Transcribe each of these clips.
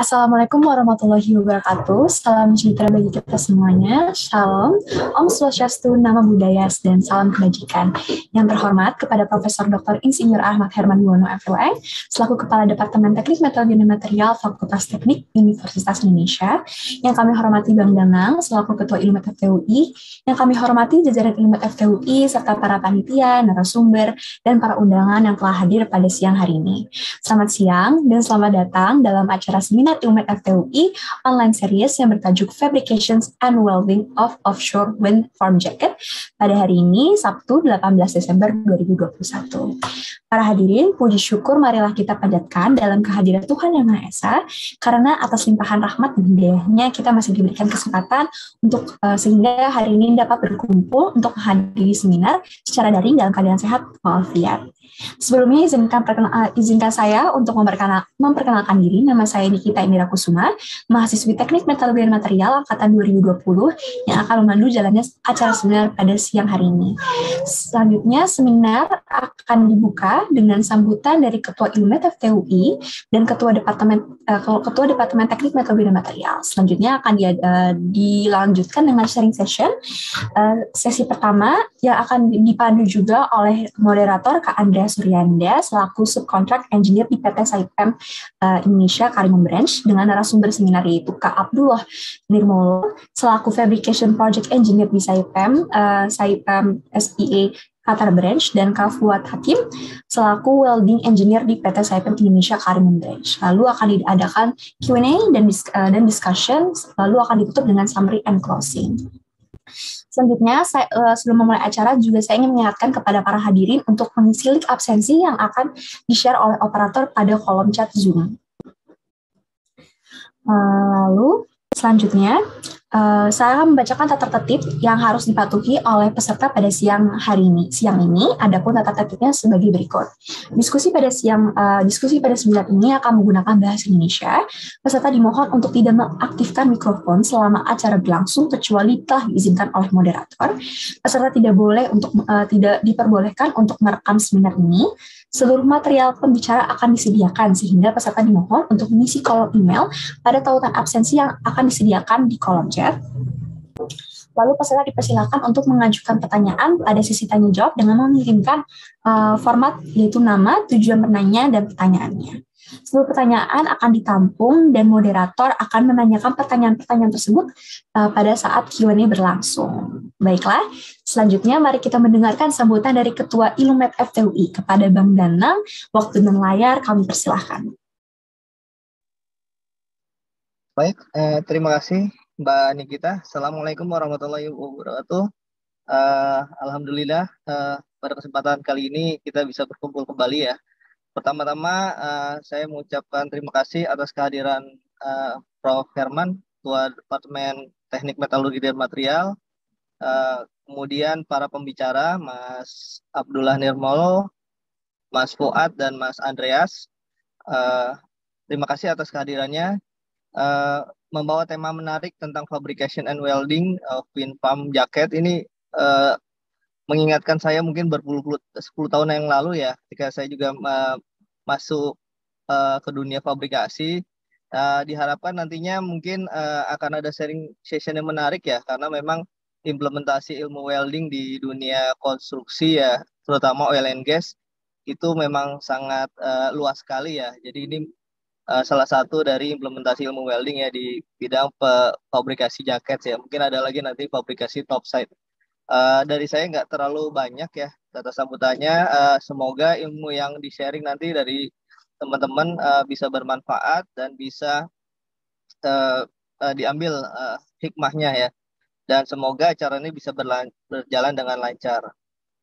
Assalamualaikum warahmatullahi wabarakatuh. Salam sejahtera bagi kita semuanya. Shalom, Om Swastiastu, Nama Budaya, dan Salam Kebajikan. Yang terhormat kepada Profesor Dr. Insinyur Ahmad Herman Buono, FLN, selaku Kepala Departemen Teknik Metal dan Material Fakultas Teknik Universitas Indonesia. Yang kami hormati Bang Danang, selaku Ketua Ilmu FTUI. Yang kami hormati jajaran Ilmu FTUI, serta para panitia, narasumber, dan para undangan yang telah hadir pada siang hari ini. Selamat siang dan selamat datang dalam acara seminar Seminar Ilmu FTUI online series yang bertajuk Fabrications and Welding of Offshore Wind Farm Jacket pada hari ini, Sabtu 18 Desember 2021. Para hadirin, puji syukur marilah kita panjatkan dalam kehadiran Tuhan Yang Maha Esa, karena atas limpahan rahmat dan hidayahnya kita masih diberikan kesempatan untuk uh, sehingga hari ini dapat berkumpul untuk menghadiri seminar secara daring dalam keadaan sehat walafiat. Sebelumnya izinkan, eh, izinkan saya untuk memperkenalkan diri. Nama saya Nikita Indira Kusuma, mahasiswi Teknik metalurgi dan Material angkatan 2020 yang akan memandu jalannya acara seminar pada siang hari ini. Selanjutnya seminar akan dibuka dengan sambutan dari Ketua ilmu FTUI dan Ketua Departemen eh, Ketua Departemen Teknik metalurgi dan Material. Selanjutnya akan di, eh, dilanjutkan dengan sharing session. sesi pertama yang akan dipandu juga oleh moderator Kak Andreas Suryanda selaku subkontrak engineer di PT Saipem uh, Indonesia Karimun Branch dengan narasumber seminar yaitu Kak Abdullah Nirmolo selaku fabrication project engineer di Saipem uh, Saipem SPA e Qatar Branch dan Kak Fuad Hakim selaku welding engineer di PT Saipem Indonesia Karimun Branch. Lalu akan diadakan Q&A dan, uh, dan discussion, lalu akan ditutup dengan summary and closing. Selanjutnya, saya, uh, sebelum memulai acara juga saya ingin mengingatkan kepada para hadirin untuk mengisi link absensi yang akan di-share oleh operator pada kolom chat Zoom. Eh, lalu, Selanjutnya, Uh, saya akan membacakan tata tertib yang harus dipatuhi oleh peserta pada siang hari ini. Siang ini, ada pun tata tertibnya sebagai berikut. Diskusi pada siang, uh, diskusi pada sembilan ini akan menggunakan bahasa Indonesia. Peserta dimohon untuk tidak mengaktifkan mikrofon selama acara berlangsung kecuali telah diizinkan oleh moderator. Peserta tidak boleh untuk uh, tidak diperbolehkan untuk merekam seminar ini Seluruh material pembicara akan disediakan sehingga peserta dimohon untuk mengisi kolom email pada tautan absensi yang akan disediakan di kolom chat. Lalu peserta dipersilakan untuk mengajukan pertanyaan pada sisi tanya jawab dengan mengirimkan uh, format yaitu nama, tujuan penanya, dan pertanyaannya. Seluruh pertanyaan akan ditampung dan moderator akan menanyakan pertanyaan-pertanyaan tersebut uh, pada saat Q&A berlangsung. Baiklah, selanjutnya mari kita mendengarkan sambutan dari Ketua Ilumet FTUI kepada Bang Danang. Waktu dan layar kami persilahkan. Baik, eh, terima kasih Mbak Nikita. Assalamualaikum warahmatullahi wabarakatuh. Uh, Alhamdulillah uh, pada kesempatan kali ini kita bisa berkumpul kembali ya Pertama-tama uh, saya mengucapkan terima kasih atas kehadiran uh, Prof. Herman, Ketua Departemen Teknik Metalurgi dan Material. Uh, kemudian para pembicara, Mas Abdullah Nirmolo, Mas Fuad, dan Mas Andreas. Uh, terima kasih atas kehadirannya. Uh, membawa tema menarik tentang fabrication and welding of pin pump jacket ini uh, mengingatkan saya mungkin berpuluh-puluh 10 tahun yang lalu ya ketika saya juga uh, masuk uh, ke dunia fabrikasi. Uh, diharapkan nantinya mungkin uh, akan ada sharing session yang menarik ya, karena memang implementasi ilmu welding di dunia konstruksi ya, terutama oil and gas itu memang sangat uh, luas sekali ya. Jadi ini uh, salah satu dari implementasi ilmu welding ya di bidang fabrikasi jaket ya. Mungkin ada lagi nanti fabrikasi topside. Uh, dari saya nggak terlalu banyak ya atas sambutannya. Uh, semoga ilmu yang di-sharing nanti dari teman-teman uh, bisa bermanfaat dan bisa uh, uh, diambil uh, hikmahnya ya. Dan semoga acara ini bisa berjalan dengan lancar.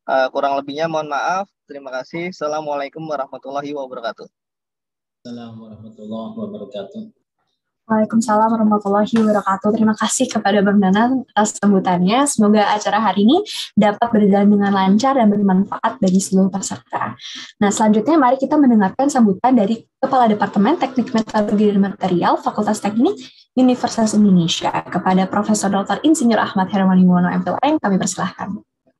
Uh, kurang lebihnya mohon maaf. Terima kasih. Assalamualaikum warahmatullahi wabarakatuh. Assalamualaikum warahmatullahi wabarakatuh. Waalaikumsalam warahmatullahi wabarakatuh. Terima kasih kepada Bang Danan atas sambutannya. Semoga acara hari ini dapat berjalan dengan lancar dan bermanfaat bagi seluruh peserta. Nah, selanjutnya mari kita mendengarkan sambutan dari Kepala Departemen Teknik Metalurgi dan Material Fakultas Teknik Universitas Indonesia kepada Profesor Dr. Insinyur Ahmad Hermani Wono MPLN kami persilahkan.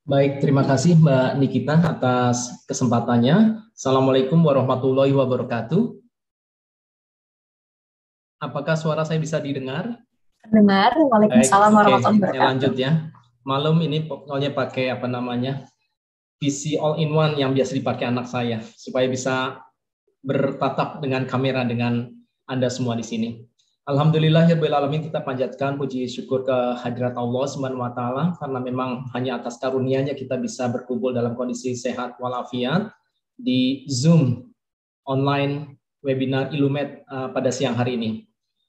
Baik, terima kasih Mbak Nikita atas kesempatannya. Assalamualaikum warahmatullahi wabarakatuh. Apakah suara saya bisa didengar? Dengar. Waalaikumsalam warahmatullahi wabarakatuh. Lanjut ya. Malam ini pokoknya pakai apa namanya? PC all in one yang biasa dipakai anak saya supaya bisa bertatap dengan kamera dengan Anda semua di sini. Alhamdulillah Alhamdulillahirabbil ya alamin kita panjatkan puji syukur ke hadirat Allah Subhanahu wa taala karena memang hanya atas karunia-Nya kita bisa berkumpul dalam kondisi sehat walafiat di Zoom online webinar Ilumet uh, pada siang hari ini.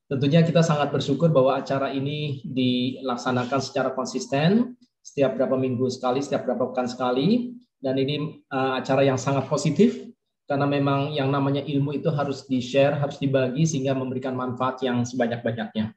Tentunya kita sangat bersyukur bahwa acara ini dilaksanakan secara konsisten setiap berapa minggu sekali, setiap berapa pekan sekali dan ini uh, acara yang sangat positif karena memang yang namanya ilmu itu harus di-share, harus dibagi sehingga memberikan manfaat yang sebanyak-banyaknya.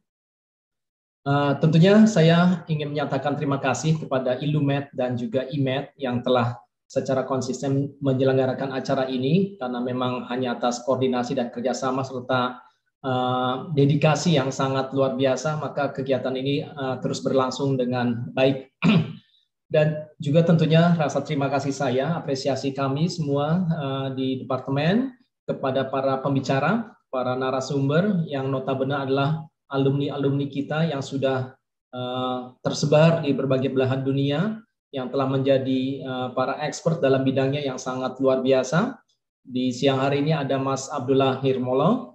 Uh, tentunya saya ingin menyatakan terima kasih kepada Ilumet dan juga IMET yang telah secara konsisten menyelenggarakan acara ini karena memang hanya atas koordinasi dan kerjasama serta Eh, dedikasi yang sangat luar biasa, maka kegiatan ini uh, terus berlangsung dengan baik. Dan juga tentunya rasa terima kasih saya, apresiasi kami semua uh, di departemen kepada para pembicara, para narasumber yang notabene adalah alumni-alumni kita yang sudah uh, tersebar di berbagai belahan dunia, yang telah menjadi uh, para expert dalam bidangnya yang sangat luar biasa. Di siang hari ini ada Mas Abdullah Hirmolo,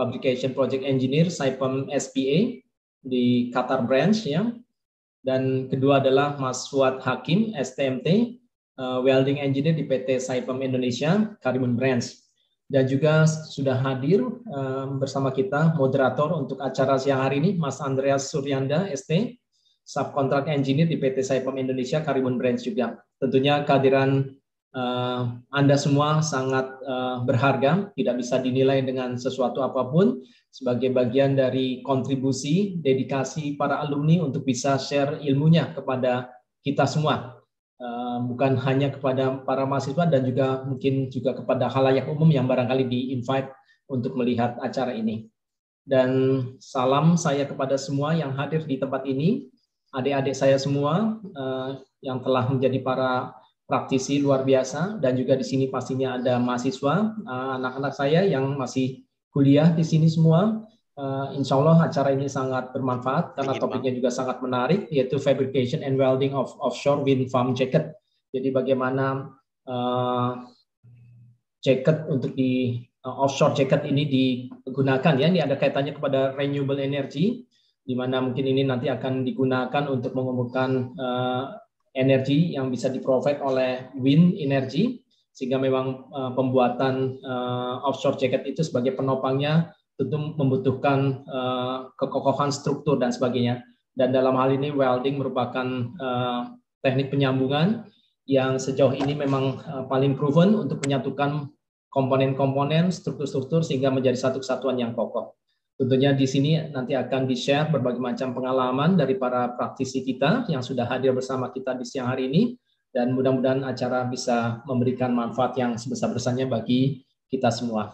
Publication Project Engineer Saipem SPA di Qatar branch ya. Dan kedua adalah Mas Fuad Hakim STMT uh, eh, Welding Engineer di PT Saipem Indonesia Karimun branch. Dan juga sudah hadir um, bersama kita moderator untuk acara siang hari ini Mas Andreas Suryanda ST subcontract engineer di PT Saipem Indonesia Karimun branch juga. Tentunya kehadiran uh, Anda semua sangat uh, berharga, tidak bisa dinilai dengan sesuatu apapun sebagai bagian dari kontribusi, dedikasi para alumni untuk bisa share ilmunya kepada kita semua. Uh, bukan hanya kepada para mahasiswa dan juga mungkin juga kepada halayak umum yang barangkali di-invite untuk melihat acara ini. Dan salam saya kepada semua yang hadir di tempat ini, adik-adik saya semua uh, yang telah menjadi para praktisi luar biasa dan juga di sini pastinya ada mahasiswa eh, anak-anak saya yang masih kuliah di sini semua. Eh, insya Allah acara ini sangat bermanfaat karena topiknya juga sangat menarik yaitu fabrication and welding of offshore wind farm jacket. Jadi bagaimana uh, jacket untuk di offshore jacket ini digunakan ya ini ada kaitannya kepada renewable energy di mana mungkin ini nanti akan digunakan untuk mengumpulkan energi yang bisa diprovide oleh wind energy sehingga memang uh, pembuatan uh, offshore jacket itu sebagai penopangnya tentu membutuhkan uh, kekokohan struktur dan sebagainya dan dalam hal ini welding merupakan uh, teknik penyambungan yang sejauh ini memang uh, paling proven untuk menyatukan komponen-komponen struktur-struktur sehingga menjadi satu kesatuan yang kokoh. Tentunya di sini nanti akan di-share berbagai macam pengalaman dari para praktisi kita yang sudah hadir bersama kita di siang hari ini. Dan mudah-mudahan acara bisa memberikan manfaat yang sebesar-besarnya bagi kita semua.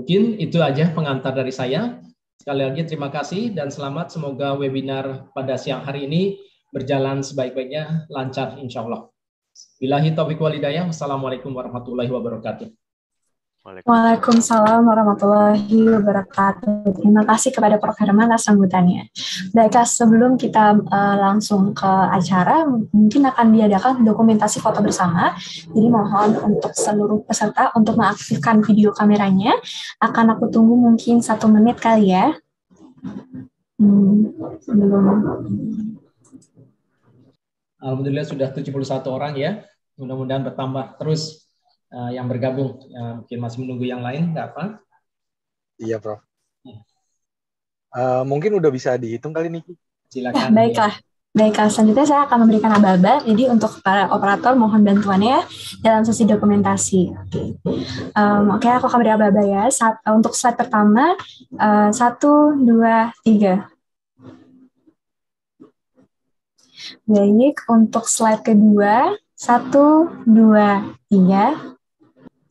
Mungkin itu aja pengantar dari saya. Sekali lagi terima kasih dan selamat. Semoga webinar pada siang hari ini berjalan sebaik-baiknya, lancar insya Allah. Bilahi taufiq walidayah. Wassalamualaikum warahmatullahi wabarakatuh. Waalaikumsalam warahmatullahi wabarakatuh. Terima kasih kepada Prof. Herman atas sambutannya. Baiklah, sebelum kita uh, langsung ke acara, mungkin akan diadakan dokumentasi foto bersama. Jadi mohon untuk seluruh peserta untuk mengaktifkan video kameranya. Akan aku tunggu mungkin satu menit kali ya. Hmm, sebelum. Alhamdulillah sudah 71 orang ya. Mudah-mudahan bertambah terus uh, yang bergabung. Uh, mungkin masih menunggu yang lain, nggak apa? Iya, Prof. Uh, mungkin udah bisa dihitung kali, ini Silakan. Ya, baiklah. Ya. Baiklah, selanjutnya saya akan memberikan aba-aba. Jadi untuk para operator mohon bantuannya ya, dalam sesi dokumentasi. Oke, um, oke okay, aku akan beri aba-aba ya. Eh, untuk slide pertama, uh, satu, dua, tiga. Baik, untuk slide kedua, satu, dua, tiga.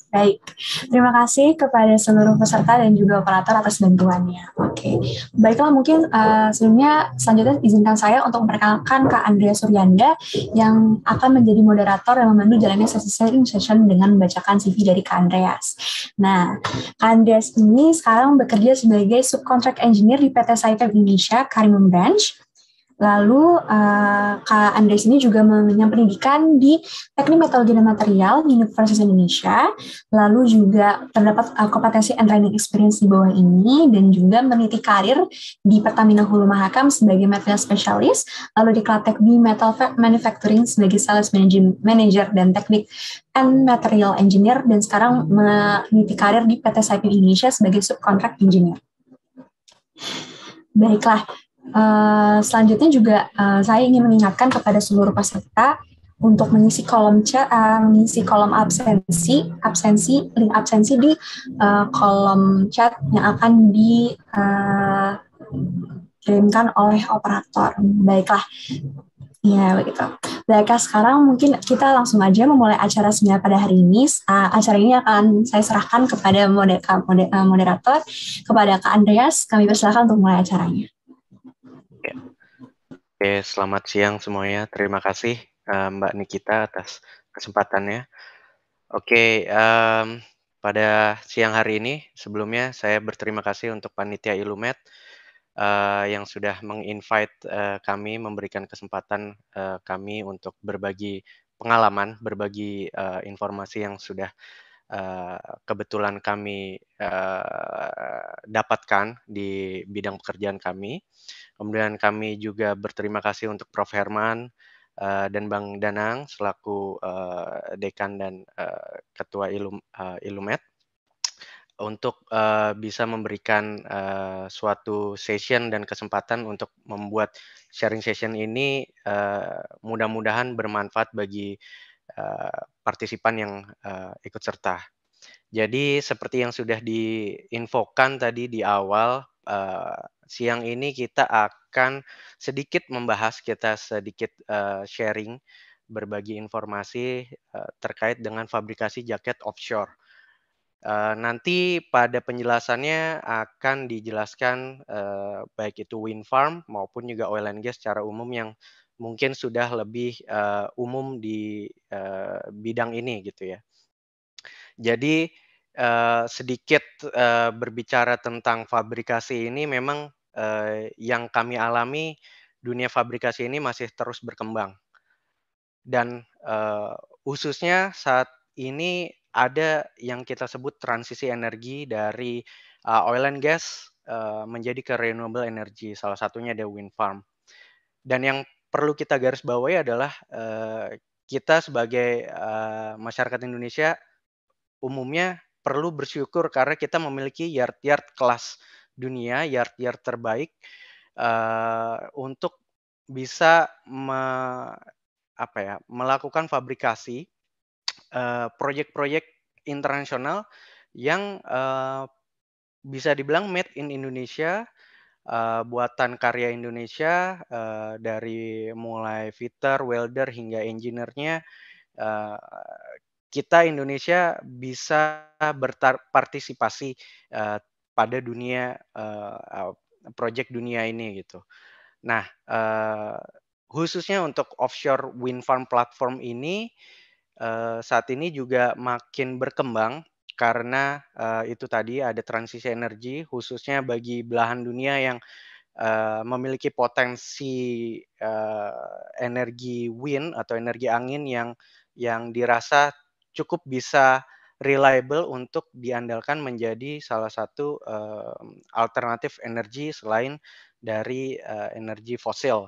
Baik, terima kasih kepada seluruh peserta dan juga operator atas bantuannya. Oke, baiklah mungkin uh, sebelumnya selanjutnya izinkan saya untuk memperkenalkan Kak Andrea Suryanda yang akan menjadi moderator yang memandu jalannya sesi sharing session dengan membacakan CV dari Kak Andreas. Nah, Kak Andreas ini sekarang bekerja sebagai subcontract engineer di PT Saipem Indonesia Karimun Branch Lalu uh, Kak Andres ini juga mengenyam pendidikan di Teknik Metodologi dan Material Universitas Indonesia. Lalu juga terdapat uh, kompetensi and training experience di bawah ini dan juga meniti karir di Pertamina Hulu Mahakam sebagai material specialist, lalu di Klatek di Metal Manufacturing sebagai sales manager dan teknik and material engineer dan sekarang meniti karir di PT Saipin Indonesia sebagai subcontract engineer. Baiklah, Eh, selanjutnya juga uh, saya ingin mengingatkan kepada seluruh peserta untuk mengisi kolom C, uh, eh, mengisi kolom absensi, absensi, link absensi di uh, kolom chat yang akan dikirimkan uh, oleh operator. Baiklah, ya begitu. Baiklah sekarang mungkin kita langsung aja memulai acara sebenarnya pada hari ini. Uh, acara ini akan saya serahkan kepada moderator, kepada Kak Andreas. Kami persilakan untuk mulai acaranya. Oke, selamat siang semuanya. Terima kasih uh, Mbak Nikita atas kesempatannya. Oke, um, pada siang hari ini sebelumnya saya berterima kasih untuk panitia Ilumet uh, yang sudah menginvite uh, kami memberikan kesempatan uh, kami untuk berbagi pengalaman, berbagi uh, informasi yang sudah Uh, kebetulan kami uh, dapatkan di bidang pekerjaan kami. Kemudian kami juga berterima kasih untuk Prof. Herman uh, dan Bang Danang selaku uh, dekan dan uh, ketua Ilum, uh, Ilumet untuk uh, bisa memberikan uh, suatu session dan kesempatan untuk membuat sharing session ini uh, mudah-mudahan bermanfaat bagi uh, partisipan yang uh, ikut serta. Jadi seperti yang sudah diinfokan tadi di awal Eh, siang ini kita akan sedikit membahas kita sedikit uh, sharing berbagi informasi uh, terkait dengan fabrikasi jaket offshore. Uh, nanti pada penjelasannya akan dijelaskan uh, baik itu wind farm maupun juga oil and gas secara umum yang mungkin sudah lebih uh, umum di uh, bidang ini gitu ya. Jadi Eh, sedikit uh, berbicara tentang fabrikasi ini memang uh, yang kami alami dunia fabrikasi ini masih terus berkembang dan uh, khususnya saat ini ada yang kita sebut transisi energi dari uh, oil and gas uh, menjadi ke renewable energy salah satunya ada wind farm dan yang perlu kita garis bawahi adalah uh, kita sebagai uh, masyarakat Indonesia umumnya perlu bersyukur karena kita memiliki yard-yard kelas dunia, yard-yard terbaik uh, untuk bisa me, apa ya, melakukan fabrikasi eh, proyek-proyek uh, internasional yang uh, bisa dibilang made in Indonesia, uh, buatan karya Indonesia uh, dari mulai fitter, welder hingga engineer-nya uh, kita Indonesia bisa berpartisipasi uh, eh, pada dunia eh, uh, proyek dunia ini gitu. Nah, uh, khususnya untuk offshore wind farm platform ini uh, saat ini juga makin berkembang karena uh, itu tadi ada transisi energi khususnya bagi belahan dunia yang uh, memiliki potensi uh, energi wind atau energi angin yang yang dirasa cukup bisa reliable untuk diandalkan menjadi salah satu uh, alternatif energi selain dari uh, energi fosil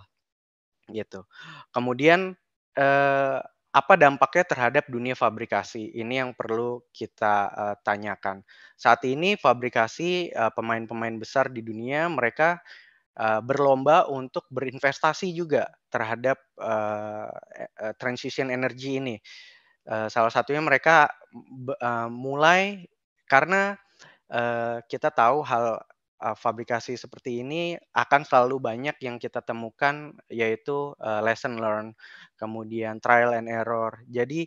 gitu. Kemudian uh, apa dampaknya terhadap dunia fabrikasi? Ini yang perlu kita uh, tanyakan. Saat ini fabrikasi pemain pemain-pemain besar di dunia mereka uh, berlomba untuk berinvestasi juga terhadap uh, transition energy ini. Eh, salah satunya mereka uh, mulai karena uh, kita tahu hal fabrikasi seperti ini akan selalu banyak yang kita temukan yaitu uh, lesson learn, kemudian trial and error. Jadi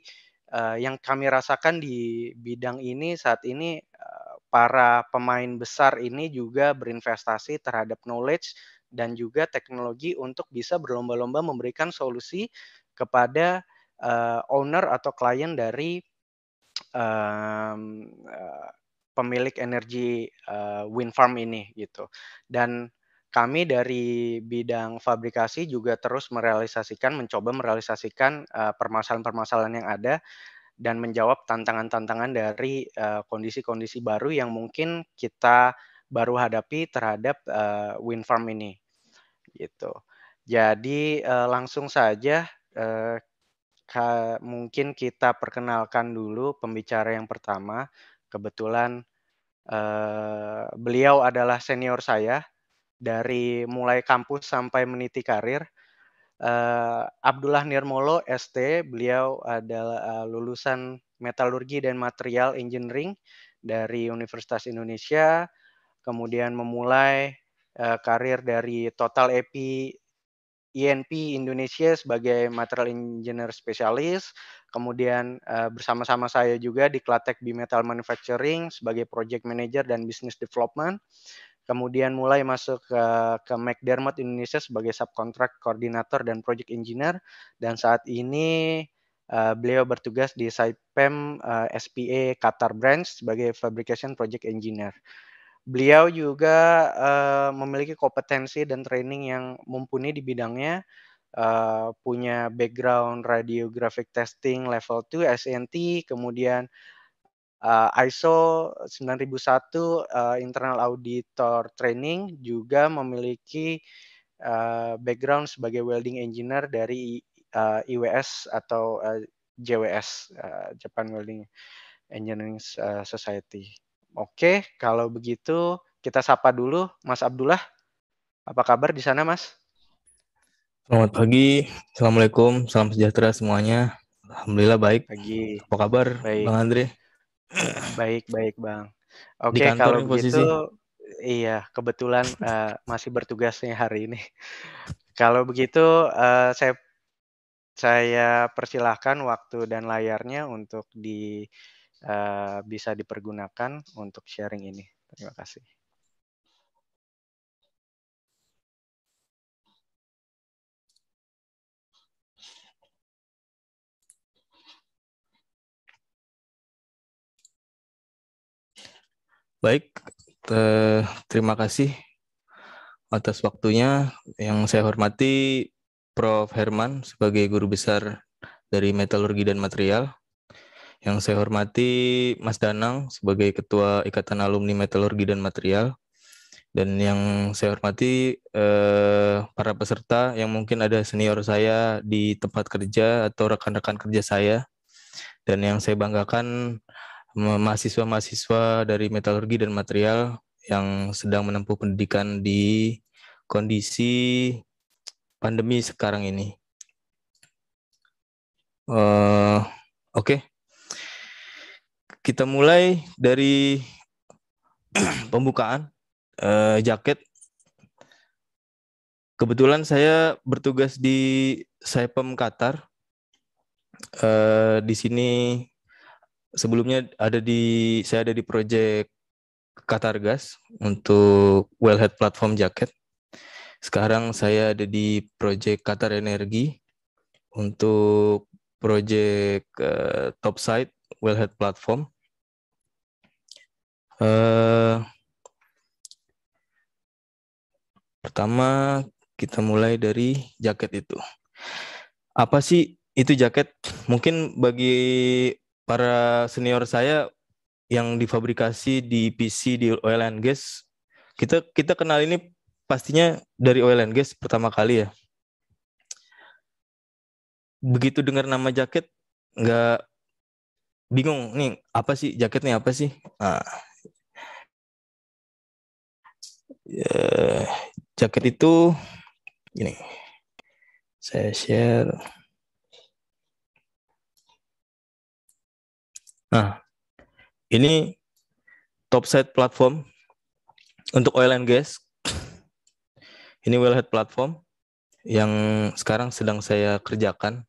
uh, yang kami rasakan di bidang ini saat ini uh, para pemain besar ini juga berinvestasi terhadap knowledge dan juga teknologi untuk bisa berlomba-lomba memberikan solusi kepada uh, owner atau klien dari uh, pemilik energi uh, wind farm ini gitu. Dan kami dari bidang fabrikasi juga terus merealisasikan, mencoba merealisasikan permasalahan-permasalahan uh, yang ada dan menjawab tantangan-tantangan dari kondisi-kondisi uh, baru yang mungkin kita baru hadapi terhadap uh, wind farm ini. Gitu. Jadi uh, langsung saja uh, mungkin kita perkenalkan dulu pembicara yang pertama. Kebetulan eh, beliau adalah senior saya dari mulai kampus sampai meniti karir. Eh, Abdullah Nirmolo ST, beliau adalah eh, lulusan metalurgi dan material engineering dari Universitas Indonesia, kemudian memulai eh, karir dari Total EPI INP e Indonesia sebagai material engineer spesialis, kemudian uh, bersama-sama saya juga di Klatek Bimetal Manufacturing sebagai project manager dan business development. Kemudian mulai masuk ke, ke McDermott Indonesia sebagai subkontrak koordinator dan project engineer dan saat ini uh, beliau bertugas di Saipem uh, eh, SPA Qatar Branch sebagai fabrication project engineer. Beliau juga uh, memiliki kompetensi dan training yang mumpuni di bidangnya, uh, punya background radiographic testing level 2 SNT, kemudian uh, ISO 9001 uh, internal auditor training juga memiliki uh, background sebagai welding engineer dari uh, IWS atau uh, JWS uh, Japan Welding Engineering Society. Oke, kalau begitu kita sapa dulu Mas Abdullah. Apa kabar di sana, Mas? Selamat pagi, assalamualaikum, salam sejahtera semuanya. Alhamdulillah baik. Pagi. Apa kabar, baik. Bang Andre? Baik, baik, Bang. Oke, kalau begitu, posisi. iya kebetulan uh, masih bertugasnya hari ini. kalau begitu, uh, saya saya persilahkan waktu dan layarnya untuk di Eh, bisa dipergunakan untuk sharing ini. Terima kasih. Baik, eh, terima kasih atas waktunya. Yang saya hormati Prof. Herman sebagai guru besar dari Metalurgi dan Material. Yang saya hormati Mas Danang sebagai Ketua Ikatan Alumni Metalurgi dan Material. Dan yang saya hormati eh, para peserta yang mungkin ada senior saya di tempat kerja atau rekan-rekan kerja saya. Dan yang saya banggakan mahasiswa-mahasiswa dari metalurgi dan material yang sedang menempuh pendidikan di kondisi pandemi sekarang ini. Uh, Oke, okay. Kita mulai dari pembukaan uh, jaket. Kebetulan saya bertugas di Saipem Qatar. Uh, di sini sebelumnya ada di saya ada di proyek Qatar Gas untuk wellhead platform jaket. Sekarang saya ada di proyek Qatar Energi untuk proyek uh, eh, topside wellhead platform. Uh, pertama kita mulai dari jaket itu. Apa sih itu jaket? Mungkin bagi para senior saya yang difabrikasi di PC di oil and gas, kita kita kenal ini pastinya dari oil and gas pertama kali ya. Begitu dengar nama jaket, nggak bingung nih apa sih jaketnya apa sih? Nah, Eh, jaket itu ini saya share. Nah, ini top topside platform untuk oil and gas. Ini wellhead platform yang sekarang sedang saya kerjakan.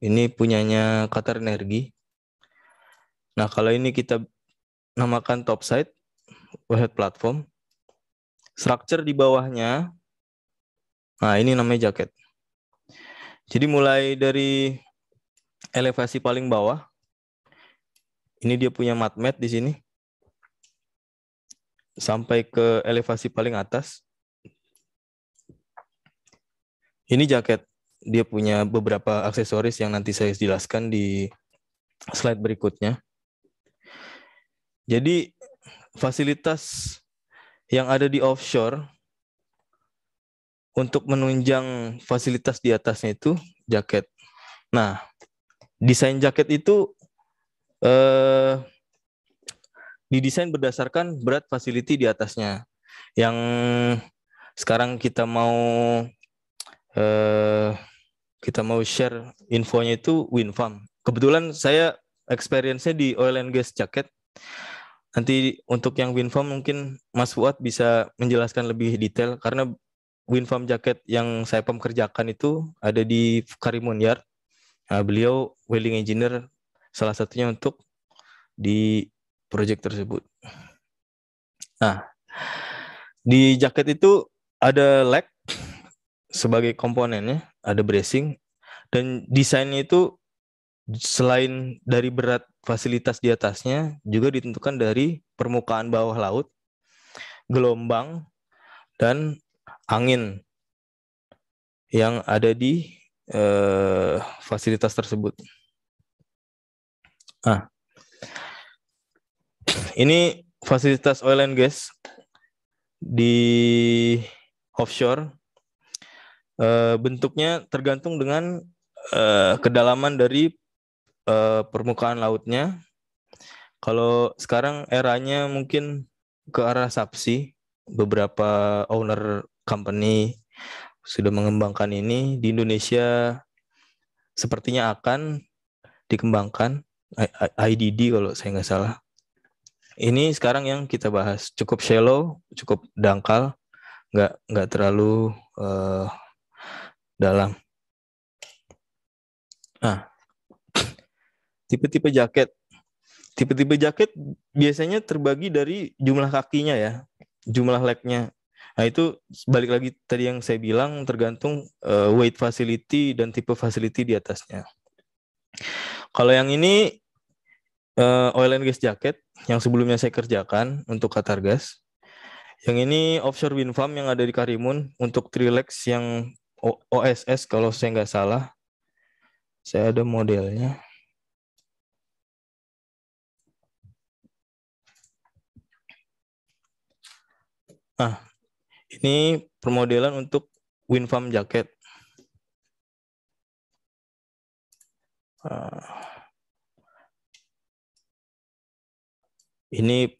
Ini punyanya Qatar Energi. Nah, kalau ini kita namakan top side wellhead platform, Structure di bawahnya. Nah, ini namanya jaket. Jadi mulai dari elevasi paling bawah. Ini dia punya matmat di sini. Sampai ke elevasi paling atas. Ini jaket. Dia punya beberapa aksesoris yang nanti saya jelaskan di slide berikutnya. Jadi fasilitas yang ada di offshore untuk menunjang fasilitas di atasnya itu jaket. Nah, desain jaket itu eh, didesain berdasarkan berat facility di atasnya. Yang sekarang kita mau eh, kita mau share infonya itu wind farm. Kebetulan saya experience-nya di oil and gas jaket nanti untuk yang Winform mungkin Mas Fuad bisa menjelaskan lebih detail karena Winform jaket yang saya pemkerjakan itu ada di Karimun Yard. Nah, beliau welding engineer salah satunya untuk di proyek tersebut. Nah, di jaket itu ada leg sebagai komponennya, ada bracing dan desainnya itu selain dari berat fasilitas di atasnya juga ditentukan dari permukaan bawah laut, gelombang, dan angin yang ada di eh, fasilitas tersebut. Nah, ini fasilitas oil and gas di offshore eh, bentuknya tergantung dengan eh, kedalaman dari uh, permukaan lautnya. Kalau sekarang eranya mungkin ke arah subsea, beberapa owner company sudah mengembangkan ini di Indonesia sepertinya akan dikembangkan IDD kalau saya nggak salah. Ini sekarang yang kita bahas cukup shallow, cukup dangkal, nggak nggak terlalu uh, eh, dalam. Nah, tipe-tipe jaket. Tipe-tipe jaket biasanya terbagi dari jumlah kakinya ya, jumlah legnya. Nah itu balik lagi tadi yang saya bilang tergantung uh, weight facility dan tipe facility di atasnya. Kalau yang ini uh, oil and gas jacket yang sebelumnya saya kerjakan untuk Qatar Gas. Yang ini offshore wind farm yang ada di Karimun untuk Trilex yang OSS kalau saya nggak salah. Saya ada modelnya. Nah, ini permodelan untuk WinFarm jaket ah. Ini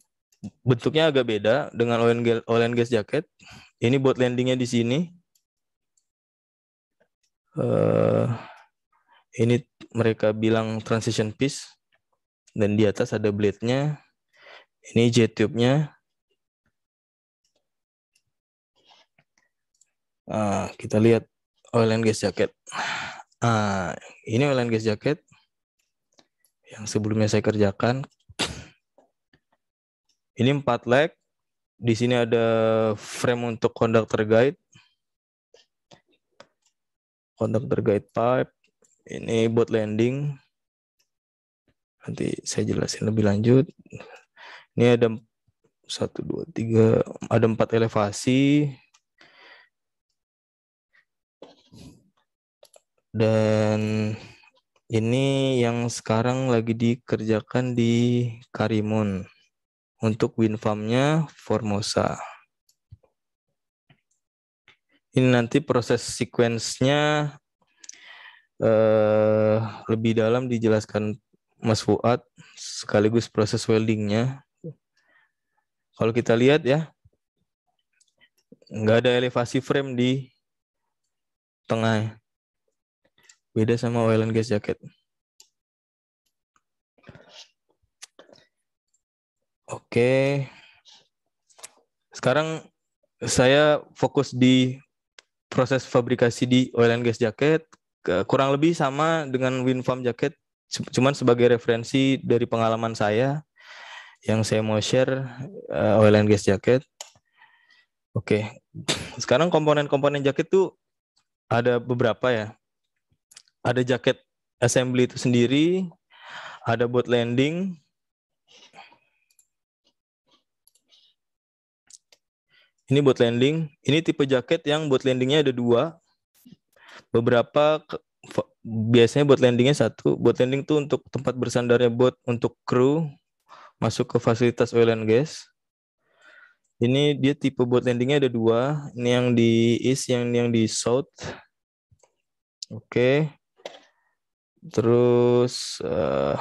bentuknya agak beda dengan oil and gas jaket Ini buat landingnya di sini. Eh, ini mereka bilang transition piece. Dan di atas ada blade-nya. Ini J-tube-nya. Ah, kita lihat oil and gas jacket. Uh, ah, ini oil and gas jacket yang sebelumnya saya kerjakan. Ini empat leg. Di sini ada frame untuk conductor guide. Conductor guide pipe. Ini buat landing. Nanti saya jelasin lebih lanjut. Ini ada satu dua tiga ada empat elevasi Dan ini yang sekarang lagi dikerjakan di Karimun. Untuk wind farmnya Formosa. Ini nanti proses sequence-nya eh, lebih dalam dijelaskan Mas Fuad sekaligus proses welding-nya. Kalau kita lihat ya, nggak ada elevasi frame di tengah Beda sama oil and gas jacket. Oke. Sekarang saya fokus di proses fabrikasi di oil and gas jacket kurang lebih sama dengan wind farm jacket cuman sebagai referensi dari pengalaman saya yang saya mau share uh, oil and gas jacket. Oke. Okay. Sekarang komponen-komponen jaket tuh ada beberapa ya ada jaket assembly itu sendiri, ada boot landing. Ini boot landing. Ini tipe jaket yang boot landingnya ada dua. Beberapa biasanya buat landingnya satu. Buat landing itu untuk tempat bersandarnya boat untuk kru masuk ke fasilitas oil and gas. Ini dia tipe buat landingnya ada dua. Ini yang di east, yang yang di south. Oke. Terus uh,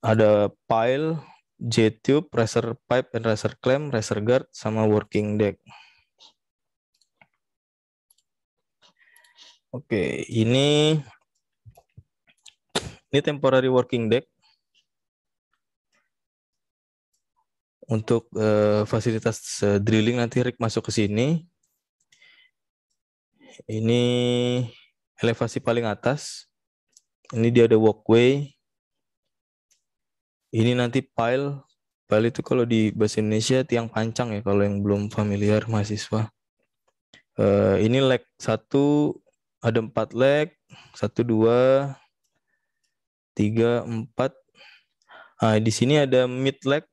ada pile, J-tube, riser pipe and pressure clamp, riser guard sama working deck. Oke, ini ini temporary working deck untuk uh, fasilitas uh, drilling nanti Rick masuk ke sini. Ini elevasi paling atas. Ini dia ada walkway. Ini nanti pile. Pile itu kalau di bahasa Indonesia tiang pancang ya kalau yang belum familiar mahasiswa. Uh, ini leg satu ada empat leg satu dua tiga empat nah, di sini ada mid leg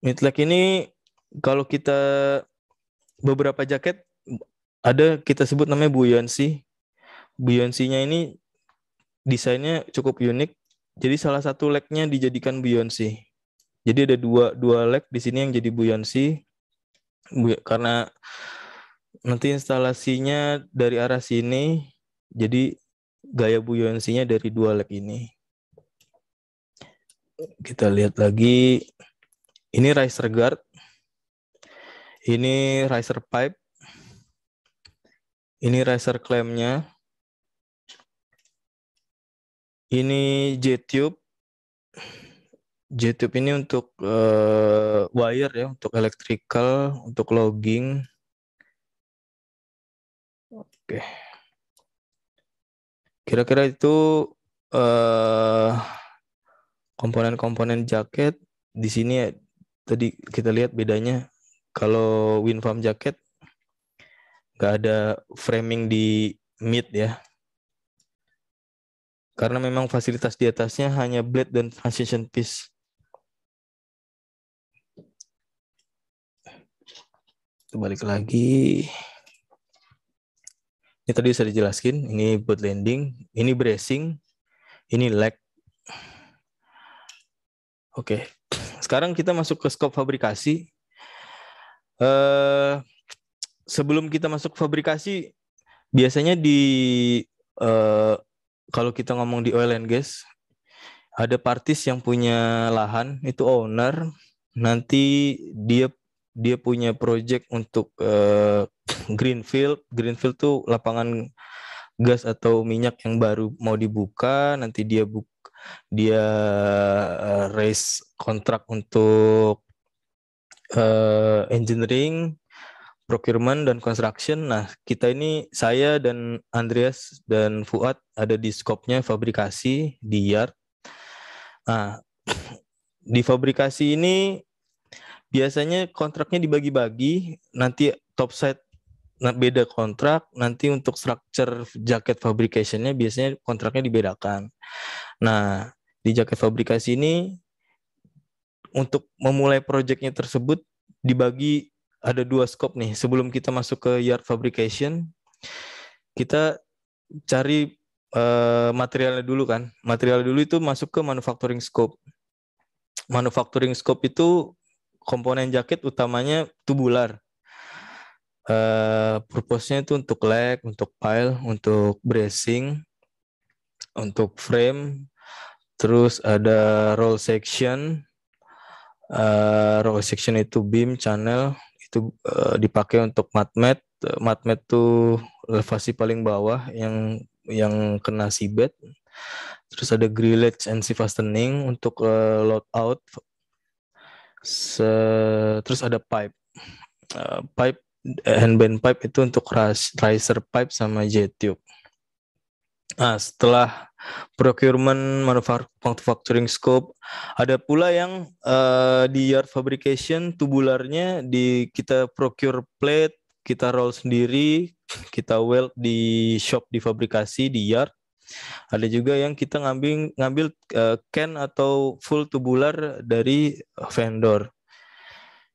mid leg ini kalau kita beberapa jaket ada kita sebut namanya buoyancy beyoncé nya ini desainnya cukup unik. Jadi salah satu legnya dijadikan Beyoncé. Jadi ada dua dua leg di sini yang jadi Beyonce karena nanti instalasinya dari arah sini. Jadi gaya beyoncé nya dari dua leg ini. Kita lihat lagi. Ini riser guard. Ini riser pipe. Ini riser clamp-nya. Ini JTube. JTube ini untuk uh, wire ya, untuk electrical, untuk logging. Oke. Kira-kira itu uh, komponen-komponen jaket di sini ya, tadi kita lihat bedanya kalau wind farm jaket nggak ada framing di mid ya karena memang fasilitas di atasnya hanya blade dan transition piece. Kita balik lagi. Ini tadi sudah dijelaskan, ini boot landing, ini bracing, ini leg. Oke, sekarang kita masuk ke scope fabrikasi. Uh, sebelum kita masuk fabrikasi, biasanya di uh, kalau kita ngomong di oil and gas, ada partis yang punya lahan itu owner, nanti dia dia punya project untuk uh, greenfield. Greenfield tuh lapangan gas atau minyak yang baru mau dibuka, nanti dia buk dia uh, raise kontrak untuk uh, engineering procurement dan construction. Nah, kita ini saya dan Andreas dan Fuad ada di skopnya fabrikasi di yard. Nah, di fabrikasi ini biasanya kontraknya dibagi-bagi, nanti top side nah, beda kontrak, nanti untuk structure jaket fabricationnya biasanya kontraknya dibedakan. Nah, di jaket fabrikasi ini untuk memulai proyeknya tersebut dibagi ada dua scope nih. Sebelum kita masuk ke yard fabrication, kita cari uh, materialnya dulu kan. Material dulu itu masuk ke manufacturing scope. Manufacturing scope itu komponen jaket utamanya tubular. Uh, purpose-nya itu untuk leg, untuk pile, untuk bracing, untuk frame, terus ada roll section, uh, roll section itu beam, channel, itu uh, dipakai untuk matmet eh, matmet tuh elevasi paling bawah yang yang kena seabed terus ada grillage and sea fastening untuk uh, load out Se terus ada pipe uh, pipe handband pipe itu untuk riser pipe sama jet tube nah setelah procurement, manufacturing scope. Ada pula yang uh, di yard fabrication tubularnya di kita procure plate, kita roll sendiri, kita weld di shop di fabrikasi di yard. Ada juga yang kita ngambil ngambil uh, can atau full tubular dari vendor.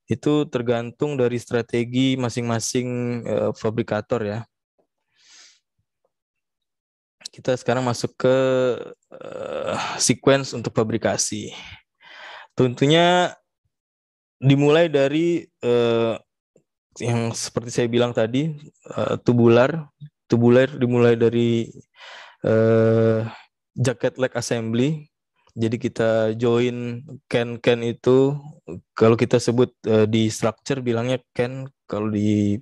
Itu tergantung dari strategi masing-masing uh, fabrikator ya kita sekarang masuk ke uh, sequence untuk fabrikasi. Tentunya dimulai dari uh, yang seperti saya bilang tadi uh, tubular, tubular dimulai dari uh, jacket leg assembly. Jadi kita join can can itu kalau kita sebut uh, di structure bilangnya can, kalau di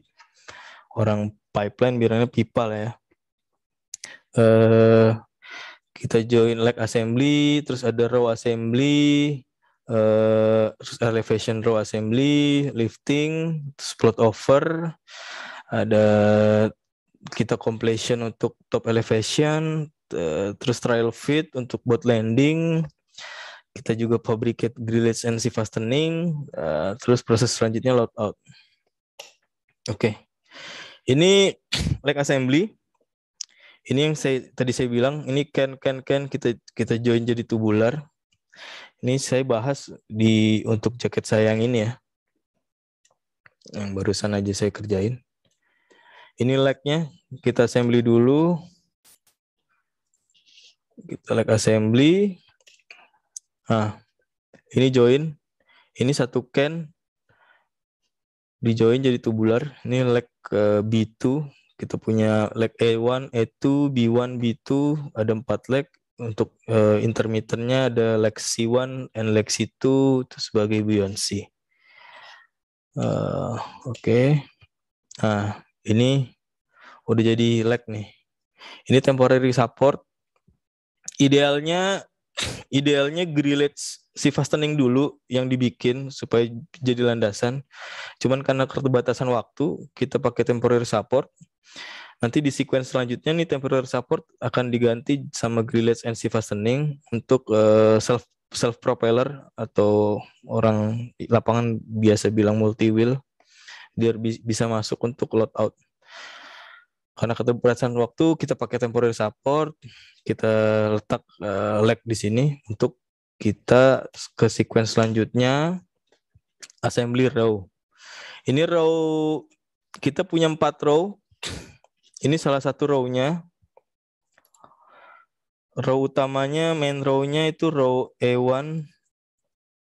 orang pipeline bilangnya pipa ya uh, kita join leg assembly, terus ada row assembly, uh, terus elevation row assembly, lifting, split over, ada kita completion untuk top elevation, uh, terus trial fit untuk boat landing, kita juga fabricate grillage and sea fastening, uh, terus proses selanjutnya load out. Oke, okay. ini leg assembly ini yang saya tadi saya bilang ini ken ken ken kita kita join jadi tubular ini saya bahas di untuk jaket saya yang ini ya yang barusan aja saya kerjain ini lagnya kita assembly dulu kita like assembly Ah ini join ini satu ken di join jadi tubular ini lag ke eh, B2 kita punya leg A1, A2, B1, B2, ada empat leg. Untuk uh, eh, intermittentnya ada leg C1 and leg C2 itu sebagai beyond C. Uh, eh, Oke. Okay. Nah, ini udah jadi leg nih. Ini temporary support. Idealnya idealnya grillage si fastening dulu yang dibikin supaya jadi landasan. Cuman karena keterbatasan waktu, kita pakai temporary support. Nanti di sequence selanjutnya nih temporary support akan diganti sama grillage and sea fastening untuk uh, self self propeller atau orang lapangan biasa bilang multi wheel biar bi bisa masuk untuk load out. Karena keterbatasan waktu kita pakai temporary support, kita letak uh, eh, leg di sini untuk kita ke sequence selanjutnya assembly row. Ini row kita punya empat row ini salah satu row-nya. Row utamanya, main row-nya itu row E1,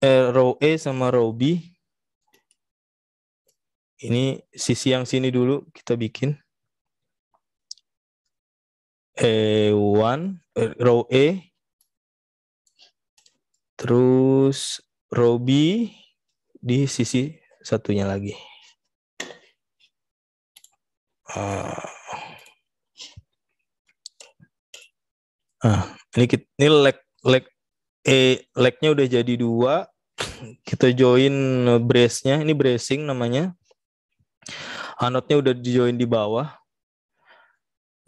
eh, row E sama row B. Ini sisi yang sini dulu kita bikin. E1, eh, row E, terus row B di sisi satunya lagi uh, uh, ini kita, ini leg leg eh legnya udah jadi dua kita join brace-nya ini bracing namanya anotnya udah di join di bawah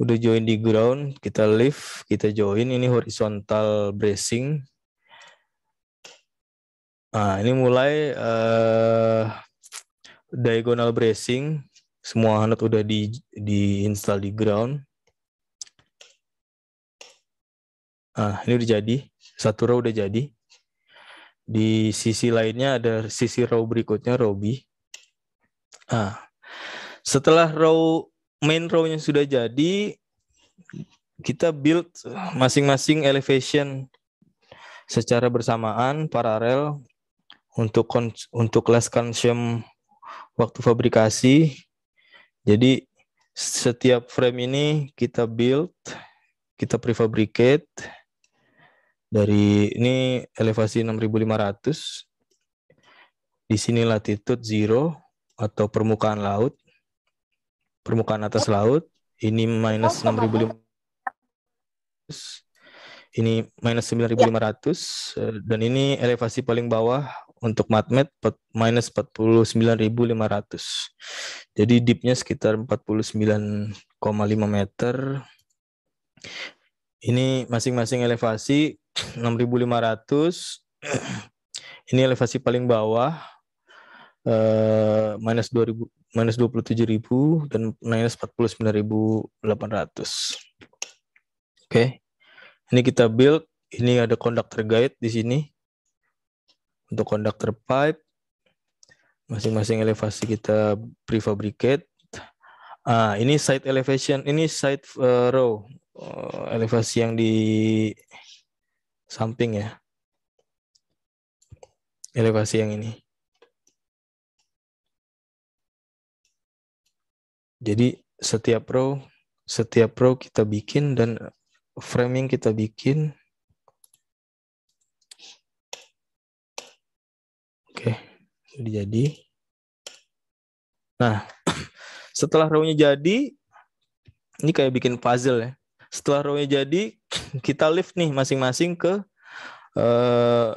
udah join di ground kita lift kita join ini horizontal bracing nah ini mulai uh, diagonal bracing semua Hanut udah di di install di ground. Ah ini udah jadi. Satu row udah jadi. Di sisi lainnya ada sisi row berikutnya, row B. Nah, setelah row main row-nya sudah jadi, kita build masing-masing elevation secara bersamaan, paralel untuk untuk less consume waktu fabrikasi jadi setiap frame ini kita build, kita prefabricate dari ini elevasi 6500. Di sini latitude 0 atau permukaan laut. Permukaan atas laut ini minus 6500. Ini minus 9500 eh, dan ini elevasi paling bawah untuk matmet minus 49.500. Jadi deepnya sekitar 49,5 meter. Ini masing-masing elevasi 6.500. Ini elevasi paling bawah eh, minus 2000 minus 27.000 dan minus 49.800. Oke. Okay. Ini kita build, ini ada conductor guide di sini untuk conductor pipe. Masing-masing elevasi kita prefabricate. Ah, ini side elevation, ini side uh, row uh, elevasi yang di samping ya. Elevasi yang ini. Jadi setiap row, setiap row kita bikin dan framing kita bikin jadi. Nah, setelah rownya jadi, ini kayak bikin puzzle ya. Setelah rownya jadi, kita lift nih masing-masing ke uh,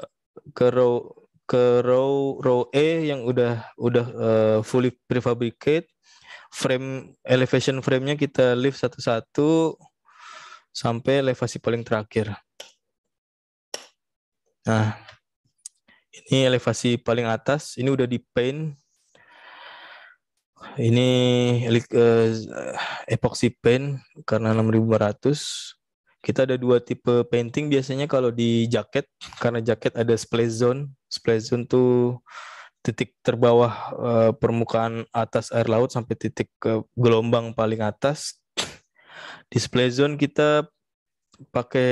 ke row ke row row E yang udah udah uh, fully prefabricate frame elevation frame-nya kita lift satu-satu sampai elevasi paling terakhir. Nah, ini elevasi paling atas, ini udah di paint. Ini uh, epoxy paint karena 6500. Kita ada dua tipe painting biasanya kalau di jaket karena jaket ada splash zone. Splash zone tuh titik terbawah uh, permukaan atas air laut sampai titik uh, gelombang paling atas. Di splash zone kita pakai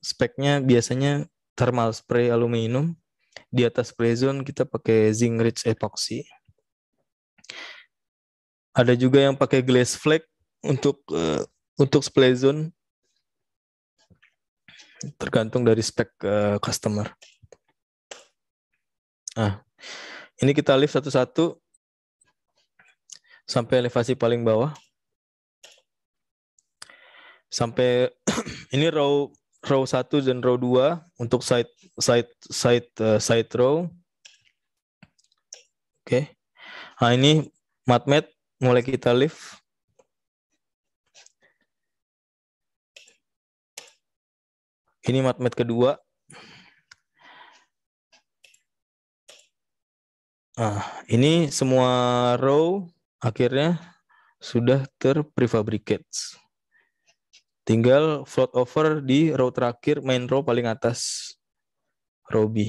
speknya biasanya thermal spray aluminium di atas play zone kita pakai zinc rich epoxy. Ada juga yang pakai glass flake untuk uh, untuk Playzone tergantung dari spek uh, customer. ah ini kita lift satu-satu sampai elevasi paling bawah. Sampai ini row row 1 dan row 2 untuk side side side uh, side row. Oke. Okay. Nah, ini matmat mulai kita lift. Ini matmat kedua. Nah, ini semua row akhirnya sudah terprefabricate. Tinggal float over di row terakhir main row paling atas row B.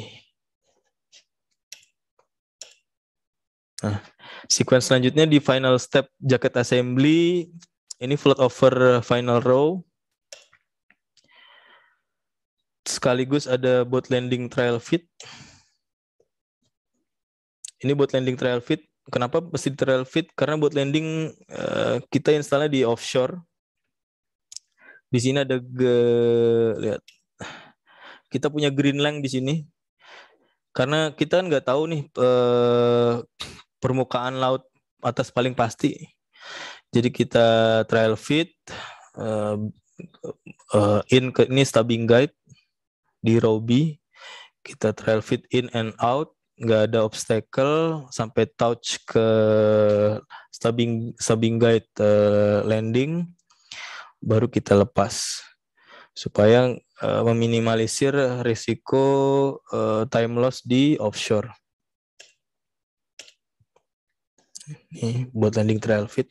Nah, sequence selanjutnya di final step jacket assembly ini float over final row sekaligus ada boat landing trial fit. Ini boat landing trial fit. Kenapa mesti trial fit? Karena boat landing eh, kita installnya di offshore di sini ada ge, lihat. Kita punya green line di sini. Karena kita kan nggak tahu nih eh, permukaan laut atas paling pasti. Jadi kita trial fit eh, eh, in ke ini stabbing guide di Robi. Kita trial fit in and out nggak ada obstacle sampai touch ke stabbing stabbing guide eh, landing baru kita lepas supaya uh, meminimalisir risiko uh, time loss di offshore. Ini buat landing trail fit.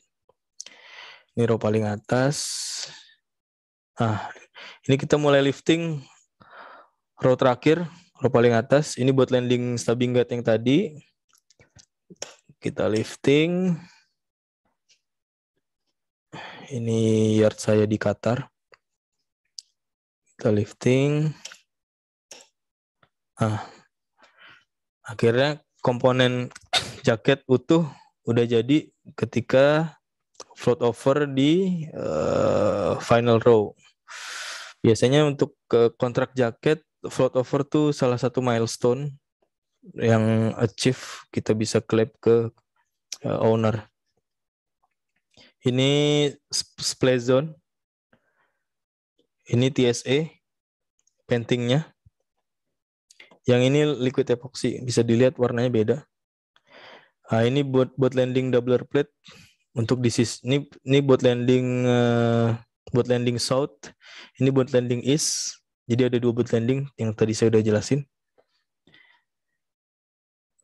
Ini row paling atas. Ah, ini kita mulai lifting row terakhir, row paling atas. Ini buat landing stabbing guide yang tadi. Kita lifting. Ini yard saya di Qatar. Kita lifting. Ah. Akhirnya komponen jaket utuh udah jadi ketika float over di uh, final row. Biasanya untuk ke kontrak jaket float over tuh salah satu milestone yang achieve kita bisa klep ke uh, owner. Ini splash zone. Ini TSE paintingnya. Yang ini liquid epoxy, bisa dilihat warnanya beda. Nah, ini buat buat landing doubler plate untuk di ini ini buat landing uh, buat landing south, ini buat landing east. Jadi ada dua buat landing yang tadi saya udah jelasin.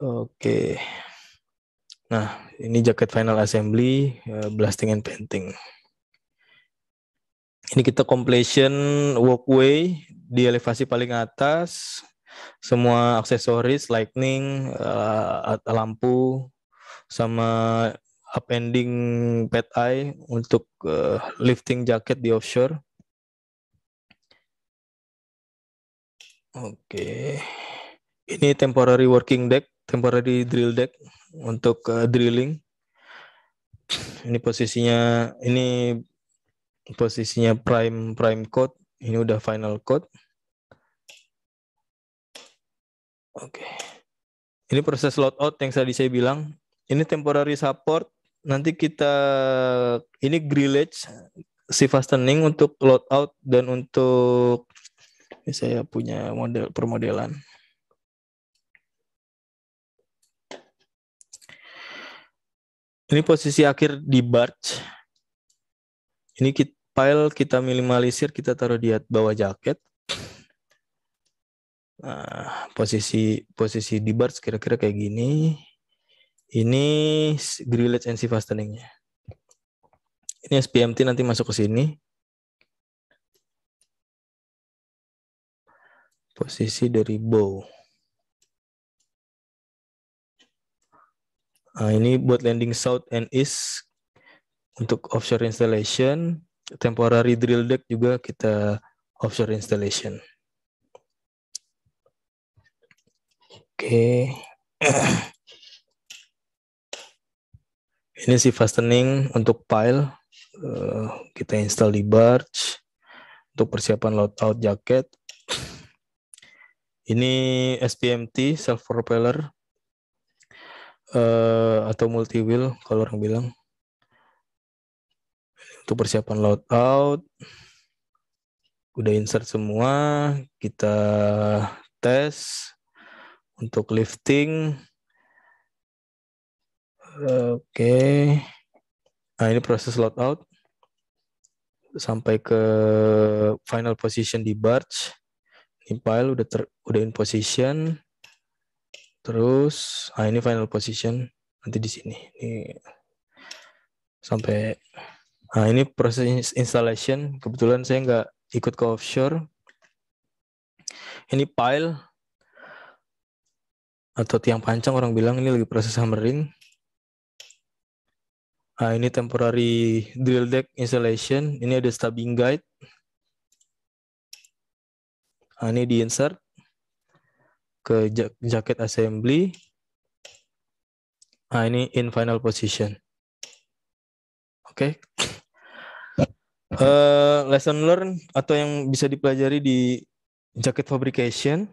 Oke. Nah, ini jaket final assembly, uh, blasting and painting. Ini kita completion walkway di elevasi paling atas, semua aksesoris, lightning, uh, lampu, sama upending pet eye untuk uh, lifting jaket di offshore. Oke. Okay ini temporary working deck, temporary drill deck untuk uh, drilling. Ini posisinya ini posisinya prime prime code, ini udah final code. Oke. Okay. Ini proses load out yang tadi saya bilang. Ini temporary support. Nanti kita ini grillage si fastening untuk load out dan untuk ini saya punya model permodelan. Ini posisi akhir di barge. Ini kit, file kita minimalisir, kita taruh di bawah jaket. Nah, posisi posisi di barge kira-kira kayak gini. Ini grillage and sea fasteningnya. Ini SPMT nanti masuk ke sini. Posisi dari bow. Nah, ini buat landing south and east untuk offshore installation. Temporary drill deck juga kita offshore installation. Oke. Okay. Ini si fastening untuk pile. Eh, kita install di barge. Untuk persiapan loadout jaket. Ini SPMT, self propeller uh, atau multi wheel kalau orang bilang untuk persiapan load out udah insert semua kita tes untuk lifting oke okay. nah ini proses load out sampai ke final position di barge ini pile udah ter, udah in position Terus ah ini final position nanti di sini. Ini sampai nah ini proses installation. Kebetulan saya nggak ikut ke offshore. Ini pile atau tiang panjang orang bilang ini lagi proses hammering. Nah, ini temporary drill deck installation. Ini ada stabbing guide. Nah, ini di insert ke jaket assembly. Nah, ini in final position. Oke. Okay. Uh, eh, lesson learn atau yang bisa dipelajari di jaket fabrication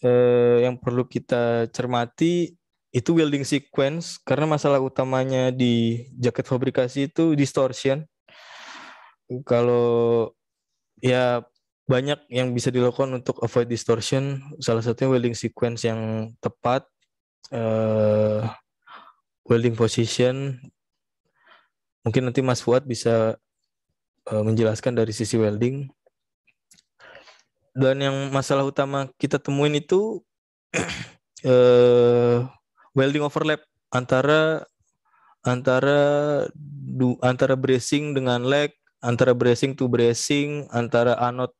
uh, yang perlu kita cermati itu welding sequence karena masalah utamanya di jaket fabrikasi itu distortion. Kalau ya banyak yang bisa dilakukan untuk avoid distortion. Salah satunya welding sequence yang tepat, uh, welding position. Mungkin nanti Mas Fuad bisa uh, menjelaskan dari sisi welding. Dan yang masalah utama kita temuin itu uh, welding overlap antara antara du, antara bracing dengan leg, antara bracing to bracing, antara anode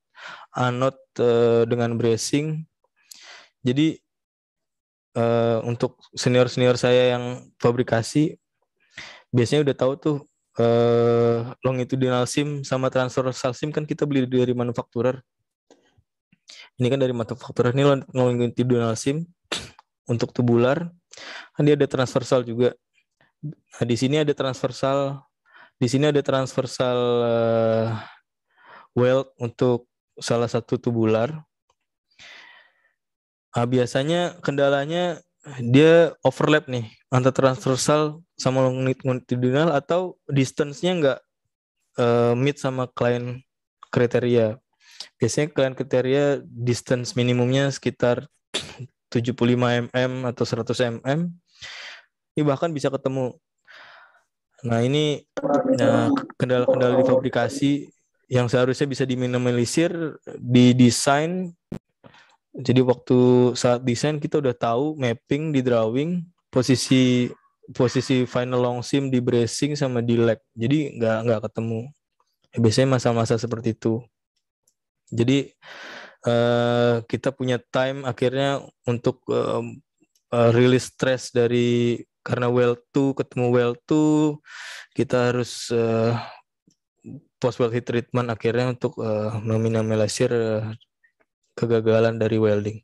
anode uh, uh, dengan bracing. Jadi uh, untuk senior-senior saya yang fabrikasi biasanya udah tahu tuh uh, longitudinal sim sama transversal sim kan kita beli dari manufakturer. Ini kan dari manufakturer ini longitudinal sim untuk tubular. Kan dia ada transversal juga. Nah, di sini ada transversal di sini ada transversal uh, weld untuk salah satu tubular. Nah, biasanya kendalanya dia overlap nih antara transversal sama longitudinal atau distance-nya nggak uh, meet sama klien kriteria. Biasanya klien kriteria distance minimumnya sekitar 75 mm atau 100 mm. Ini bahkan bisa ketemu. Nah, ini kendala kendala nah, di fabrikasi yang seharusnya bisa diminimalisir di desain jadi waktu saat desain kita udah tahu mapping di drawing posisi posisi final long sim di bracing sama di leg jadi nggak nggak ketemu ya, biasanya masa-masa seperti itu jadi eh, kita punya time akhirnya untuk uh, eh, rilis stress dari karena well to ketemu well to kita harus eh, post heat treatment akhirnya untuk uh, meminimalisir uh, kegagalan dari welding.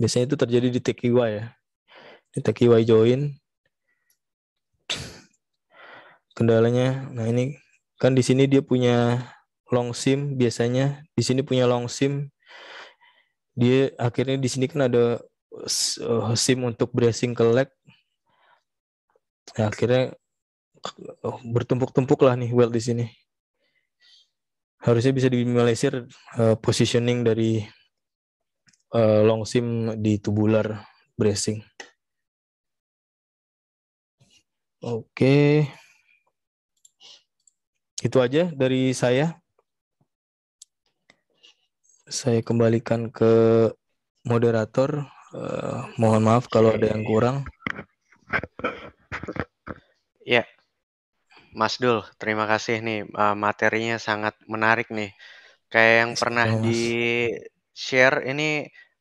Biasanya itu terjadi di TQY e ya. Di TQY e join kendalanya nah ini kan di sini dia punya long sim biasanya di sini punya long sim dia akhirnya di sini kan ada uh, sim untuk bracing ke leg nah, akhirnya bertumpuk-tumpuk lah nih Well di sini. Harusnya bisa diminimalisir uh, positioning dari uh, long sim di tubular bracing. Oke. Okay. Itu aja dari saya. Saya kembalikan ke moderator. Uh, mohon maaf kalau ada yang kurang. Ya, Mas Dul, terima kasih nih uh, materinya sangat menarik nih. Kayak yang Terima pernah kasih, di share ini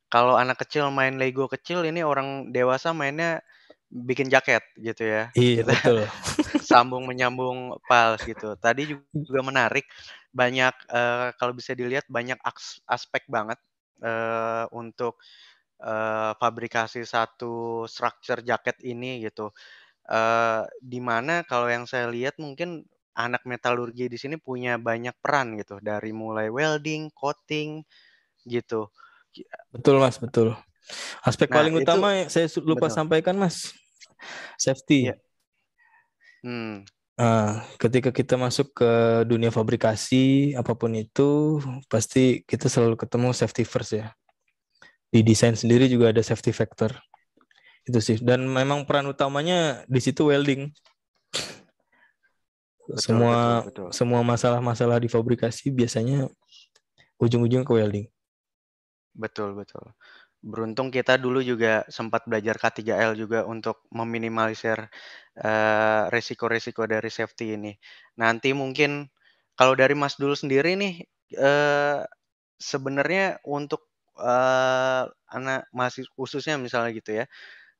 kalau anak kecil main Lego kecil ini orang dewasa mainnya bikin jaket gitu ya. Iya gitu. betul. sambung menyambung pals gitu. Tadi juga menarik banyak uh, kalau bisa dilihat banyak aspek banget uh, untuk uh, fabrikasi satu structure jaket ini gitu. Uh, dimana kalau yang saya lihat mungkin anak metalurgi di sini punya banyak peran gitu dari mulai welding, coating gitu. E betul Mas, betul. Aspek nah, paling utama itu, saya lupa betul. sampaikan Mas, safety. Ya. Hmm. Uh, ketika kita masuk ke dunia fabrikasi apapun itu pasti kita selalu ketemu safety first ya. Di desain sendiri juga ada safety factor itu sih dan memang peran utamanya di situ welding betul, semua betul, betul. semua masalah-masalah di fabrikasi biasanya ujung-ujung ke welding betul betul beruntung kita dulu juga sempat belajar K3L juga untuk meminimalisir uh, resiko-resiko dari safety ini. Nanti mungkin kalau dari Mas Dulu sendiri nih uh, sebenarnya untuk uh, anak masih khususnya misalnya gitu ya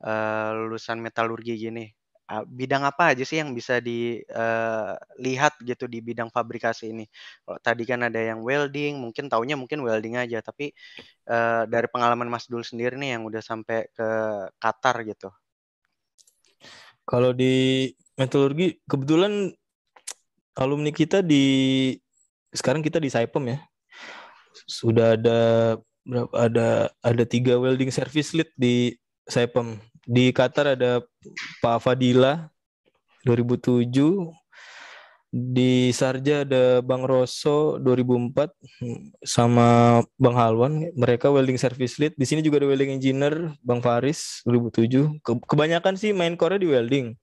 Eh, lulusan metalurgi gini? Ah, bidang apa aja sih yang bisa dilihat eh, gitu di bidang fabrikasi ini? Kalau tadi kan ada yang welding, mungkin taunya mungkin welding aja, tapi eh, dari pengalaman Mas Dul sendiri nih yang udah sampai ke Qatar gitu. Kalau di metalurgi kebetulan alumni kita di sekarang kita di Saipem ya. Sudah ada berapa ada ada tiga welding service lead di Saipem di Qatar ada Pak Fadila 2007 di Sarja ada Bang Rosso 2004 sama Bang Halwan mereka welding service lead di sini juga ada welding engineer Bang Faris 2007 kebanyakan sih main core di welding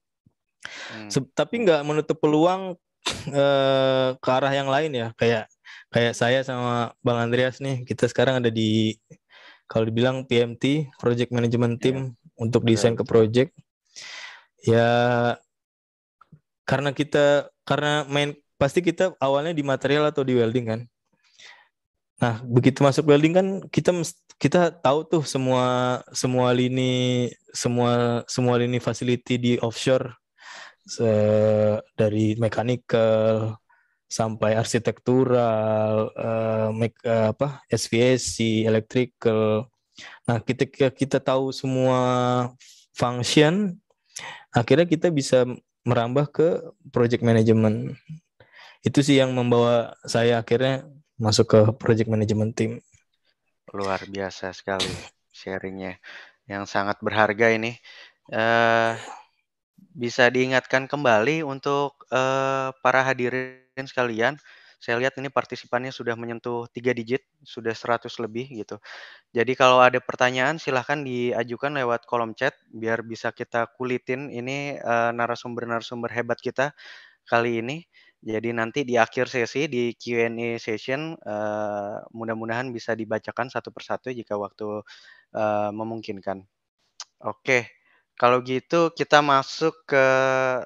hmm. tapi nggak menutup peluang eh, ke arah yang lain ya kayak kayak saya sama Bang Andreas nih kita sekarang ada di kalau dibilang PMT project management team yeah untuk desain ke project ya karena kita karena main pasti kita awalnya di material atau di welding kan nah begitu masuk welding kan kita kita tahu tuh semua semua lini semua semua lini facility di offshore se dari mechanical sampai arsitektural, uh, eh, make, uh, apa SVSC, electrical, Nah, ketika kita tahu semua function, akhirnya kita bisa merambah ke project management. Itu sih yang membawa saya akhirnya masuk ke project management team. Luar biasa sekali sharingnya, yang sangat berharga ini. Uh, bisa diingatkan kembali untuk uh, para hadirin sekalian saya lihat ini partisipannya sudah menyentuh tiga digit, sudah 100 lebih gitu. Jadi kalau ada pertanyaan silahkan diajukan lewat kolom chat biar bisa kita kulitin ini eh, narasumber-narasumber uh, hebat kita kali ini. Jadi nanti di akhir sesi di Q&A session uh, mudah-mudahan bisa dibacakan satu persatu jika waktu uh, memungkinkan. Oke. Kalau gitu kita masuk ke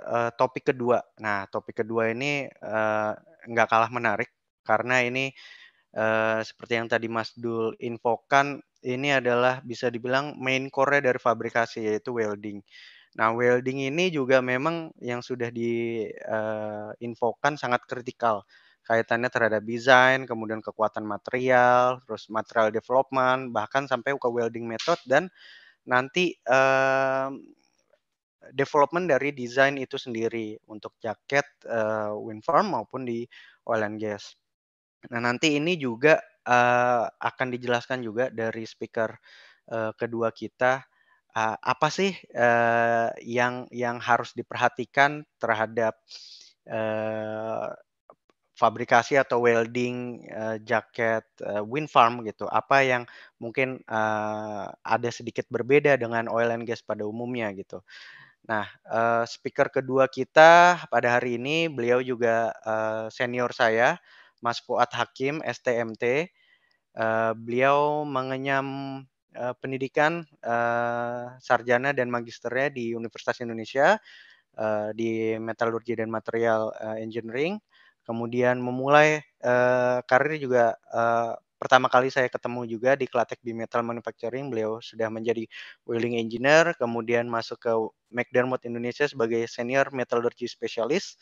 uh, topik kedua. Nah, topik kedua ini nggak kalah menarik karena ini uh, seperti yang tadi Mas Dul infokan ini adalah bisa dibilang main core dari fabrikasi yaitu welding. Nah, welding ini juga memang yang sudah diinfokan eh, uh, sangat kritikal kaitannya terhadap desain, kemudian kekuatan material, terus material development, bahkan sampai ke welding method dan nanti uh, development dari desain itu sendiri untuk jaket uh, eh, wind farm maupun di oil and gas. Nah nanti ini juga uh, akan dijelaskan juga dari speaker uh, kedua kita uh, apa sih uh, yang yang harus diperhatikan terhadap uh, fabrikasi atau welding uh, jaket uh, wind farm gitu apa yang mungkin uh, ada sedikit berbeda dengan oil and gas pada umumnya gitu Nah, uh, speaker kedua kita pada hari ini beliau juga uh, senior saya, Mas Fuad Hakim, STMT. Uh, eh, beliau mengenyam uh, pendidikan uh, sarjana dan magisternya di Universitas Indonesia uh, di Metalurgi dan Material Engineering. Kemudian memulai uh, karir juga uh, pertama kali saya ketemu juga di Klatek Bimetal Manufacturing. Beliau sudah menjadi welding engineer, kemudian masuk ke McDermott Indonesia sebagai senior metallurgy specialist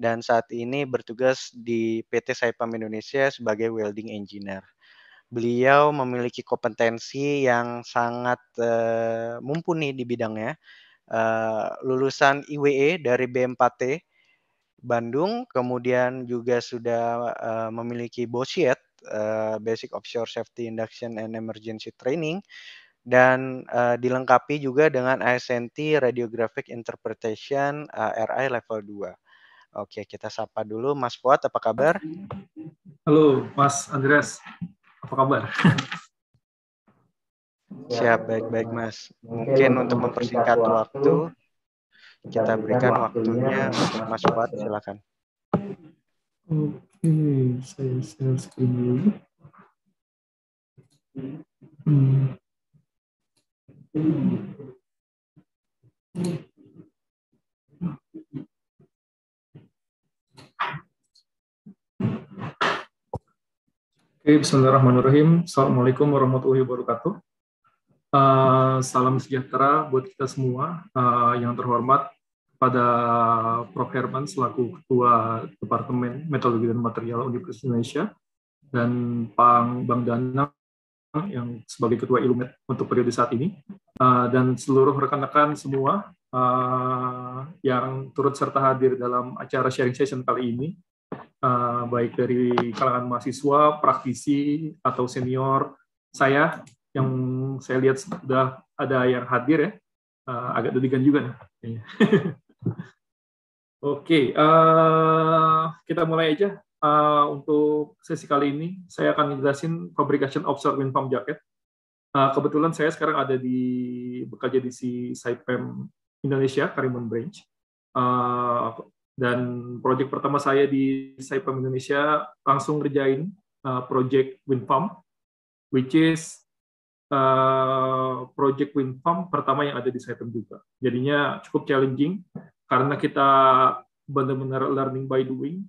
dan saat ini bertugas di PT Saipam Indonesia sebagai welding engineer. Beliau memiliki kompetensi yang sangat uh, mumpuni di bidangnya. Uh, lulusan IWE dari B4T Bandung, kemudian juga sudah uh, memiliki Bosiet Eh, basic Offshore Safety Induction and Emergency Training dan uh, dilengkapi juga dengan ASNT Radiographic Interpretation uh, eh, RI level 2. Oke, kita sapa dulu Mas Fuad, apa kabar? Halo, Mas Andreas. Apa kabar? Siap, baik-baik Mas. Mungkin untuk mempersingkat waktu, kita berikan waktunya untuk Mas Fuad, silakan. Oke, saya share screen dulu. Oke, bismillahirrahmanirrahim. Assalamualaikum warahmatullahi wabarakatuh. Uh, salam sejahtera buat kita semua uh, yang terhormat pada Prof. Herman selaku Ketua Departemen Metodologi dan Material Universitas Indonesia dan Pang Bang Danang yang sebagai Ketua Ilumet untuk periode saat ini uh, dan seluruh rekan-rekan semua uh, yang turut serta hadir dalam acara sharing session kali ini uh, baik dari kalangan mahasiswa, praktisi atau senior saya yang saya lihat sudah ada yang hadir ya uh, agak dedikan juga nih. Oke, okay, uh, eh, kita mulai aja uh, untuk sesi kali ini. Saya akan jelasin fabrication offshore wind farm jacket. Uh, kebetulan saya sekarang ada di bekerja di si Saipem Indonesia Karimun Branch. Uh, dan proyek pertama saya di Saipem Indonesia langsung ngerjain uh, proyek wind farm, which is uh, project wind farm pertama yang ada di Saipem juga. Jadinya cukup challenging karena kita benar-benar learning by doing.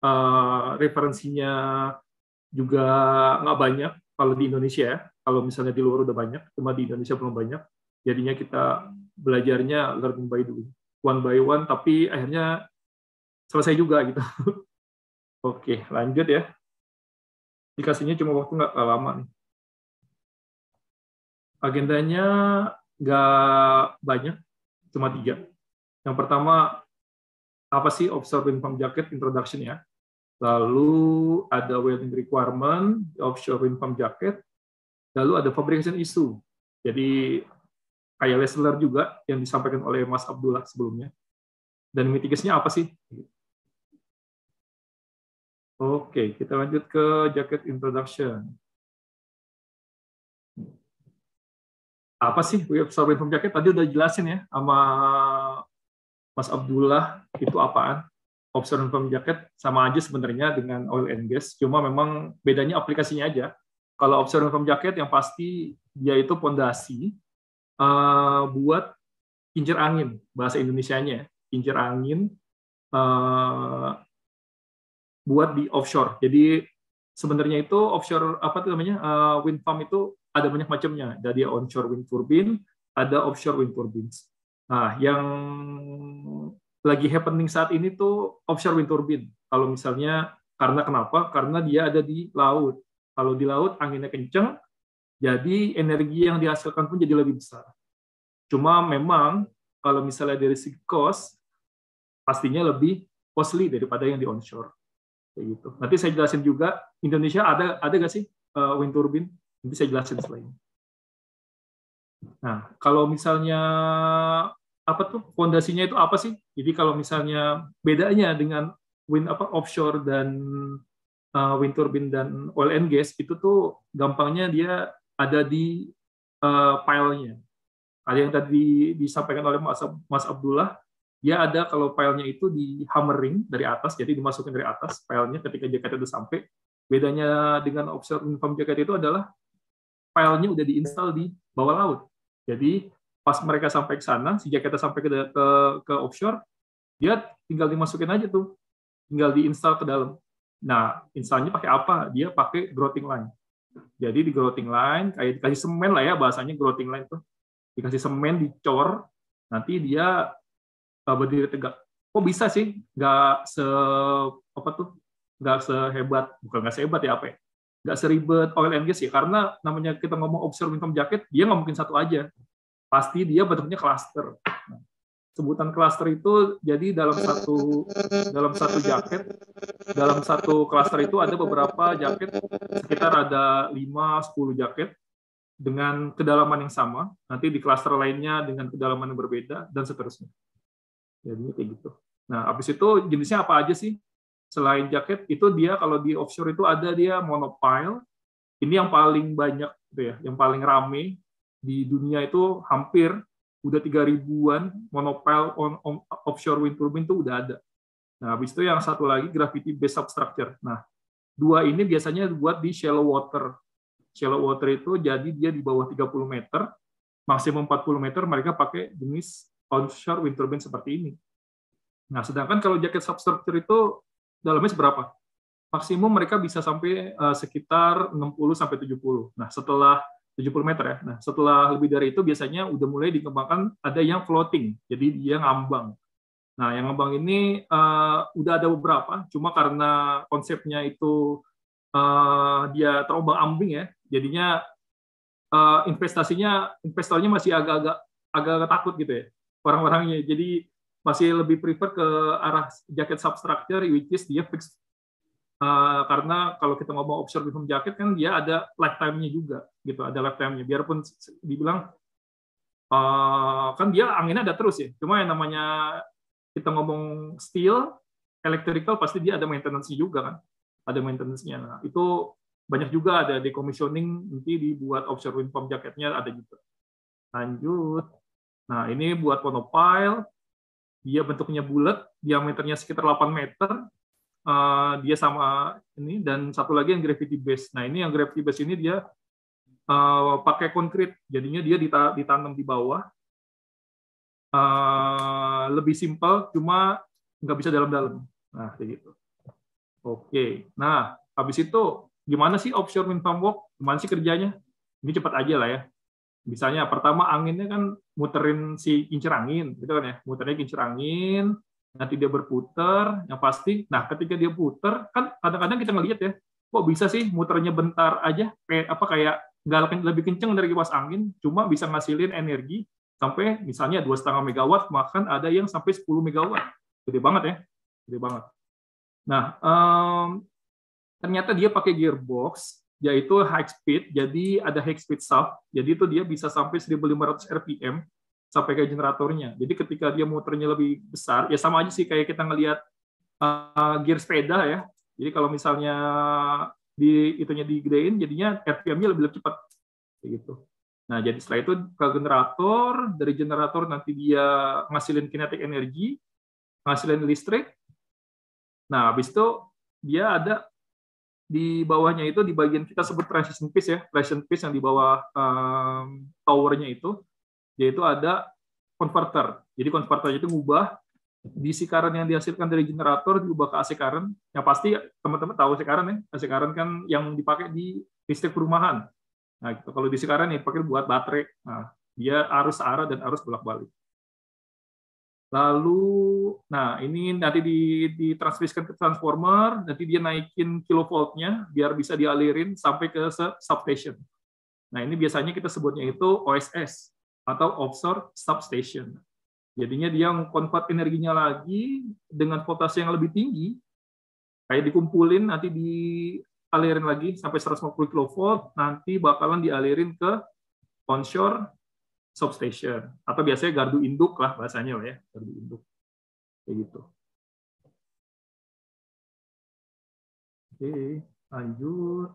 Uh, referensinya juga nggak banyak kalau di Indonesia ya. Kalau misalnya di luar udah banyak, cuma di Indonesia belum banyak. Jadinya kita belajarnya learning by doing, one by one, tapi akhirnya selesai juga gitu. Oke, lanjut ya. Dikasihnya cuma waktu nggak lama nih. Agendanya nggak banyak, cuma tiga yang pertama, apa sih offshore wind farm jacket introduction ya? Lalu ada welding requirement, offshore wind farm jacket, lalu ada fabrication issue. Jadi kayak Lesler juga yang disampaikan oleh Mas Abdullah sebelumnya. Dan mitigasinya apa sih? Oke, kita lanjut ke jacket introduction. Apa sih web software jacket? Tadi udah jelasin ya sama Mas Abdullah itu apaan? Observation Firm Jacket sama aja sebenarnya dengan oil and gas, cuma memang bedanya aplikasinya aja. Kalau Observation Firm Jacket yang pasti dia itu pondasi uh, buat kincir angin, bahasa Indonesianya, kincir angin uh, buat di offshore. Jadi sebenarnya itu offshore apa tuh namanya uh, wind farm itu ada banyak macamnya. Ada onshore wind turbine, ada offshore wind turbines. Nah, yang lagi happening saat ini tuh offshore wind turbine. Kalau misalnya karena kenapa? Karena dia ada di laut. Kalau di laut anginnya kenceng, jadi energi yang dihasilkan pun jadi lebih besar. Cuma memang kalau misalnya dari segi cost, pastinya lebih costly daripada yang di onshore. Kayak gitu. Nanti saya jelasin juga Indonesia ada ada gak sih eh, wind turbine? Nanti saya jelasin selain. Nah, kalau misalnya apa tuh fondasinya itu apa sih? Jadi kalau misalnya bedanya dengan wind apa offshore dan uh, wind turbine dan oil and gas itu tuh gampangnya dia ada di uh, eh, filenya. Ada yang tadi disampaikan oleh Mas, Mas Abdullah, dia ada kalau filenya itu di hammering dari atas, jadi dimasukkan dari atas filenya ketika jaket itu sampai. Bedanya dengan offshore wind farm jaket itu adalah filenya udah diinstal di bawah laut. Jadi pas mereka sampai ke sana, sejak kita sampai ke, ke, ke offshore, dia tinggal dimasukin aja tuh, tinggal diinstal ke dalam. Nah, instalnya pakai apa? Dia pakai grouting line. Jadi di grouting line, kayak dikasih semen lah ya bahasanya grouting line tuh, dikasih semen, dicor, nanti dia eh, berdiri tegak. Kok bisa sih? Nggak se apa tuh? Nggak sehebat, bukan nggak sehebat ya apa ya? Nggak seribet oil and gas ya, karena namanya kita ngomong offshore income jacket, dia nggak mungkin satu aja pasti dia bentuknya klaster nah, sebutan klaster itu jadi dalam satu dalam satu jaket dalam satu klaster itu ada beberapa jaket sekitar ada 5 10 jaket dengan kedalaman yang sama nanti di klaster lainnya dengan kedalaman yang berbeda dan seterusnya. Jadi kayak gitu. Nah, habis itu jenisnya apa aja sih? Selain jaket itu dia kalau di offshore itu ada dia monopile. Ini yang paling banyak gitu ya, yang paling rame di dunia itu hampir udah tiga ribuan monopile on, on, offshore wind turbine itu udah ada. Nah, habis itu yang satu lagi gravity based substructure. Nah, dua ini biasanya buat di shallow water. Shallow water itu jadi dia di bawah 30 meter, maksimum 40 meter mereka pakai jenis onshore wind turbine seperti ini. Nah, sedangkan kalau jaket substructure itu dalamnya seberapa? Maksimum mereka bisa sampai uh, sekitar 60 sampai 70. Nah, setelah 70 meter ya. Nah, setelah lebih dari itu biasanya udah mulai dikembangkan ada yang floating, jadi dia ngambang. Nah, yang ngambang ini uh, udah ada beberapa, cuma karena konsepnya itu uh, dia terombang-ambing ya, jadinya uh, investasinya investornya masih agak-agak agak takut gitu ya orang-orangnya. Jadi masih lebih prefer ke arah jaket substructure which is dia fixed Uh, karena kalau kita ngomong observe perfume jacket kan dia ada lifetime-nya juga gitu ada lifetime-nya biarpun dibilang uh, kan dia anginnya ada terus ya cuma yang namanya kita ngomong steel electrical pasti dia ada maintenance juga kan ada maintenance-nya nah itu banyak juga ada decommissioning nanti dibuat observe wind farm jaketnya ada juga lanjut nah ini buat monopile dia bentuknya bulat diameternya sekitar 8 meter Eh, dia sama ini dan satu lagi yang gravity base. Nah ini yang gravity base ini dia uh, pakai konkrit, jadinya dia ditanam di bawah. Uh, lebih simpel, cuma nggak bisa dalam-dalam. Nah kayak gitu. Oke. Nah habis itu gimana sih offshore wind farm work? Gimana sih kerjanya? Ini cepat aja lah ya. Misalnya pertama anginnya kan muterin si kincir angin, gitu kan ya, muternya kincir angin, nanti dia berputar yang pasti nah ketika dia putar kan kadang-kadang kita ngelihat ya kok bisa sih muternya bentar aja kayak apa kayak nggak lebih kenceng dari kipas angin cuma bisa ngasilin energi sampai misalnya dua setengah megawatt bahkan ada yang sampai 10 megawatt gede banget ya gede banget nah um, ternyata dia pakai gearbox yaitu high speed jadi ada high speed shaft. jadi itu dia bisa sampai 1500 rpm sampai ke generatornya. Jadi ketika dia muternya lebih besar, ya sama aja sih kayak kita ngelihat uh, gear sepeda ya. Jadi kalau misalnya di itunya digedein, jadinya RPM-nya lebih, lebih cepat kayak gitu. Nah, jadi setelah itu ke generator, dari generator nanti dia ngasilin kinetic energy, ngasilin listrik. Nah, habis itu dia ada di bawahnya itu di bagian kita sebut transition piece ya, transition piece yang di bawah um, towernya itu yaitu ada converter. Jadi converter itu mengubah DC current yang dihasilkan dari generator diubah ke AC current. Yang pasti teman-teman tahu AC current ya. AC current kan yang dipakai di listrik perumahan. Nah, gitu. kalau DC current yang dipakai buat baterai. Nah, dia arus arah dan arus bolak-balik. Lalu, nah ini nanti ditransmisikan ke transformer, nanti dia naikin kilovoltnya biar bisa dialirin sampai ke substation. Nah ini biasanya kita sebutnya itu OSS, atau offshore substation. Jadinya dia convert energinya lagi dengan voltase yang lebih tinggi, kayak dikumpulin nanti dialirin lagi sampai 150 kV, nanti bakalan dialirin ke onshore substation atau biasanya gardu induk lah bahasanya lah ya, gardu induk. Kayak gitu. Oke, lanjut.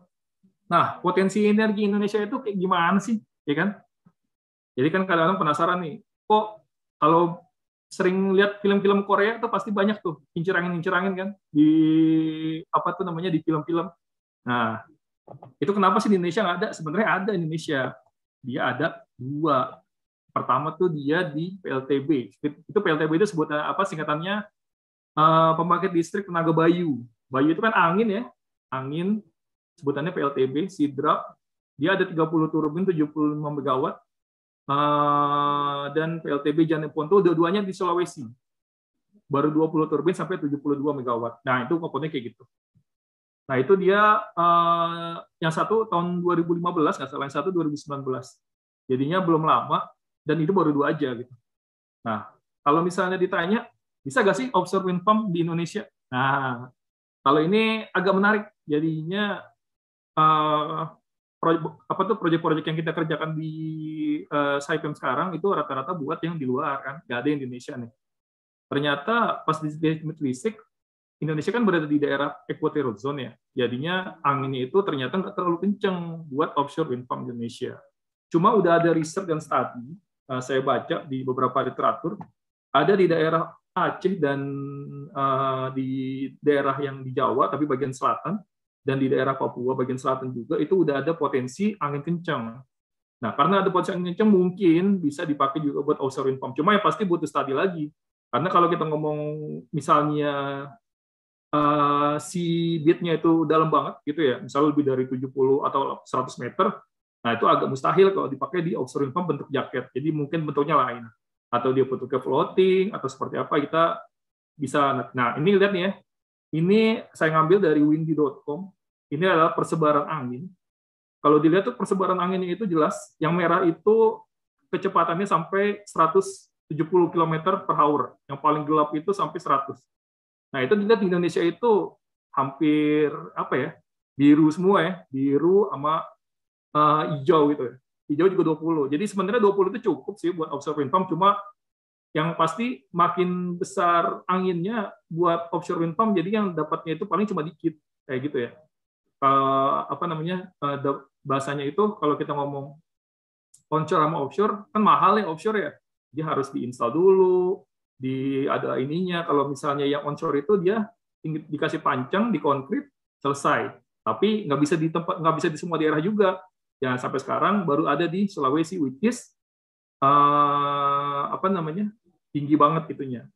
Nah, potensi energi Indonesia itu kayak gimana sih? Ya kan? Jadi kan kadang-kadang penasaran nih, kok kalau sering lihat film-film Korea tuh pasti banyak tuh incirangin-incirangin kan di apa tuh namanya di film-film. Nah, itu kenapa sih di Indonesia nggak ada? Sebenarnya ada Indonesia. Dia ada dua. Pertama tuh dia di PLTB. Itu PLTB itu sebut eh, apa singkatannya uh, pembangkit listrik tenaga bayu. Bayu itu kan angin ya. Angin sebutannya PLTB, Sidrap. Dia ada 30 turbin 75 megawatt uh, dan PLTB Janeponto, dua-duanya di Sulawesi. Baru 20 turbin sampai 72 megawatt. Nah, itu komponennya kayak gitu. Nah, itu dia uh, yang satu tahun 2015, nggak salah, yang satu 2019. Jadinya belum lama, dan itu baru dua aja. gitu. Nah, kalau misalnya ditanya, bisa nggak sih offshore wind farm di Indonesia? Nah, kalau ini agak menarik. Jadinya uh, Proyek apa tuh proyek-proyek yang kita kerjakan di uh, Saipem sekarang itu rata-rata buat yang di luar kan, nggak ada yang Indonesia nih. Ternyata pas di listrik Indonesia kan berada di daerah equatorial zone ya, jadinya anginnya itu ternyata nggak terlalu kenceng buat offshore wind farm Indonesia. Cuma udah ada riset dan studi, uh, eh, saya baca di beberapa literatur, ada di daerah Aceh dan uh, di daerah yang di Jawa, tapi bagian selatan, dan di daerah Papua bagian selatan juga itu udah ada potensi angin kencang. Nah, karena ada potensi angin kencang mungkin bisa dipakai juga buat offshore wind farm. Cuma ya pasti butuh studi lagi. Karena kalau kita ngomong misalnya uh, si bitnya itu dalam banget gitu ya, misalnya lebih dari 70 atau 100 meter, nah itu agak mustahil kalau dipakai di offshore wind farm bentuk jaket. Jadi mungkin bentuknya lain. Atau dia bentuknya floating, atau seperti apa, kita bisa. Nah, ini lihat nih ya, ini saya ngambil dari windy.com ini adalah persebaran angin. Kalau dilihat tuh persebaran anginnya itu jelas. Yang merah itu kecepatannya sampai 170 km per hour. Yang paling gelap itu sampai 100. Nah itu dilihat di Indonesia itu hampir apa ya biru semua ya biru sama uh, hijau gitu ya hijau juga 20 jadi sebenarnya 20 itu cukup sih buat offshore wind farm cuma yang pasti makin besar anginnya buat offshore wind farm jadi yang dapatnya itu paling cuma dikit kayak gitu ya uh, apa namanya uh, bahasanya itu kalau kita ngomong onshore sama offshore kan mahal ya offshore ya dia harus diinstal dulu di ada ininya kalau misalnya yang onshore itu dia dikasih panjang di konkrit selesai tapi nggak bisa di tempat nggak bisa di semua daerah juga ya sampai sekarang baru ada di Sulawesi which is uh, apa namanya tinggi banget itunya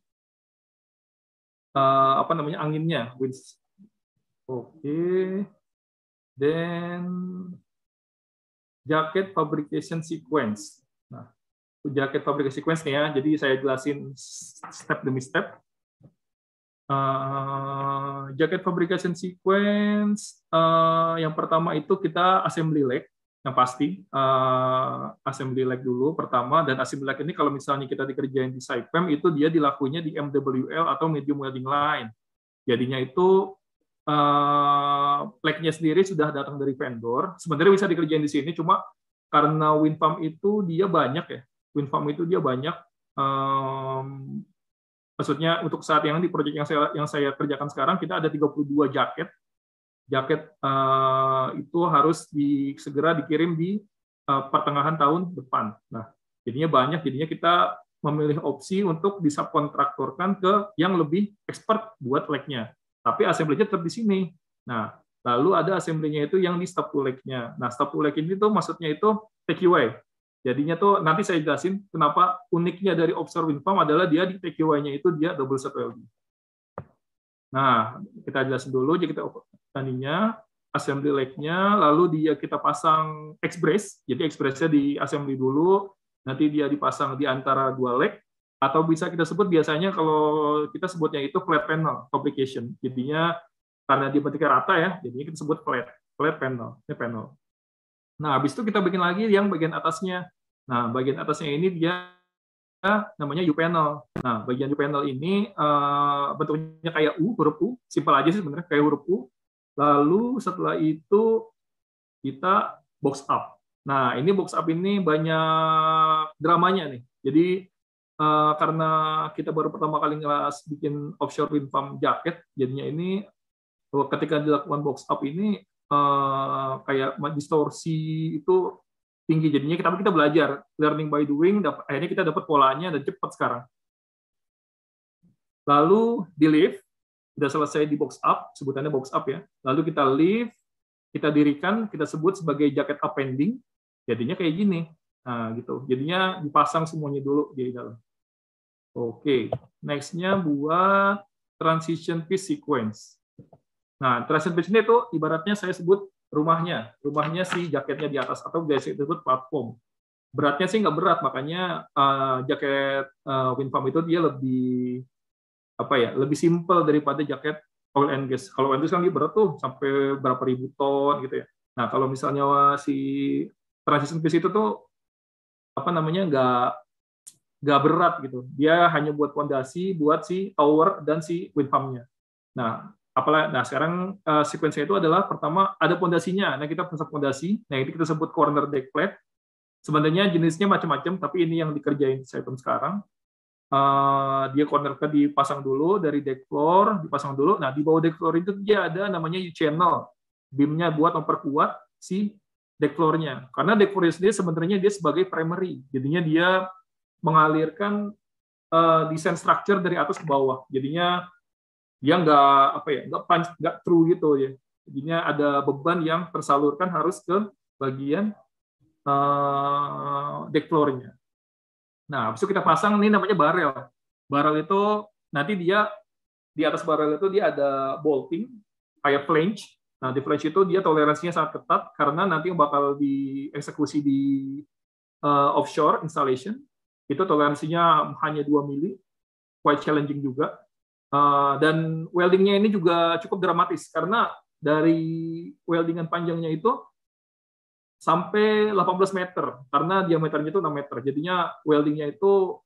uh, apa namanya anginnya winds oke okay. Then jacket fabrication sequence. Nah, jacket fabrication sequence nih ya. Jadi saya jelasin step demi step. Uh, eh, jacket fabrication sequence uh, yang pertama itu kita assembly leg yang pasti uh, assembly leg dulu pertama dan assembly leg ini kalau misalnya kita dikerjain di SIPEM itu dia dilakunya di MWL atau medium welding line jadinya itu uh, sendiri sudah datang dari vendor. Sebenarnya bisa dikerjain di sini, cuma karena wind farm itu dia banyak ya. Wind farm itu dia banyak. Um, maksudnya untuk saat yang di proyek yang saya yang saya kerjakan sekarang kita ada 32 jaket. Jaket uh, itu harus di, segera dikirim di uh, pertengahan tahun depan. Nah, jadinya banyak, jadinya kita memilih opsi untuk disubkontraktorkan ke yang lebih expert buat leg-nya tapi assembly-nya tetap di sini. Nah, lalu ada assembly-nya itu yang di stop to leg-nya. Nah, stop to leg ini tuh maksudnya itu away. Jadinya tuh nanti saya jelasin kenapa uniknya dari observe Farm adalah dia di away nya itu dia double set welding. Nah, kita jelasin dulu jadi kita tadinya assembly leg-nya, lalu dia kita pasang express. Jadi express-nya di assembly dulu, nanti dia dipasang di antara dua leg, atau bisa kita sebut biasanya kalau kita sebutnya itu flat panel complication. Jadinya karena dia bentuknya rata ya, jadinya kita sebut flat, flat panel, ini panel. Nah, habis itu kita bikin lagi yang bagian atasnya. Nah, bagian atasnya ini dia namanya U-panel. Nah, bagian U-panel ini uh, bentuknya kayak U, huruf U, simpel aja sih sebenarnya kayak huruf U. Lalu setelah itu kita box up. Nah, ini box up ini banyak dramanya nih. Jadi Eh, karena kita baru pertama kali ngelas bikin offshore wind farm jaket, jadinya ini eh, ketika dilakukan box up ini uh, kayak distorsi itu tinggi jadinya kita kita belajar learning by doing dapat, akhirnya kita dapat polanya dan cepat sekarang lalu di lift sudah selesai di box up sebutannya box up ya lalu kita lift kita dirikan kita sebut sebagai jaket appending jadinya kayak gini nah gitu jadinya dipasang semuanya dulu di dalam Oke, okay. nextnya buat transition piece sequence. Nah, transition piece ini itu ibaratnya saya sebut rumahnya, rumahnya sih jaketnya di atas atau biasa disebut platform. Beratnya sih nggak berat, makanya uh, jaket uh, farm itu dia lebih apa ya, lebih simple daripada jaket oil and gas. Kalau oil and gas kan berat tuh sampai berapa ribu ton gitu ya. Nah, kalau misalnya si transition piece itu tuh apa namanya nggak nggak berat gitu. Dia hanya buat fondasi, buat si tower dan si wind farm-nya. Nah, apalah nah sekarang uh, sequence itu adalah pertama ada pondasinya. Nah, kita punya pondasi. Nah, ini kita sebut corner deck plate. Sebenarnya jenisnya macam-macam, tapi ini yang dikerjain saya sekarang. Uh, dia corner ke dipasang dulu dari deck floor, dipasang dulu. Nah, di bawah deck floor itu dia ada namanya U-channel. Beamnya buat memperkuat si deck floor-nya. Karena deck floor sendiri sebenarnya dia sebagai primary. Jadinya dia mengalirkan uh, desain structure dari atas ke bawah. Jadinya dia nggak apa ya nggak punch nggak true gitu ya. Jadinya ada beban yang tersalurkan harus ke bagian uh, deck floor-nya. Nah, habis itu kita pasang ini namanya barel. Barel itu nanti dia di atas barel itu dia ada bolting kayak flange. Nah, di flange itu dia toleransinya sangat ketat karena nanti bakal dieksekusi di uh, offshore installation itu toleransinya hanya 2 mili, quite challenging juga. Uh, dan weldingnya ini juga cukup dramatis karena dari weldingan panjangnya itu sampai 18 meter karena diameternya itu 6 meter. Jadinya weldingnya itu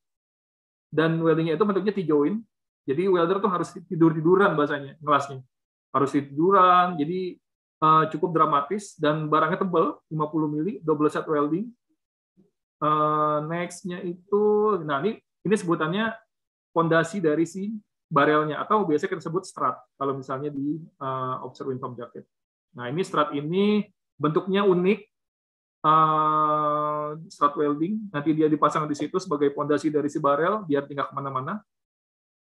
dan weldingnya itu bentuknya tijoin. Jadi welder tuh harus tidur-tiduran bahasanya, ngelasnya. Harus tiduran, jadi uh, cukup dramatis dan barangnya tebal, 50 mili, double set welding. Eh, nextnya itu, nah ini ini sebutannya fondasi dari si barelnya atau biasanya kita sebut strat kalau misalnya di uh, observe wind farm jacket. Nah ini strat ini bentuknya unik, uh, strat welding. Nanti dia dipasang di situ sebagai fondasi dari si barel biar tinggal kemana-mana.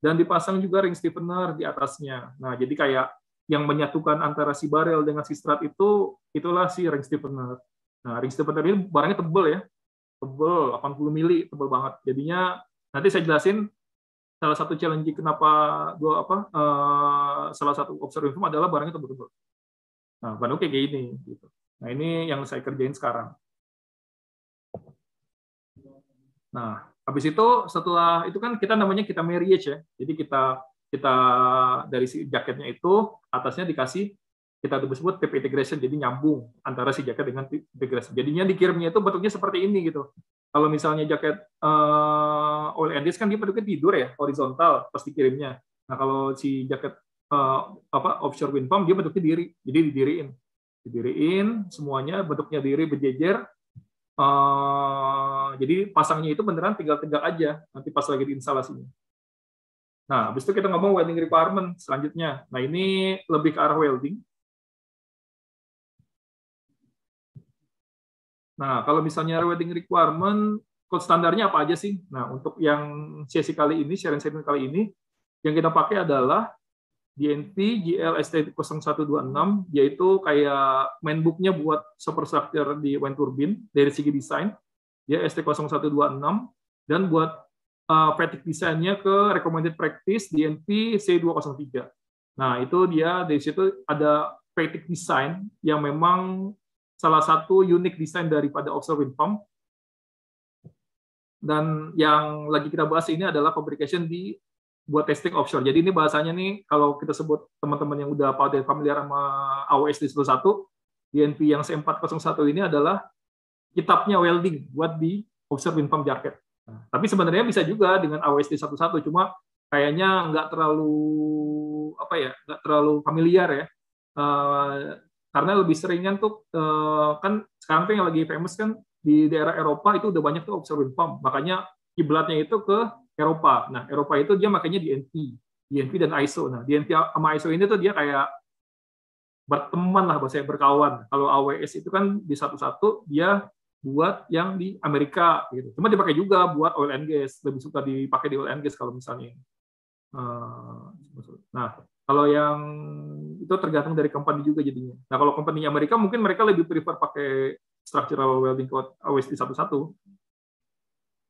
Dan dipasang juga ring stiffener di atasnya. Nah jadi kayak yang menyatukan antara si barel dengan si strat itu itulah si ring stiffener. Nah ring stiffener ini barangnya tebel ya, tebel 80 mili tebel banget jadinya nanti saya jelasin salah satu challenge kenapa gua apa uh, salah satu observation adalah barangnya tebel-tebel nah bahannya kayak gini gitu nah ini yang saya kerjain sekarang nah habis itu setelah itu kan kita namanya kita marriage ya jadi kita kita dari si jaketnya itu atasnya dikasih kita sebut tip integration jadi nyambung antara si jaket dengan tip integration. Jadinya dikirimnya itu bentuknya seperti ini gitu. Kalau misalnya jaket uh, oil and kan dia bentuknya tidur ya, horizontal pas dikirimnya. Nah, kalau si jaket uh, apa offshore wind farm dia bentuknya diri. Jadi didiriin. Didiriin semuanya bentuknya diri berjejer. Uh, jadi pasangnya itu beneran tinggal tegak aja nanti pas lagi di Nah, habis itu kita ngomong welding requirement selanjutnya. Nah, ini lebih ke arah welding Nah, kalau misalnya wedding requirement, code standarnya apa aja sih? Nah, untuk yang sesi kali ini, sharing session kali ini, yang kita pakai adalah DNT GL ST0126, yaitu kayak main book-nya buat superstructure di wind turbine dari segi desain, dia ST0126, dan buat uh, fatigue desainnya ke recommended practice DNT C203. Nah, itu dia dari situ ada fatigue design yang memang salah satu unique desain daripada offshore wind farm. Dan yang lagi kita bahas ini adalah fabrication di buat testing offshore. Jadi ini bahasanya nih kalau kita sebut teman-teman yang udah pada familiar sama AOS di 11, DNP yang C401 ini adalah kitabnya welding buat di offshore wind farm jacket. Hmm. tapi sebenarnya bisa juga dengan di 11, cuma kayaknya nggak terlalu apa ya, nggak terlalu familiar ya eh, karena lebih seringnya kan tuh eh, kan sekarang tuh yang lagi famous kan di daerah Eropa itu udah banyak tuh offshore wind farm. Makanya kiblatnya itu ke Eropa. Nah, Eropa itu dia makanya DNP, DNP dan ISO. Nah, DNP sama ISO ini tuh dia kayak berteman lah bahasa berkawan. Kalau AWS itu kan di satu-satu dia buat yang di Amerika gitu. Cuma dipakai juga buat oil and gas, lebih suka dipakai di oil and gas kalau misalnya. Eh, nah, kalau yang itu tergantung dari company juga jadinya. Nah, kalau company Amerika mungkin mereka lebih prefer pakai structural welding code OSD 11.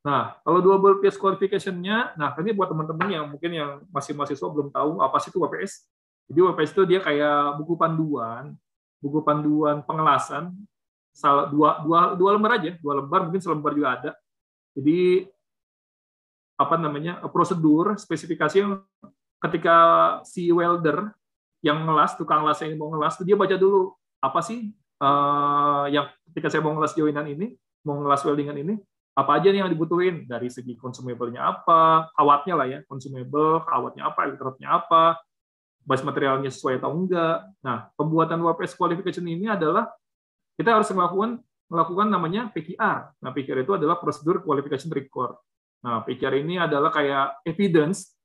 Nah, kalau double PS qualification-nya, nah ini buat teman-teman yang mungkin yang masih mahasiswa belum tahu apa sih itu WPS. Jadi WPS itu dia kayak buku panduan, buku panduan pengelasan, dua, dua, dua lembar aja, dua lembar mungkin selembar juga ada. Jadi apa namanya prosedur spesifikasi yang ketika si welder yang ngelas, tukang las yang mau ngelas, dia baca dulu apa sih uh, yang ketika saya mau ngelas joinan ini, mau ngelas weldingan ini, apa aja nih yang dibutuhin dari segi consumable apa, kawatnya lah ya, consumable, kawatnya apa, elektrodnya apa, base materialnya sesuai atau enggak. Nah, pembuatan WPS qualification ini adalah kita harus melakukan melakukan namanya PQR. Nah, PQR itu adalah prosedur qualification record. Nah, PQR ini adalah kayak evidence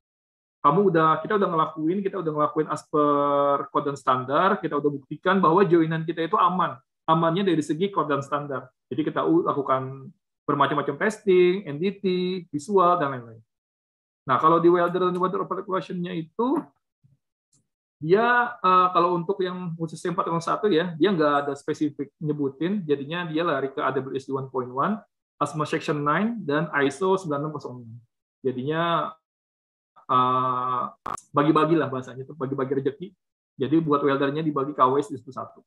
kamu udah kita udah ngelakuin kita udah ngelakuin as per code dan standar kita udah buktikan bahwa joinan kita itu aman amannya dari segi code dan standar jadi kita lakukan bermacam-macam testing NDT visual dan lain-lain nah kalau di welder dan welder operationnya itu dia uh, kalau untuk yang khusus satu ya dia nggak ada spesifik nyebutin jadinya dia lari ke AWS 1.1 ASMA Section 9 dan ISO 9606 jadinya Eh, bagi bagi lah bahasanya itu bagi-bagi rezeki. Jadi buat weldernya dibagi KWS di satu satu.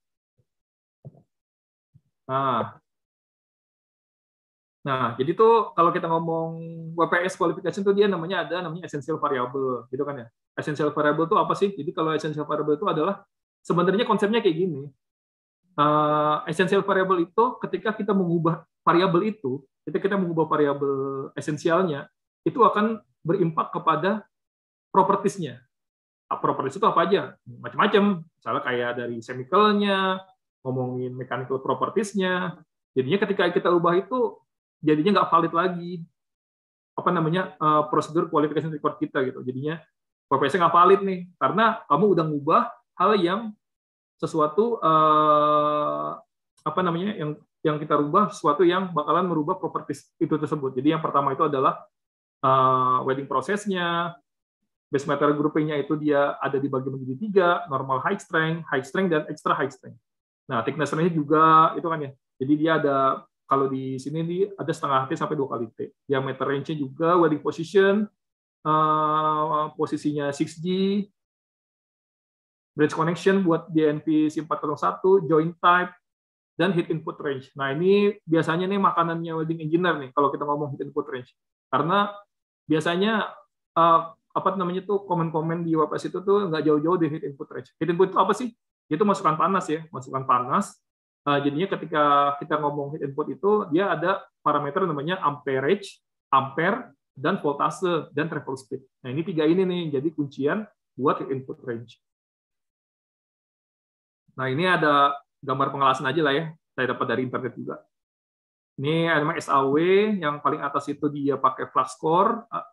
Nah, Nah, jadi tuh kalau kita ngomong WPS qualification tuh dia namanya ada namanya essential variable, gitu kan ya. Essential variable itu apa sih? Jadi kalau essential variable itu adalah sebenarnya konsepnya kayak gini. Uh, essential variable itu ketika kita mengubah variabel itu, ketika kita mengubah variabel esensialnya, itu akan berimpak kepada propertiesnya. Properties itu apa aja? Macam-macam. Misalnya kayak dari chemicalnya, ngomongin mechanical propertiesnya. Jadinya ketika kita ubah itu, jadinya nggak valid lagi apa namanya uh, prosedur qualification record kita gitu. Jadinya profesi nggak valid nih karena kamu udah ngubah hal yang sesuatu uh, apa namanya yang yang kita rubah sesuatu yang bakalan merubah properti itu tersebut. Jadi yang pertama itu adalah uh, wedding prosesnya, Base material nya itu dia ada dibagi menjadi tiga, normal high strength, high strength, dan extra high strength. Nah, thickness range juga itu kan ya. Jadi dia ada kalau di sini ini ada setengah T sampai dua kali T. meter range-nya juga welding position, uh, posisinya 6G, bridge connection buat DNP C401, joint type, dan heat input range. Nah ini biasanya nih makanannya welding engineer nih kalau kita ngomong heat input range. Karena biasanya uh, apa namanya tuh komen-komen di WPS itu tuh nggak jauh-jauh dari heat input range. Heat input itu apa sih? Itu masukan panas ya, masukan panas. Uh, jadinya ketika kita ngomong heat input itu dia ada parameter namanya amperage, ampere, dan voltase dan travel speed. Nah ini tiga ini nih jadi kuncian buat heat input range. Nah ini ada gambar pengelasan aja lah ya. Saya dapat dari internet juga. Ini elemen SAW yang paling atas itu dia pakai flux core, eh,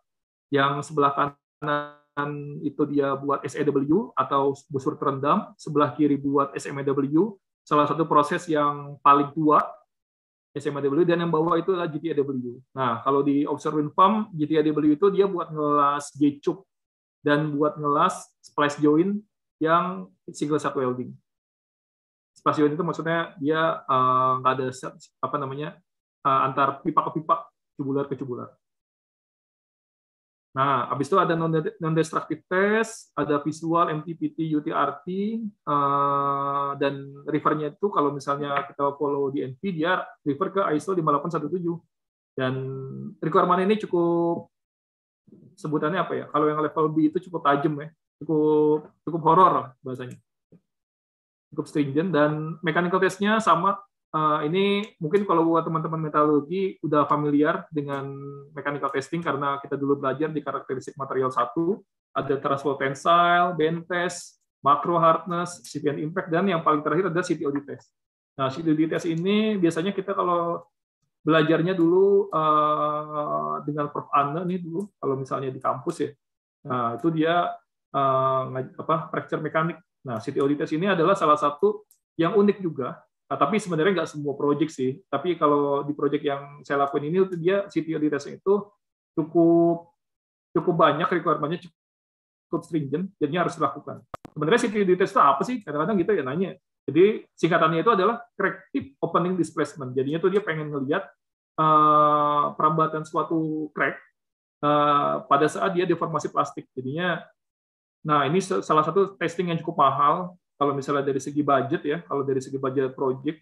yang sebelah kanan kanan itu dia buat SEW atau busur terendam, sebelah kiri buat SMEW, salah satu proses yang paling tua SMAW e dan yang bawah itu adalah GTAW. Nah, kalau di offshore wind farm, GTAW itu dia buat ngelas j dan buat ngelas splice join yang single shot welding. Splice join itu maksudnya dia eh, nggak uh, ada apa namanya uh, antar pipa ke pipa, cubular ke cubular. Nah, habis itu ada non-destructive test, ada visual, MTPT, UTRT, eh, dan rivernya itu kalau misalnya kita follow di NP, dia river ke ISO 5817. Dan requirement ini cukup, sebutannya apa ya, kalau yang level B itu cukup tajam ya, cukup cukup horor bahasanya. Cukup stringent, dan mechanical testnya sama uh, ini mungkin kalau buat teman-teman metalurgi udah familiar dengan mechanical testing karena kita dulu belajar di karakteristik material satu ada transfer tensile, bend test, macro hardness, CPN impact dan yang paling terakhir ada CTOD test. Nah, CTOD test ini biasanya kita kalau belajarnya dulu uh, dengan Prof Anne nih dulu kalau misalnya di kampus ya. Nah, itu dia uh, apa fracture mekanik. Nah, CTOD test ini adalah salah satu yang unik juga Nah, tapi sebenarnya nggak semua proyek sih. Tapi kalau di proyek yang saya lakuin ini, dia CTO di tes itu cukup cukup banyak requirement cukup, cukup stringent, jadinya harus dilakukan. Sebenarnya CTO di itu apa sih? Kadang-kadang gitu ya nanya. Jadi singkatannya itu adalah corrective opening displacement. Jadinya tuh dia pengen ngelihat uh, eh, perambatan suatu crack uh, pada saat dia deformasi plastik. Jadinya, nah ini salah satu testing yang cukup mahal kalau misalnya dari segi budget ya, kalau dari segi budget project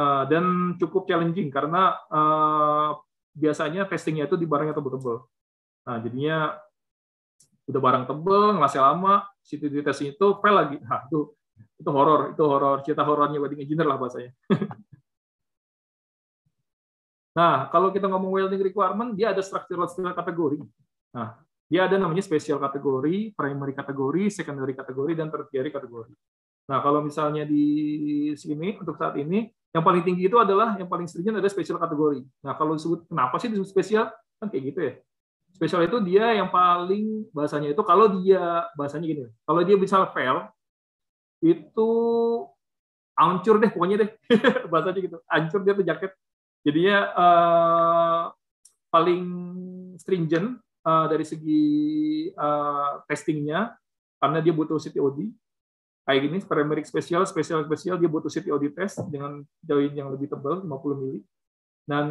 uh, dan cukup challenging karena uh, biasanya testingnya itu di barang yang tebel-tebel. Nah, jadinya udah barang tebel, ngelasnya lama, situ di testing itu fail lagi. Nah, itu itu horor, itu horor, cerita horornya wedding engineer lah bahasanya. nah, kalau kita ngomong welding requirement, dia ada structural steel kategori. Nah, dia ada namanya special kategori, primary kategori, secondary kategori, dan tertiary kategori. Nah, kalau misalnya di sini untuk saat ini yang paling tinggi itu adalah yang paling sering ada special kategori. Nah, kalau disebut kenapa sih disebut spesial? Kan kayak gitu ya. Spesial itu dia yang paling bahasanya itu kalau dia bahasanya gini, kalau dia bisa fail itu ancur deh pokoknya deh bahasanya gitu. Ancur dia tuh jaket. Jadinya uh, paling stringent uh, dari segi uh, testingnya karena dia butuh CTOD kayak gini paramedic spesial, spesial spesial dia butuh CTOD test dengan join yang lebih tebal 50 mili dan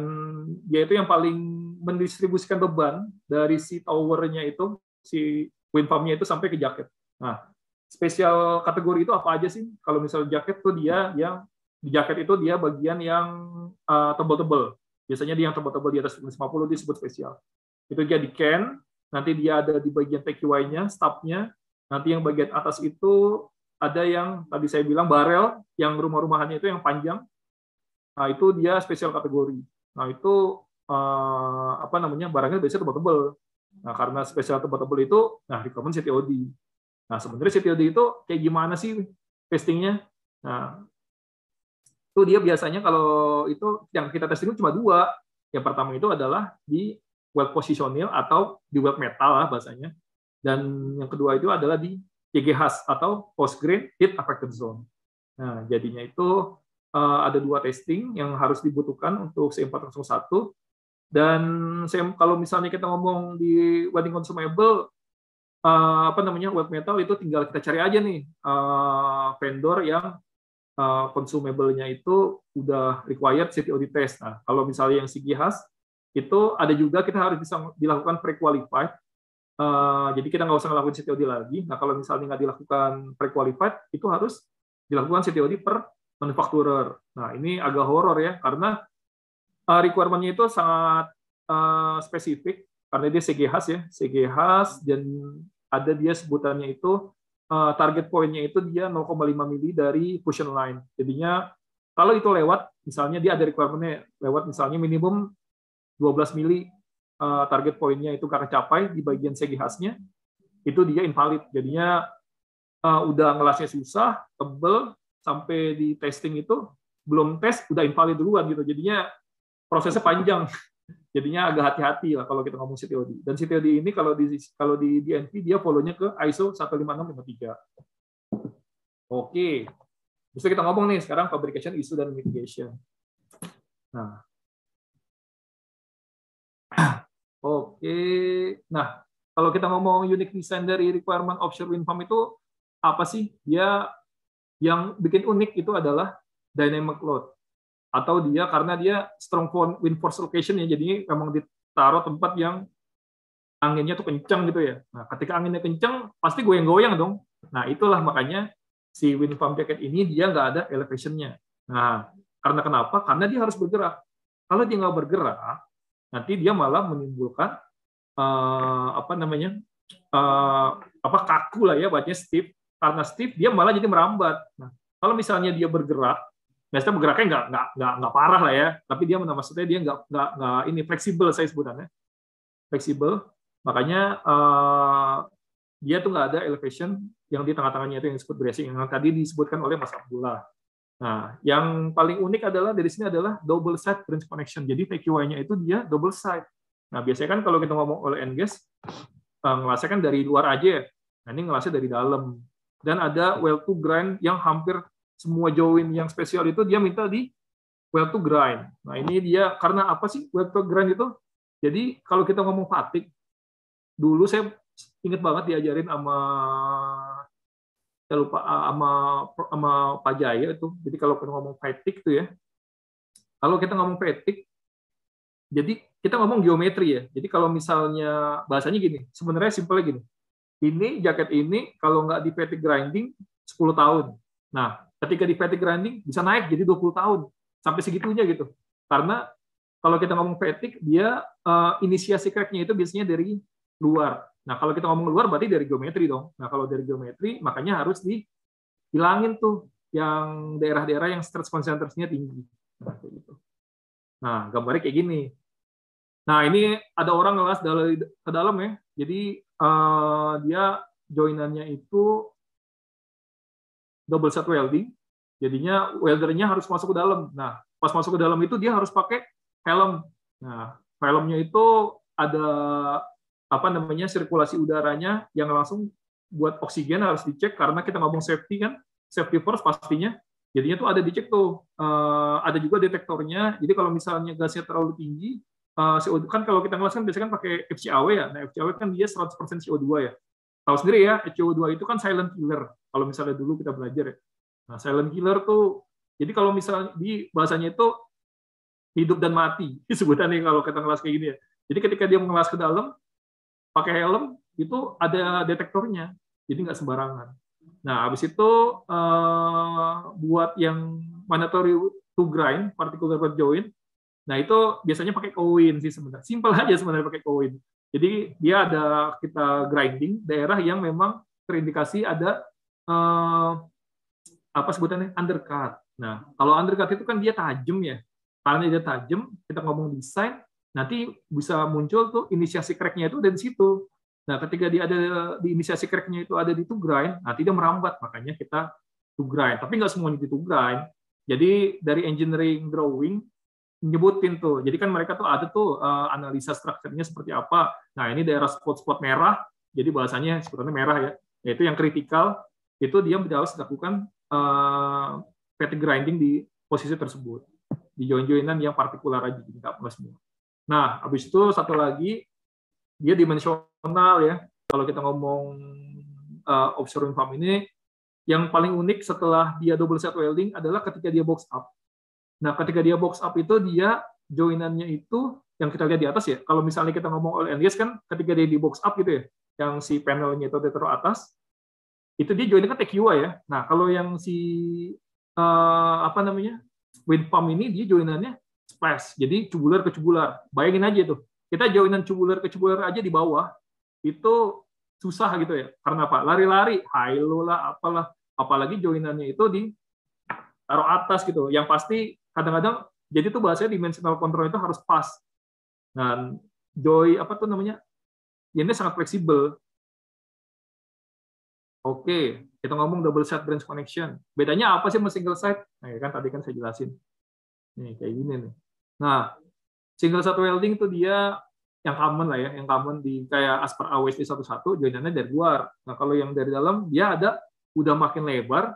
dia itu yang paling mendistribusikan beban dari si towernya itu si wind farmnya itu sampai ke jaket. Nah, spesial kategori itu apa aja sih? Kalau misalnya jaket tuh dia yang di jaket itu dia bagian yang uh, tebal-tebal. Biasanya dia yang tebal-tebal di atas 50 disebut spesial. Itu dia di can, nanti dia ada di bagian PQY-nya, stop-nya, nanti yang bagian atas itu ada yang tadi saya bilang barel yang rumah-rumahannya itu yang panjang. Nah, itu dia spesial kategori. Nah, itu eh, apa namanya? barangnya biasanya tebal-tebal. Nah, karena spesial tebal-tebal itu nah rekomen CTOD. Nah, sebenarnya CTOD itu kayak gimana sih testingnya? Nah, itu dia biasanya kalau itu yang kita testing itu cuma dua. Yang pertama itu adalah di web positional atau di web metal lah bahasanya. Dan yang kedua itu adalah di PGHAS atau Post Grain Heat Affected Zone. Nah, jadinya itu eh, ada dua testing yang harus dibutuhkan untuk C401 dan CM, kalau misalnya kita ngomong di wedding consumable eh, apa namanya web metal itu tinggal kita cari aja nih eh, vendor yang uh, consumable-nya itu udah required CPOD test. Nah, kalau misalnya yang CGHAS itu ada juga kita harus bisa dilakukan pre-qualified Uh, jadi kita nggak usah ngelakuin CTOD lagi. Nah kalau misalnya nggak dilakukan pre-qualified, itu harus dilakukan CTOD per manufacturer. Nah ini agak horor ya, karena uh, requirement-nya itu sangat uh, spesifik, karena dia CGHAS ya, CGHAS, dan ada dia sebutannya itu, uh, target point-nya itu dia 0,5 mili dari cushion line. Jadinya kalau itu lewat, misalnya dia ada requirement-nya lewat misalnya minimum 12 mili Eh, target poinnya itu nggak kecapai di bagian segi khasnya itu dia invalid. Jadinya eh, udah ngelasnya susah, tebel, sampai di testing itu belum tes udah invalid duluan gitu. Jadinya prosesnya panjang. Jadinya agak hati-hati lah kalau kita ngomong CTOD. Dan CTOD ini kalau di kalau di DNP dia follow-nya ke ISO 15653. Oke. Bisa kita ngomong nih sekarang fabrication, issue dan mitigation. Nah, Oke. Nah, kalau kita ngomong unique design dari requirement offshore wind farm itu apa sih? Dia yang bikin unik itu adalah dynamic load atau dia karena dia strong wind force location ya jadi memang ditaruh tempat yang anginnya tuh kencang gitu ya. Nah, ketika anginnya kencang pasti goyang-goyang dong. Nah, itulah makanya si wind farm jacket ini dia nggak ada elevation-nya. Nah, karena kenapa? Karena dia harus bergerak. Kalau dia nggak bergerak, nanti dia malah menimbulkan uh, apa namanya uh, apa kaku lah ya bacanya stiff karena stiff dia malah jadi merambat. Nah, kalau misalnya dia bergerak, biasanya bergeraknya nggak nggak nggak nggak parah lah ya, tapi dia maksudnya dia nggak nggak nggak ini fleksibel saya sebutannya fleksibel, makanya uh, dia tuh nggak ada elevation yang di tengah-tengahnya itu yang disebut bracing yang tadi disebutkan oleh Mas Abdullah. Nah, yang paling unik adalah dari sini adalah double side branch connection. Jadi PQY-nya itu dia double side. Nah, biasanya kan kalau kita ngomong oil and gas, eh, ngelasnya kan dari luar aja ya. Nah, ini ngelasnya dari dalam. Dan ada well to grind yang hampir semua join yang spesial itu dia minta di well to grind. Nah, ini dia karena apa sih well to grind itu? Jadi, kalau kita ngomong fatik dulu saya inget banget diajarin sama saya lupa eh, sama sama Pak Jaya itu. Jadi kalau kita ngomong fatik tuh ya. Kalau kita ngomong fatik jadi kita ngomong geometri ya. Jadi kalau misalnya bahasanya gini, sebenarnya simpelnya gini. Ini jaket ini kalau nggak di fatigue grinding 10 tahun. Nah, ketika di fatigue grinding bisa naik jadi 20 tahun. Sampai segitunya gitu. Karena kalau kita ngomong fatigue, dia uh, inisiasi cracknya itu biasanya dari luar. Nah, kalau kita ngomong luar berarti dari geometri dong. Nah, kalau dari geometri makanya harus dihilangin tuh yang daerah-daerah yang stress konsentrasinya tinggi. Nah, gitu. nah, gambarnya kayak gini Nah ini ada orang ngelas dari ke dalam ya. Jadi uh, dia joinannya itu double set welding. Jadinya weldernya harus masuk ke dalam. Nah pas masuk ke dalam itu dia harus pakai helm. Nah helmnya itu ada apa namanya sirkulasi udaranya yang langsung buat oksigen harus dicek karena kita ngomong safety kan safety first pastinya jadinya tuh ada dicek tuh uh, ada juga detektornya jadi kalau misalnya gasnya terlalu tinggi Eh, CO2 kan kalau kita ngelas kan biasanya kan pakai FCAW ya. Nah, FCAW kan dia 100% CO2 ya. Tahu sendiri ya, CO2 itu kan silent killer. Kalau misalnya dulu kita belajar ya. Nah, silent killer tuh jadi kalau misalnya di bahasanya itu hidup dan mati sebutannya kalau kita ngelas kayak gini ya. Jadi ketika dia mengelas ke dalam pakai helm itu ada detektornya. Jadi nggak sembarangan. Nah, habis itu uh, buat yang mandatory to grind, particular per joint, Nah itu biasanya pakai koin sih sebenarnya. simpel aja sebenarnya pakai koin. Jadi dia ada kita grinding daerah yang memang terindikasi ada eh, apa sebutannya undercut. Nah kalau undercut itu kan dia tajam ya. Karena dia tajam, kita ngomong desain, nanti bisa muncul tuh inisiasi cracknya itu dari situ. Nah ketika dia ada di inisiasi cracknya itu ada di to grind, nah tidak merambat makanya kita to grind. Tapi nggak semuanya di to grind. Jadi dari engineering drawing nyebutin tuh. Jadi kan mereka tuh ada tuh uh, analisa strukturnya seperti apa. Nah, ini daerah spot-spot merah, jadi bahasanya sebenarnya merah ya. Yaitu yang kritikal, itu dia harus dilakukan uh, eh, PT grinding di posisi tersebut. Di join-joinan yang partikular aja, jadi nggak semua. Nah, habis itu satu lagi, dia dimensional ya. Kalau kita ngomong uh, eh, observing farm ini, yang paling unik setelah dia double set welding adalah ketika dia box up. Nah, ketika dia box up itu dia joinannya itu yang kita lihat di atas ya. Kalau misalnya kita ngomong oil and gas kan ketika dia di box up gitu ya, yang si panelnya itu ditaruh atas, itu dia joinnya ke TQA ya. Nah, kalau yang si uh, apa namanya? wind pump ini dia joinannya splash. Jadi cubular ke cubular. Bayangin aja tuh. Kita joinan cubular ke cubular aja di bawah itu susah gitu ya. Karena apa? Lari-lari, high low lah, apalah. Apalagi joinannya itu di taruh atas gitu. Yang pasti kadang-kadang jadi tuh bahasanya dimensional control itu harus pas dan joy apa tuh namanya ya ini sangat fleksibel oke kita ngomong double side branch connection bedanya apa sih sama single side nah ya kan tadi kan saya jelasin ini kayak gini nih nah single side welding itu dia yang common lah ya yang common di kayak asper aspar satu-satu joinannya dari luar nah kalau yang dari dalam dia ada udah makin lebar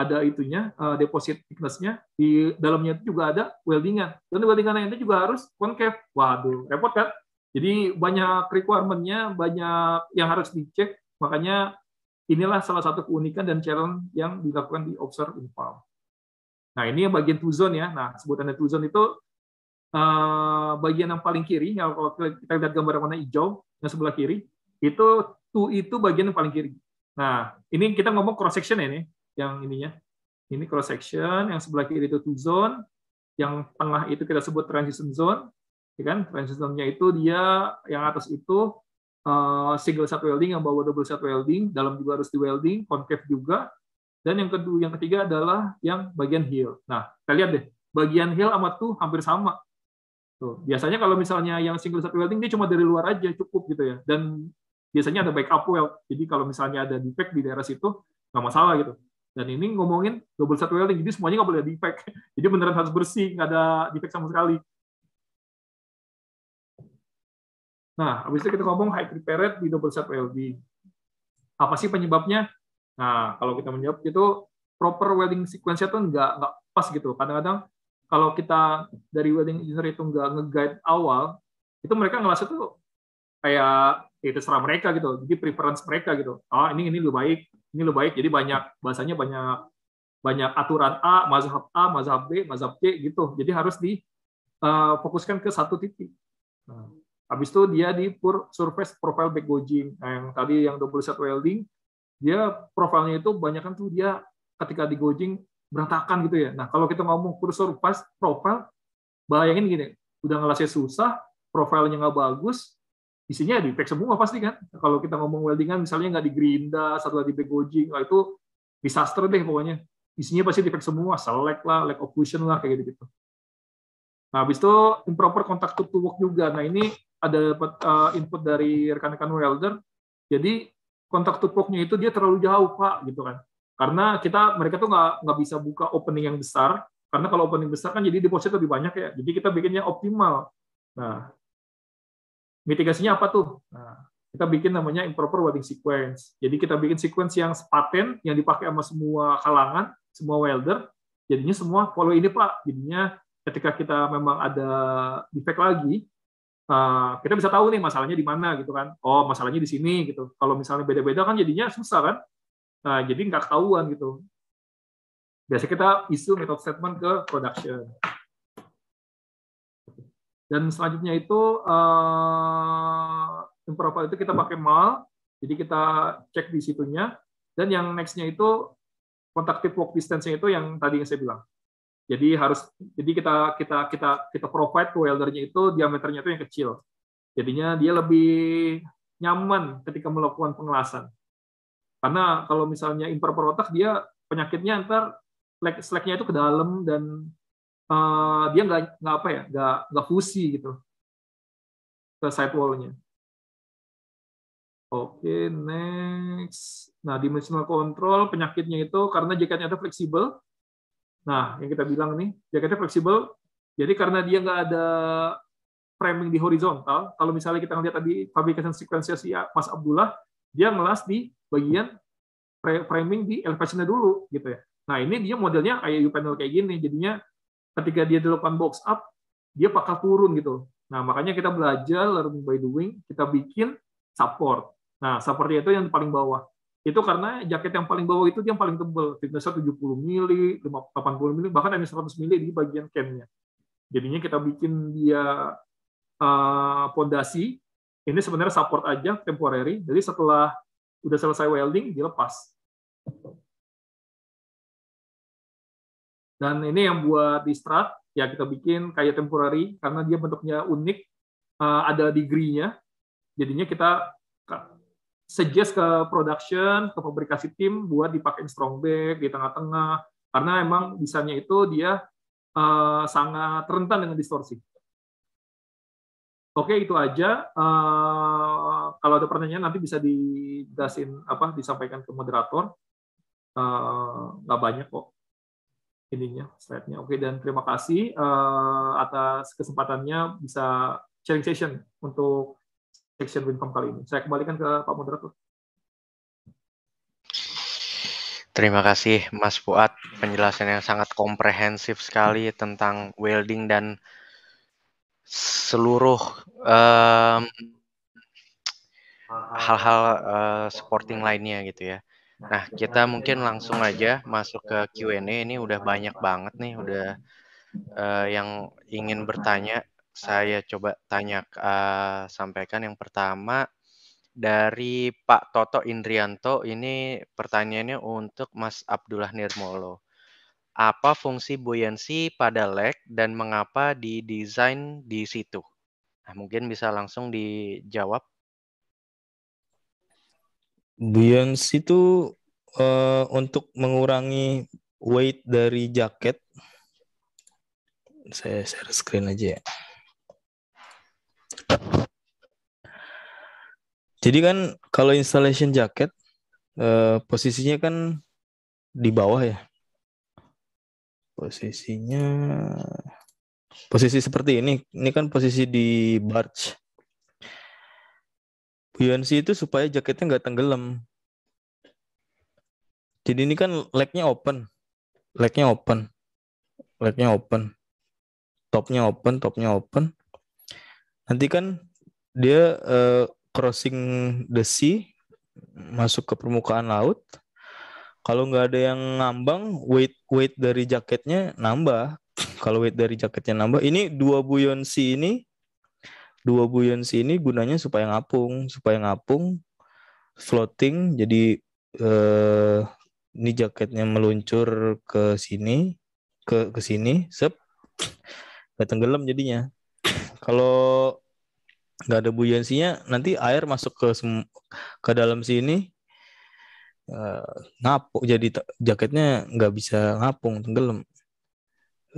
ada itunya uh, deposit thicknessnya di dalamnya itu juga ada weldingan dan weldingan itu juga harus concave waduh repot kan jadi banyak requirementnya banyak yang harus dicek makanya inilah salah satu keunikan dan challenge yang dilakukan di Observe impal Nah ini yang bagian two zone ya nah sebutannya two zone itu uh, bagian yang paling kiri ya kalau kita lihat gambar warna hijau yang sebelah kiri itu two itu bagian yang paling kiri Nah, ini kita ngomong cross section ya ini yang ininya. Ini cross section, yang sebelah kiri itu two zone, yang tengah itu kita sebut transition zone, ya kan? Transition zone-nya itu dia yang atas itu eh, single shot welding, yang bawah double shot welding, dalam juga harus di welding, concave juga. Dan yang kedua, yang ketiga adalah yang bagian heel. Nah, kita lihat deh, bagian heel amat tuh hampir sama. Tuh. Biasanya kalau misalnya yang single shot welding dia cuma dari luar aja cukup gitu ya. Dan biasanya ada backup weld. Jadi kalau misalnya ada defect di daerah situ nggak masalah gitu. Dan ini ngomongin double set welding, jadi semuanya nggak boleh defect. Jadi beneran harus bersih, nggak ada defect sama sekali. Nah, habis itu kita ngomong high prepared di double set welding. Apa sih penyebabnya? Nah, kalau kita menjawab itu proper welding sequence nya tuh nggak nggak pas gitu. Kadang-kadang kalau kita dari welding engineer itu nggak nge-guide awal, itu mereka ngerasa tuh kayak ya terserah mereka gitu jadi preference mereka gitu ah oh, ini ini lebih baik ini lebih baik jadi banyak bahasanya banyak banyak aturan A mazhab A mazhab B mazhab C gitu jadi harus di eh, fokuskan ke satu titik nah, habis itu dia di pur surface profile back gouging nah, yang tadi yang double set welding dia profilnya itu banyak kan tuh dia ketika di gouging berantakan gitu ya nah kalau kita ngomong pur surface profile bayangin gini udah ngelasnya susah profilnya nggak bagus isinya di pack semua pasti kan. Kalau kita ngomong weldingan misalnya nggak di gerinda, satu lagi di packaging, itu disaster deh pokoknya. Isinya pasti di pack semua, select lah, lack of fusion lah kayak gitu-gitu. Nah, habis itu improper contact to work juga. Nah, ini ada eh, input dari rekan-rekan welder. Jadi kontak to work itu dia terlalu jauh, Pak, gitu kan. Karena kita mereka tuh nggak nggak bisa buka opening yang besar, karena kalau opening besar kan jadi deposit lebih banyak ya. Jadi kita bikinnya optimal. Nah, mitigasinya apa tuh? Nah, kita bikin namanya improper welding sequence. Jadi kita bikin sequence yang sepaten, yang dipakai sama semua kalangan, semua welder. Jadinya semua follow ini Pak. Jadinya ketika kita memang ada defect lagi, eh, kita bisa tahu nih masalahnya di mana gitu kan. Oh masalahnya di sini gitu. Kalau misalnya beda-beda kan jadinya susah kan. Nah, jadi nggak ketahuan gitu. Biasa kita isu method statement ke production. Dan selanjutnya itu uh, eh, improper itu kita pakai mal, jadi kita cek di situnya. Dan yang nextnya itu kontaktif walk distance itu yang tadi yang saya bilang. Jadi harus jadi kita kita kita kita provide ke weldernya itu diameternya itu yang kecil. Jadinya dia lebih nyaman ketika melakukan pengelasan. Karena kalau misalnya improper otak dia penyakitnya antar slack-nya itu ke dalam dan uh, dia nggak nggak apa ya nggak nggak fusi gitu ke sidewallnya. Oke, okay, next. Nah, dimensional control penyakitnya itu karena jaketnya itu fleksibel. Nah, yang kita bilang nih, jaketnya fleksibel. Jadi karena dia nggak ada framing di horizontal, kalau misalnya kita ngeliat tadi fabrication sequence si Mas Abdullah, dia ngelas di bagian framing di elevationnya dulu gitu ya. Nah, ini dia modelnya kayak U panel kayak gini, jadinya ketika dia dilakukan box up, dia bakal turun gitu. Nah, makanya kita belajar learning by doing, kita bikin support. Nah, support itu yang paling bawah. Itu karena jaket yang paling bawah itu yang paling tebal. Thicknessnya 70 mili, 80 mili, bahkan ada 100 mili di bagian camnya. Jadinya kita bikin dia eh, pondasi. Uh, ini sebenarnya support aja, temporary. Jadi setelah udah selesai welding, dilepas. Dan ini yang buat di Strat, ya kita bikin kayak temporary, karena dia bentuknya unik, eh, ada degree-nya. Jadinya kita suggest ke production, ke fabrikasi tim buat dipakai strong bag di tengah-tengah karena emang desainnya itu dia eh, sangat rentan dengan distorsi. Oke itu aja. Eh, kalau ada pertanyaan nanti bisa didasin apa disampaikan ke moderator. Nggak banyak kok ininya slide-nya. Oke dan terima kasih uh, atas kesempatannya bisa sharing session untuk section Wincom kali ini. Saya kembalikan ke Pak Moderator. Terima kasih Mas Fuad, penjelasan yang sangat komprehensif sekali tentang welding dan seluruh um, hal-hal uh, eh, supporting lainnya gitu ya. Nah, nah kita mungkin langsung aja masuk ke Q&A. Ini udah banyak banget nih, udah uh, yang ingin bertanya. Saya coba tanya, uh, sampaikan yang pertama dari Pak Toto Indrianto. Ini pertanyaannya untuk Mas Abdullah Nirmolo. Apa fungsi buoyancy pada leg dan mengapa didesain di situ? Nah, mungkin bisa langsung dijawab Beyonce itu uh, untuk mengurangi weight dari jaket. Saya share screen aja ya. Jadi kan kalau installation jaket uh, posisinya kan di bawah ya. Posisinya posisi seperti ini. Ini kan posisi di barge. UNC itu supaya jaketnya nggak tenggelam. Jadi ini kan legnya open, legnya open, legnya open, topnya open, topnya open. Nanti kan dia uh, crossing the sea masuk ke permukaan laut. Kalau nggak ada yang ngambang, weight weight dari jaketnya nambah. Kalau weight dari jaketnya nambah, ini dua buoyancy ini dua buoyancy ini gunanya supaya ngapung, supaya ngapung floating jadi eh, ini jaketnya meluncur ke sini ke ke sini sep gak tenggelam jadinya. Kalau nggak ada buoyancy-nya nanti air masuk ke ke dalam sini eh, ngapung jadi jaketnya nggak bisa ngapung tenggelam.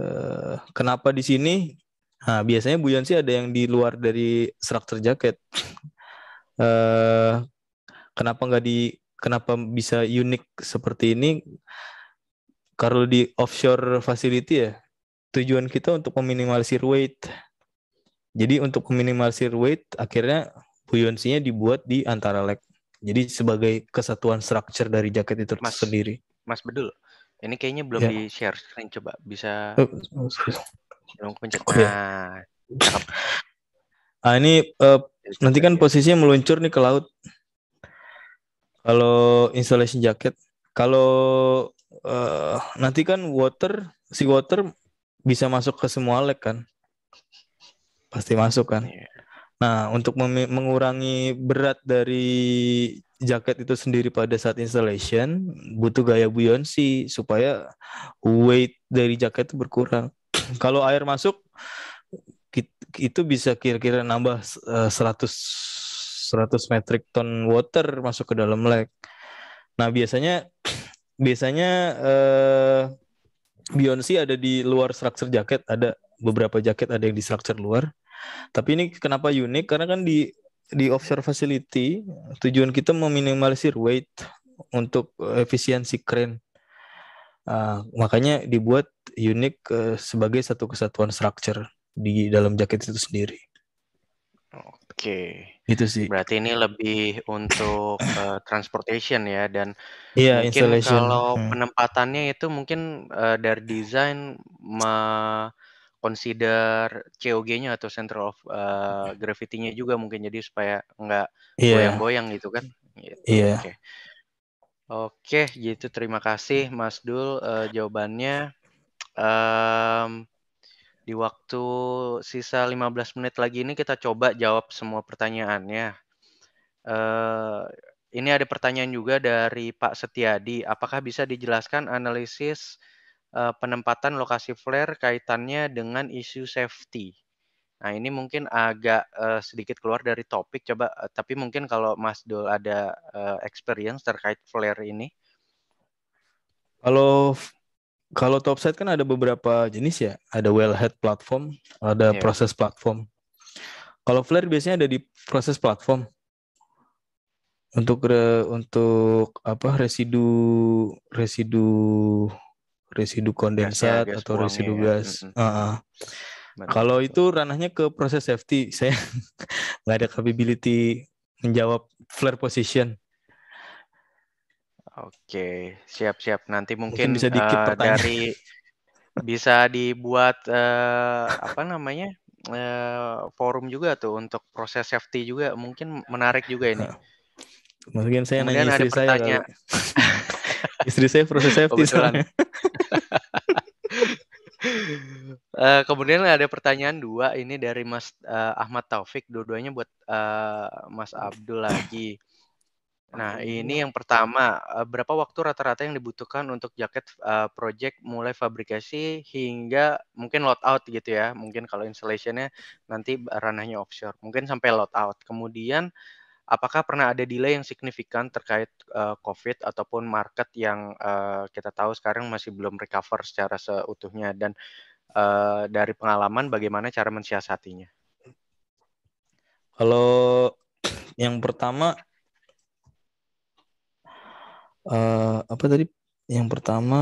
Eh, kenapa di sini Nah, biasanya buoyancy ada yang di luar dari struktur jaket. eh, kenapa nggak di kenapa bisa unik seperti ini? Kalau di offshore facility ya, tujuan kita untuk meminimalisir weight. Jadi untuk meminimalisir weight, akhirnya buoyancy-nya dibuat di antara leg. Jadi sebagai kesatuan structure dari jaket itu Mas, sendiri. Mas Bedul, ini kayaknya belum ya. di share screen coba bisa. Oh, Lingkup Oh, Nah, Ah ini uh, nanti kan posisinya meluncur nih ke laut. Kalau installation jacket, kalau uh, nanti kan water si water bisa masuk ke semua lek kan? Pasti masuk kan? Iya. Nah, untuk mengurangi berat dari jaket itu sendiri pada saat installation, butuh gaya buoyancy supaya weight dari jaket itu berkurang. Kalau air masuk itu bisa kira-kira nambah 100 eh, 100 metric ton water masuk ke dalam lake. Nah, biasanya biasanya eh, Beyonce ada di luar struktur jaket, ada beberapa jaket ada yang di struktur luar. Tapi ini kenapa unik? Karena kan di di offshore facility tujuan kita meminimalisir weight untuk efisiensi crane. Uh, makanya dibuat unik uh, sebagai satu kesatuan structure di dalam jaket itu sendiri. Oke. Itu sih. Berarti ini lebih untuk uh, transportation ya dan yeah, mungkin kalau hmm. penempatannya itu mungkin uh, dari desain ma consider COG-nya atau center of uh, gravity-nya juga mungkin jadi supaya nggak yeah. goyang-goyang gitu kan. Iya. Gitu. Yeah. Okay. Oke, gitu. Terima kasih, Mas Dul. Uh, jawabannya um, di waktu sisa 15 menit lagi ini kita coba jawab semua pertanyaannya. Uh, ini ada pertanyaan juga dari Pak Setiadi. Apakah bisa dijelaskan analisis uh, penempatan lokasi flare kaitannya dengan isu safety? Nah, ini mungkin agak uh, sedikit keluar dari topik coba uh, tapi mungkin kalau Mas Dul ada uh, experience terkait flare ini. Kalau kalau topside kan ada beberapa jenis ya. Ada wellhead platform, ada yeah. proses platform. Kalau flare biasanya ada di proses platform. Untuk re, untuk apa residu residu residu kondensat ya, atau residu gas. Ya. Uh -uh. Nah, kalau gitu. itu ranahnya ke proses safety, saya nggak ada capability menjawab flare position. Oke, siap-siap. Nanti mungkin, mungkin bisa dikit uh, dari bisa dibuat uh, apa namanya uh, forum juga tuh untuk proses safety juga mungkin menarik juga ini. Mungkin saya Kemudian nanya istri saya. istri saya proses safety. Oh, uh, kemudian ada pertanyaan dua ini dari Mas uh, Ahmad Taufik, dua-duanya buat uh, Mas Abdul lagi. Nah, ini yang pertama, uh, berapa waktu rata-rata yang dibutuhkan untuk jaket uh, project mulai fabrikasi hingga mungkin lot out gitu ya. Mungkin kalau installationnya nanti ranahnya offshore, mungkin sampai lot out. Kemudian apakah pernah ada delay yang signifikan terkait uh, COVID ataupun market yang uh, kita tahu sekarang masih belum recover secara seutuhnya dan uh, dari pengalaman bagaimana cara mensiasatinya? Kalau yang pertama uh, apa tadi? Yang pertama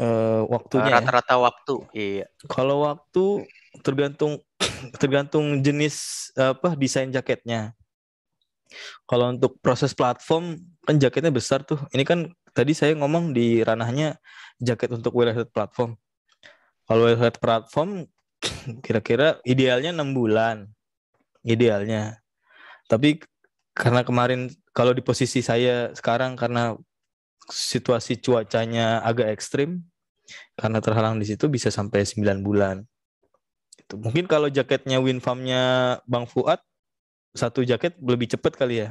uh, waktunya ya. rata-rata ya? waktu. Iya. Kalau waktu tergantung tergantung jenis apa desain jaketnya. Kalau untuk proses platform kan jaketnya besar tuh. Ini kan tadi saya ngomong di ranahnya jaket untuk website platform. Kalau website platform kira-kira idealnya enam bulan idealnya. Tapi karena kemarin kalau di posisi saya sekarang karena situasi cuacanya agak ekstrim karena terhalang di situ bisa sampai 9 bulan. Itu. Mungkin kalau jaketnya Winfarmnya Bang Fuad satu jaket lebih cepet kali ya.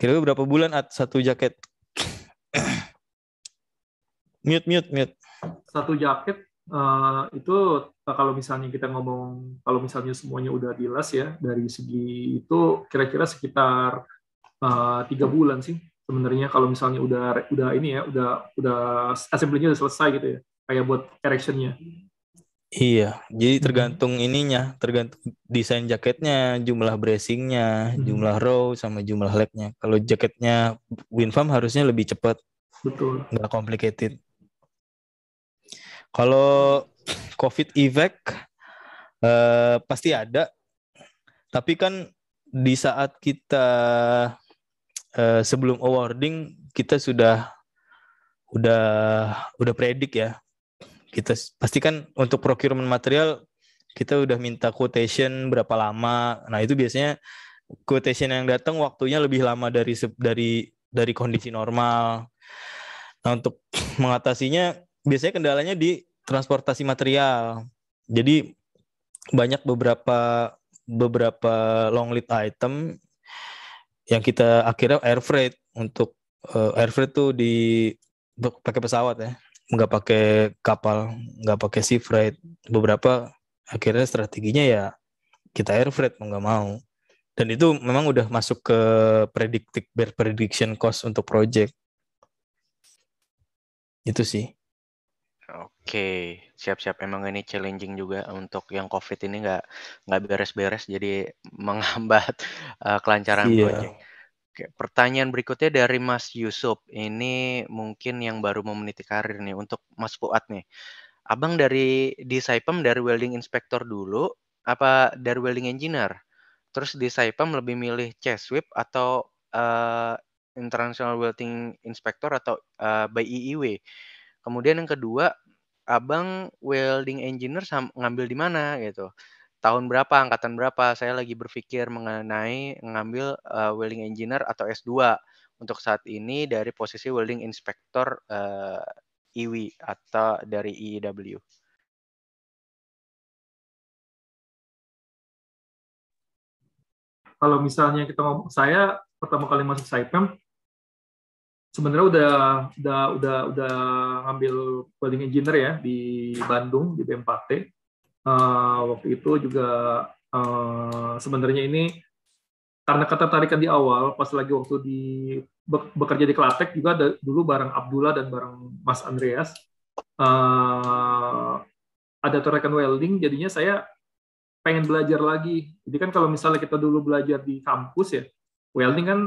Kira-kira berapa bulan at satu jaket? mute, mute, mute. Satu jaket uh, itu kalau misalnya kita ngomong kalau misalnya semuanya udah dilas ya dari segi itu kira-kira sekitar eh, tiga uh, bulan sih sebenarnya kalau misalnya udah udah ini ya udah udah assembly udah selesai gitu ya kayak buat erectionnya Iya, jadi tergantung ininya, tergantung desain jaketnya, jumlah bracingnya, hmm. jumlah row sama jumlah legnya. Kalau jaketnya Winfarm harusnya lebih cepat. Betul. Nggak complicated. Kalau COVID effect eh, pasti ada, tapi kan di saat kita eh, sebelum awarding kita sudah udah udah predik ya kita pasti kan untuk procurement material kita udah minta quotation berapa lama. Nah, itu biasanya quotation yang datang waktunya lebih lama dari dari dari kondisi normal. Nah, untuk mengatasinya biasanya kendalanya di transportasi material. Jadi banyak beberapa beberapa long lead item yang kita akhirnya air freight untuk uh, air freight tuh di pakai pesawat ya nggak pakai kapal, nggak pakai sea freight. Beberapa akhirnya strateginya ya kita air freight mau nggak mau. Dan itu memang udah masuk ke predictive prediction cost untuk project. Itu sih. Oke, siap-siap. Emang ini challenging juga untuk yang COVID ini nggak nggak beres-beres, jadi menghambat uh, kelancaran iya. project. Oke, pertanyaan berikutnya dari Mas Yusuf. Ini mungkin yang baru mau meniti karir nih untuk Mas Fuad nih. Abang dari di Saipem dari welding inspector dulu apa dari welding engineer? Terus di Saipem lebih milih sweep atau uh, International Welding Inspector atau uh, by IIW. E e Kemudian yang kedua, Abang welding engineer ngambil di mana gitu tahun berapa, angkatan berapa, saya lagi berpikir mengenai mengambil uh, eh, welding engineer atau S2 untuk saat ini dari posisi welding inspector uh, eh, IWI atau dari IEW. Kalau misalnya kita ngomong saya pertama kali masuk Saipem sebenarnya udah udah udah udah ngambil welding engineer ya di Bandung di BMPT uh, waktu itu juga uh, sebenarnya ini karena ketertarikan di awal pas lagi waktu di bekerja di Klatek juga ada dulu bareng Abdullah dan bareng Mas Andreas uh, ada tertekan welding jadinya saya pengen belajar lagi jadi kan kalau misalnya kita dulu belajar di kampus ya welding kan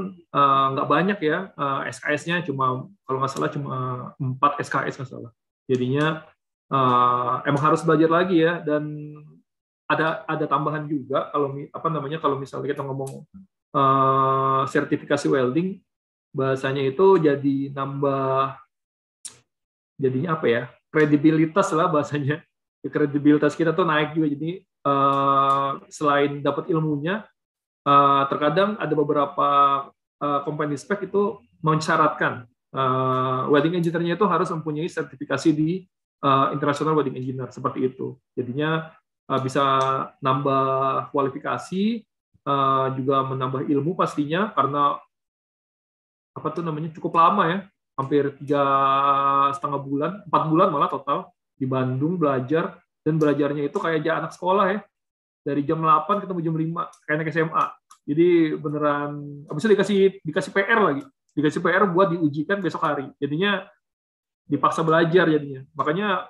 nggak uh, banyak ya uh, SKS-nya cuma kalau nggak salah cuma empat SKS nggak salah jadinya uh, emang harus belajar lagi ya dan ada ada tambahan juga kalau apa namanya kalau misalnya kita ngomong uh, sertifikasi welding bahasanya itu jadi nambah jadinya apa ya kredibilitas lah bahasanya kredibilitas kita tuh naik juga jadi uh, selain dapat ilmunya uh, terkadang ada beberapa uh, company spec itu mensyaratkan uh, welding engineer-nya itu harus mempunyai sertifikasi di uh, eh, International Wedding Engineer seperti itu. Jadinya uh, bisa nambah kualifikasi, uh, juga menambah ilmu pastinya karena apa tuh namanya cukup lama ya, hampir tiga setengah bulan, empat bulan malah total di Bandung belajar dan belajarnya itu kayak aja anak sekolah ya dari jam 8 ketemu jam 5 kayak anak SMA jadi beneran abis itu dikasih dikasih PR lagi dikasih PR buat diujikan besok hari jadinya dipaksa belajar jadinya. Makanya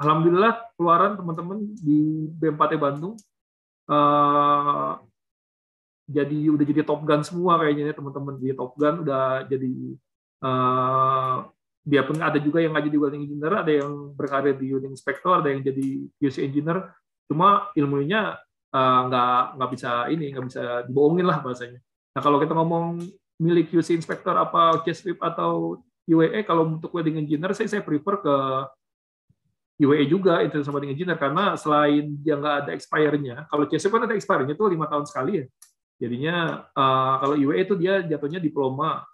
alhamdulillah keluaran teman-teman di b 4 BMPT e Bandung uh, jadi udah jadi top gun semua kayaknya ya, teman-teman di top gun udah jadi uh, biarpun ada juga yang nggak jadi welding engineer, ada yang berkarir di welding inspector, ada yang jadi QC engineer. Cuma ilmunya uh, nggak nggak bisa ini nggak bisa dibohongin lah bahasanya. Nah kalau kita ngomong milik QC inspector apa QC atau UAE kalau untuk wedding engineer saya saya prefer ke UAE juga sama dengan engineer karena selain dia nggak ada expirednya kalau CSU kan ada itu lima tahun sekali ya. Jadinya eh, kalau UAE itu dia jatuhnya diploma,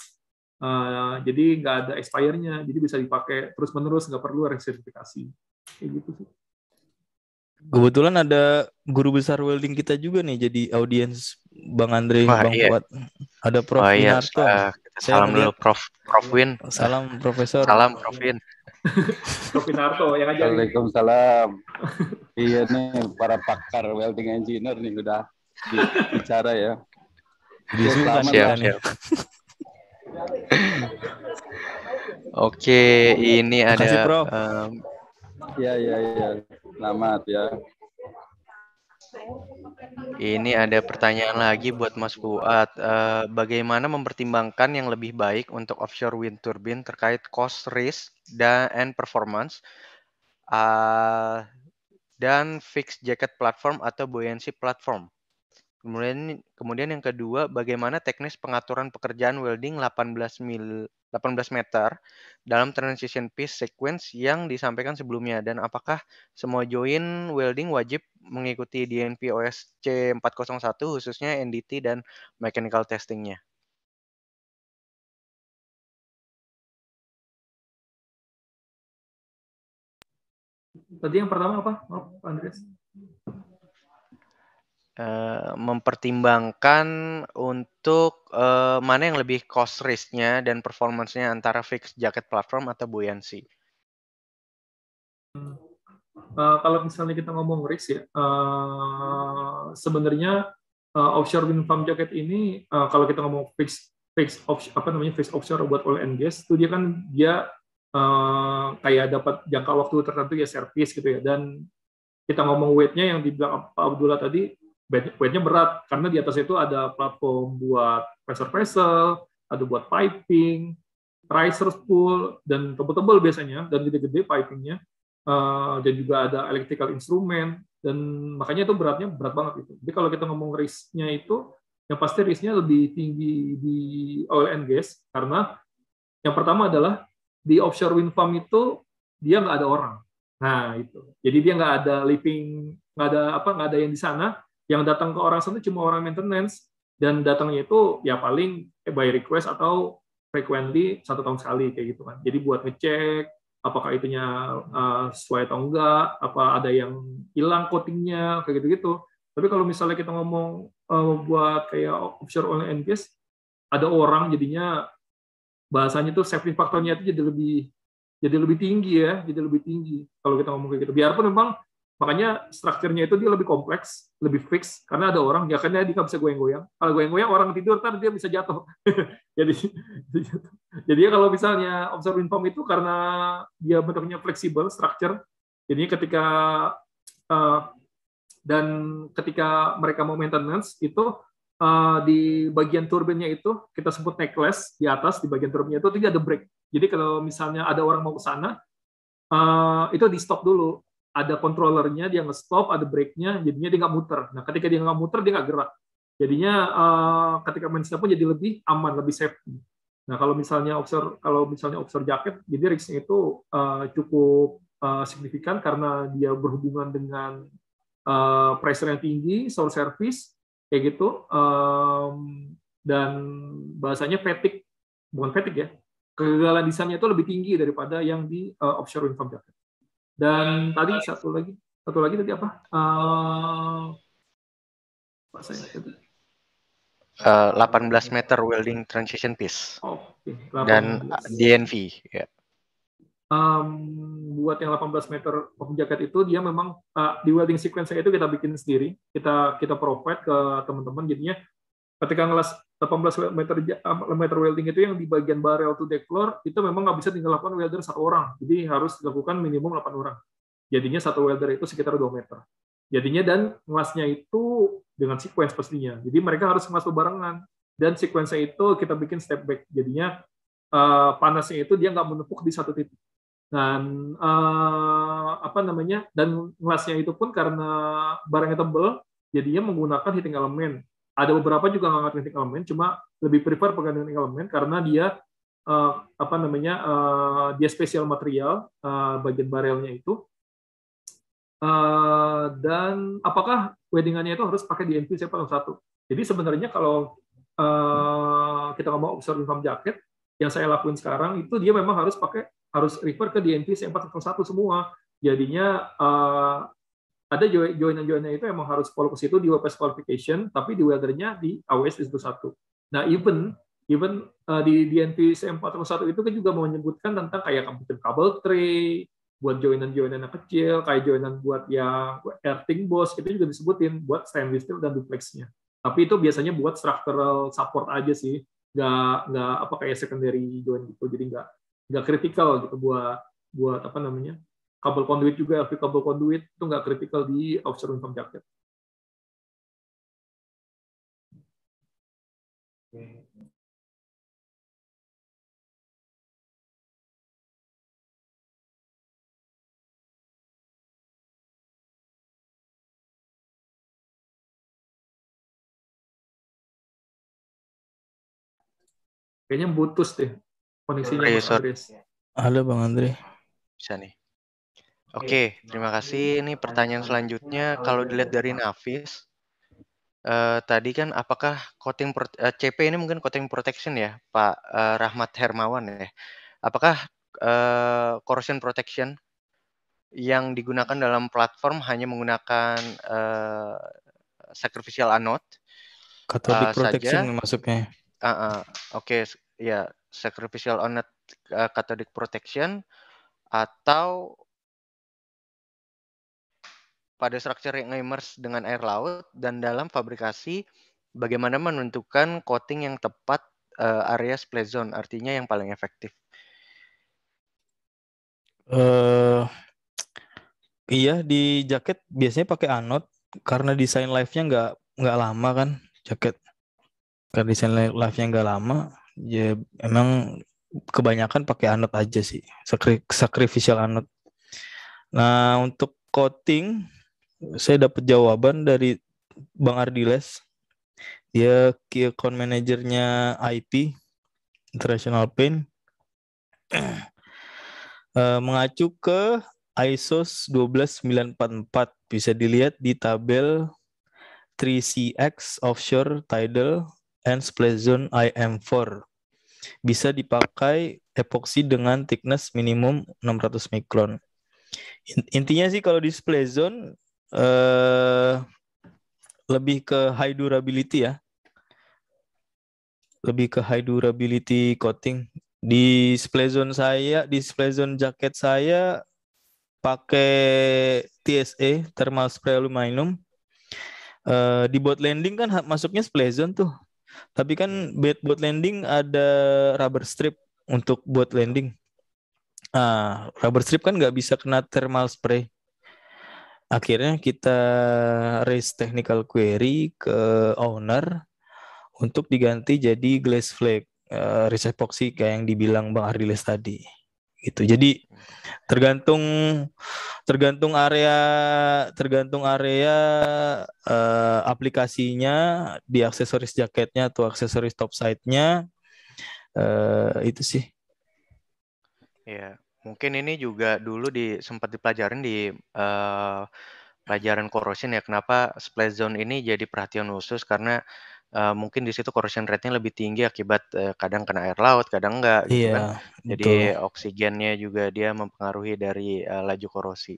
eh, jadi nggak ada expirednya jadi bisa dipakai terus menerus nggak perlu resertifikasi. Kayak gitu sih. Kebetulan ada guru besar welding kita juga nih jadi audiens Bang Andre Wah, Bang iya. Kuat. Ada Prof oh, Minarto. Iya, uh, ah, Salam dulu Prof. Prof Win. Salam Profesor. Salam Prof Win. Prof. Narto yang aja. Waalaikumsalam. iya nih para pakar welding engineer nih udah bicara ya. Selamat siap, siap. Oke, ini ada Kasih, Prof. Um, ya ya ya. Selamat ya. Ini ada pertanyaan lagi buat Mas Fuad. Uh, bagaimana mempertimbangkan yang lebih baik untuk offshore wind turbine terkait cost, risk, dan and performance, uh, dan fixed jacket platform atau buoyancy platform? Kemudian kemudian yang kedua, bagaimana teknis pengaturan pekerjaan welding 18 mil 18 meter dalam transition piece sequence yang disampaikan sebelumnya dan apakah semua join welding wajib mengikuti DNP OSC 401 khususnya NDT dan mechanical testingnya. Tadi yang pertama apa, Andres? Eh, mempertimbangkan untuk uh, mana yang lebih cost risk-nya dan performancenya antara fixed jacket platform atau buoyancy? Uh, kalau misalnya kita ngomong risk ya, uh, sebenarnya uh, offshore wind farm jacket ini uh, kalau kita ngomong fixed fixed offshore apa namanya fixed offshore buat oil and gas itu dia kan dia uh, kayak dapat jangka waktu tertentu ya servis gitu ya dan kita ngomong weight-nya yang dibilang Pak Abdullah tadi Weight-nya berat karena di atas itu ada platform buat pressure vessel, ada buat piping, riser spool dan tebel-tebel biasanya dan gede-gede pipingnya uh, dan juga ada electrical instrument dan makanya itu beratnya berat banget itu. Jadi kalau kita ngomong risknya itu yang pasti risknya lebih tinggi di oil and gas karena yang pertama adalah di offshore wind farm itu dia nggak ada orang. Nah itu. Jadi dia nggak ada living, nggak ada apa, nggak ada yang di sana. Yang datang ke orang sana cuma orang maintenance dan datangnya itu ya paling eh, by request atau frequently satu tahun sekali kayak gitu kan. Jadi buat ngecek apakah itunya uh, sesuai atau enggak, apa ada yang hilang coatingnya kayak gitu-gitu. Tapi kalau misalnya kita ngomong uh, buat kayak offshore oil and gas, ada orang jadinya bahasanya tuh safety faktornya itu jadi lebih jadi lebih tinggi ya, jadi lebih tinggi kalau kita ngomong kayak gitu. Biarpun memang Makanya strukturnya itu dia lebih kompleks, lebih fix, karena ada orang, ya karena ya, dia nggak bisa goyang-goyang. Kalau goyang-goyang, orang tidur, nanti dia bisa jatuh. jadi, jadi ya kalau misalnya observing form itu karena dia bentuknya fleksibel, struktur, jadi ketika uh, dan ketika mereka mau maintenance itu uh, di bagian turbinnya itu kita sebut necklace di atas di bagian turbinnya itu tidak ada break. Jadi kalau misalnya ada orang mau ke sana, uh, itu di stop dulu ada kontrolernya, dia nge-stop, ada brake-nya, jadinya dia nggak muter. Nah, ketika dia nggak muter, dia nggak gerak. Jadinya uh, ketika main pun jadi lebih aman, lebih safe. Nah, kalau misalnya officer kalau misalnya officer jacket, jadi risk itu uh, cukup uh, signifikan karena dia berhubungan dengan uh, pressure yang tinggi, sour service, kayak gitu. Um, dan bahasanya fatigue, bukan fatigue ya, kegagalan desainnya itu lebih tinggi daripada yang di uh, offshore uniform jacket. Dan tadi satu lagi, satu lagi tadi apa? Uh, saya tadi? Uh, eh, 18 meter welding transition piece. Oh, okay. Dan DNV. Ya. Yeah. Um, buat yang 18 meter of jacket itu dia memang uh, di welding sequence itu kita bikin sendiri, kita kita provide ke teman-teman jadinya ketika ngelas 18 meter meter welding itu yang di bagian barel to deck floor itu memang nggak bisa tinggal lakukan welder satu orang jadi harus dilakukan minimum 8 orang jadinya satu welder itu sekitar 2 meter jadinya dan ngelasnya itu dengan sequence pastinya jadi mereka harus ngelas berbarengan dan sequence itu kita bikin step back jadinya eh, panasnya itu dia nggak menumpuk di satu titik dan uh, apa namanya dan ngelasnya itu pun karena barangnya tebel jadinya menggunakan heating element ada beberapa juga nggak kritik elemen, cuma lebih prefer pegangan dengan elemen karena dia uh, apa namanya uh, dia spesial material uh, bagian barelnya itu. Uh, dan apakah weddingannya itu harus pakai DNP yang satu? Jadi sebenarnya kalau uh, kita ngomong observe farm jacket, yang saya lakuin sekarang itu dia memang harus pakai harus refer ke DNP C401 semua. Jadinya ada joinan-joinan itu emang harus follow ke situ di WPS qualification, tapi di weldernya di AWS itu satu. Nah, even even uh, di DNP CM401 itu kan juga mau menyebutkan tentang kayak komputer kabel tray, buat joinan-joinan yang kecil, kayak joinan buat yang earthing boss, itu juga disebutin buat stainless steel dan duplexnya. Tapi itu biasanya buat structural support aja sih, nggak nggak apa kayak secondary join gitu, jadi nggak nggak kritikal gitu buat buat apa namanya kabel conduit juga, LV kabel conduit itu nggak kritikal di offshore wind farm jacket. Kayaknya putus deh koneksinya iya, Halo Bang Andre. Bisa nih. Oke, terima kasih. Ini pertanyaan selanjutnya. Kalau dilihat dari Nafis, uh, tadi kan apakah coating pro, eh, CP ini mungkin coating protection ya, Pak uh, Rahmat Hermawan ya. Apakah uh, corrosion protection yang digunakan dalam platform hanya menggunakan uh, sacrificial anode? Cathodic uh, protection saja. maksudnya. Uh, uh, Oke, okay, ya sacrificial anode uh, cathodic protection atau pada structure yang immerse dengan air laut dan dalam fabrikasi bagaimana menentukan coating yang tepat uh, area splash zone artinya yang paling efektif. Uh, iya di jaket biasanya pakai anode karena desain life nya nggak nggak lama kan jaket karena desain life nya nggak lama ya emang kebanyakan pakai anode aja sih sacrificial anode. Nah untuk coating saya dapat jawaban dari Bang Ardiles. Dia key account manajernya IP International Paint. Uh, mengacu ke ISO 12944 bisa dilihat di tabel 3CX Offshore Tidal and Splash Zone IM4. Bisa dipakai epoksi dengan thickness minimum 600 mikron. Intinya sih kalau di splash zone Eh, lebih ke high durability ya. Lebih ke high durability coating. Di display zone saya, di display zone jaket saya pakai TSE thermal spray aluminum. Eh, di boat landing kan masuknya splash zone tuh. Tapi kan bed boat landing ada rubber strip untuk boat landing. Nah, rubber strip kan nggak bisa kena thermal spray akhirnya kita raise technical query ke owner untuk diganti jadi glass flake uh, reset epoxy kayak yang dibilang Bang Ardiles tadi gitu. Jadi tergantung tergantung area tergantung area uh, aplikasinya di aksesoris jaketnya atau aksesoris top side-nya uh, eh, itu sih. Iya. Mungkin ini juga dulu di sempat dipelajarin di, uh, pelajaran corrosion ya, kenapa splash zone ini jadi perhatian khusus karena, uh, mungkin di situ corrosion rate-nya lebih tinggi akibat, uh, kadang kena air laut, kadang enggak gitu iya, kan. jadi betul. Jadi oksigennya juga dia mempengaruhi dari, uh, laju korosi.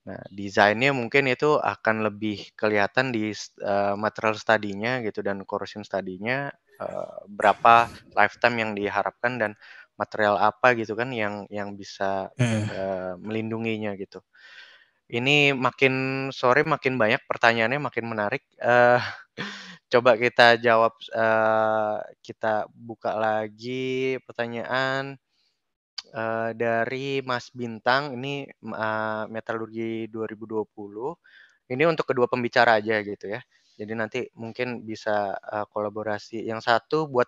Nah, desainnya mungkin itu akan lebih kelihatan di uh, material studinya gitu dan corrosion studinya uh, berapa lifetime yang diharapkan dan material apa gitu kan yang yang bisa hmm. uh, melindunginya gitu. Ini makin sore makin banyak pertanyaannya makin menarik. Uh, coba kita jawab uh, kita buka lagi pertanyaan uh, dari Mas Bintang ini uh, metalurgi 2020. Ini untuk kedua pembicara aja gitu ya. Jadi nanti mungkin bisa uh, kolaborasi. Yang satu buat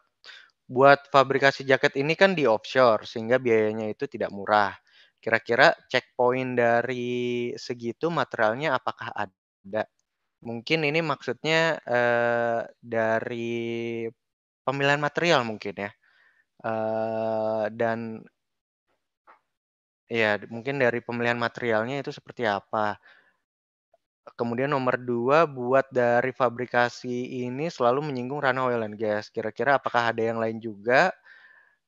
buat fabrikasi jaket ini kan di offshore sehingga biayanya itu tidak murah. Kira-kira checkpoint dari segitu materialnya apakah ada? Mungkin ini maksudnya eh, dari pemilihan material mungkin ya. Eh, dan ya mungkin dari pemilihan materialnya itu seperti apa? Kemudian nomor dua, buat dari fabrikasi ini selalu menyinggung ranah oil and gas. Kira-kira apakah ada yang lain juga?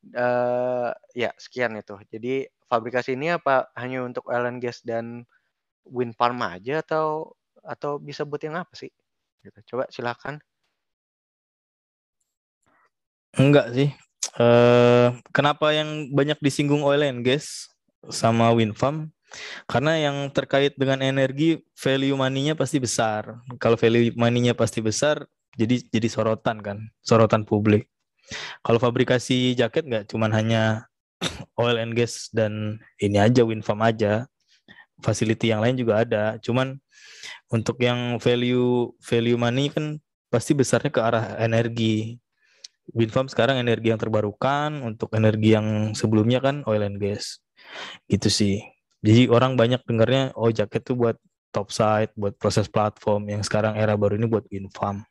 Uh, ya, sekian itu. Jadi fabrikasi ini apa hanya untuk oil and gas dan wind farm aja atau atau bisa buat yang apa sih? Gitu. Coba silakan. Enggak sih. Uh, kenapa yang banyak disinggung oil and gas sama wind farm? Karena yang terkait dengan energi, value money-nya pasti besar. Kalau value money-nya pasti besar, jadi jadi sorotan kan, sorotan publik. Kalau fabrikasi jaket nggak cuman hanya oil and gas dan ini aja wind farm aja. Facility yang lain juga ada. Cuman untuk yang value value money kan pasti besarnya ke arah energi. Wind farm sekarang energi yang terbarukan, untuk energi yang sebelumnya kan oil and gas. Gitu sih. Jadi orang banyak dengarnya oh jaket tuh buat top side, buat proses platform yang sekarang era baru ini buat infam.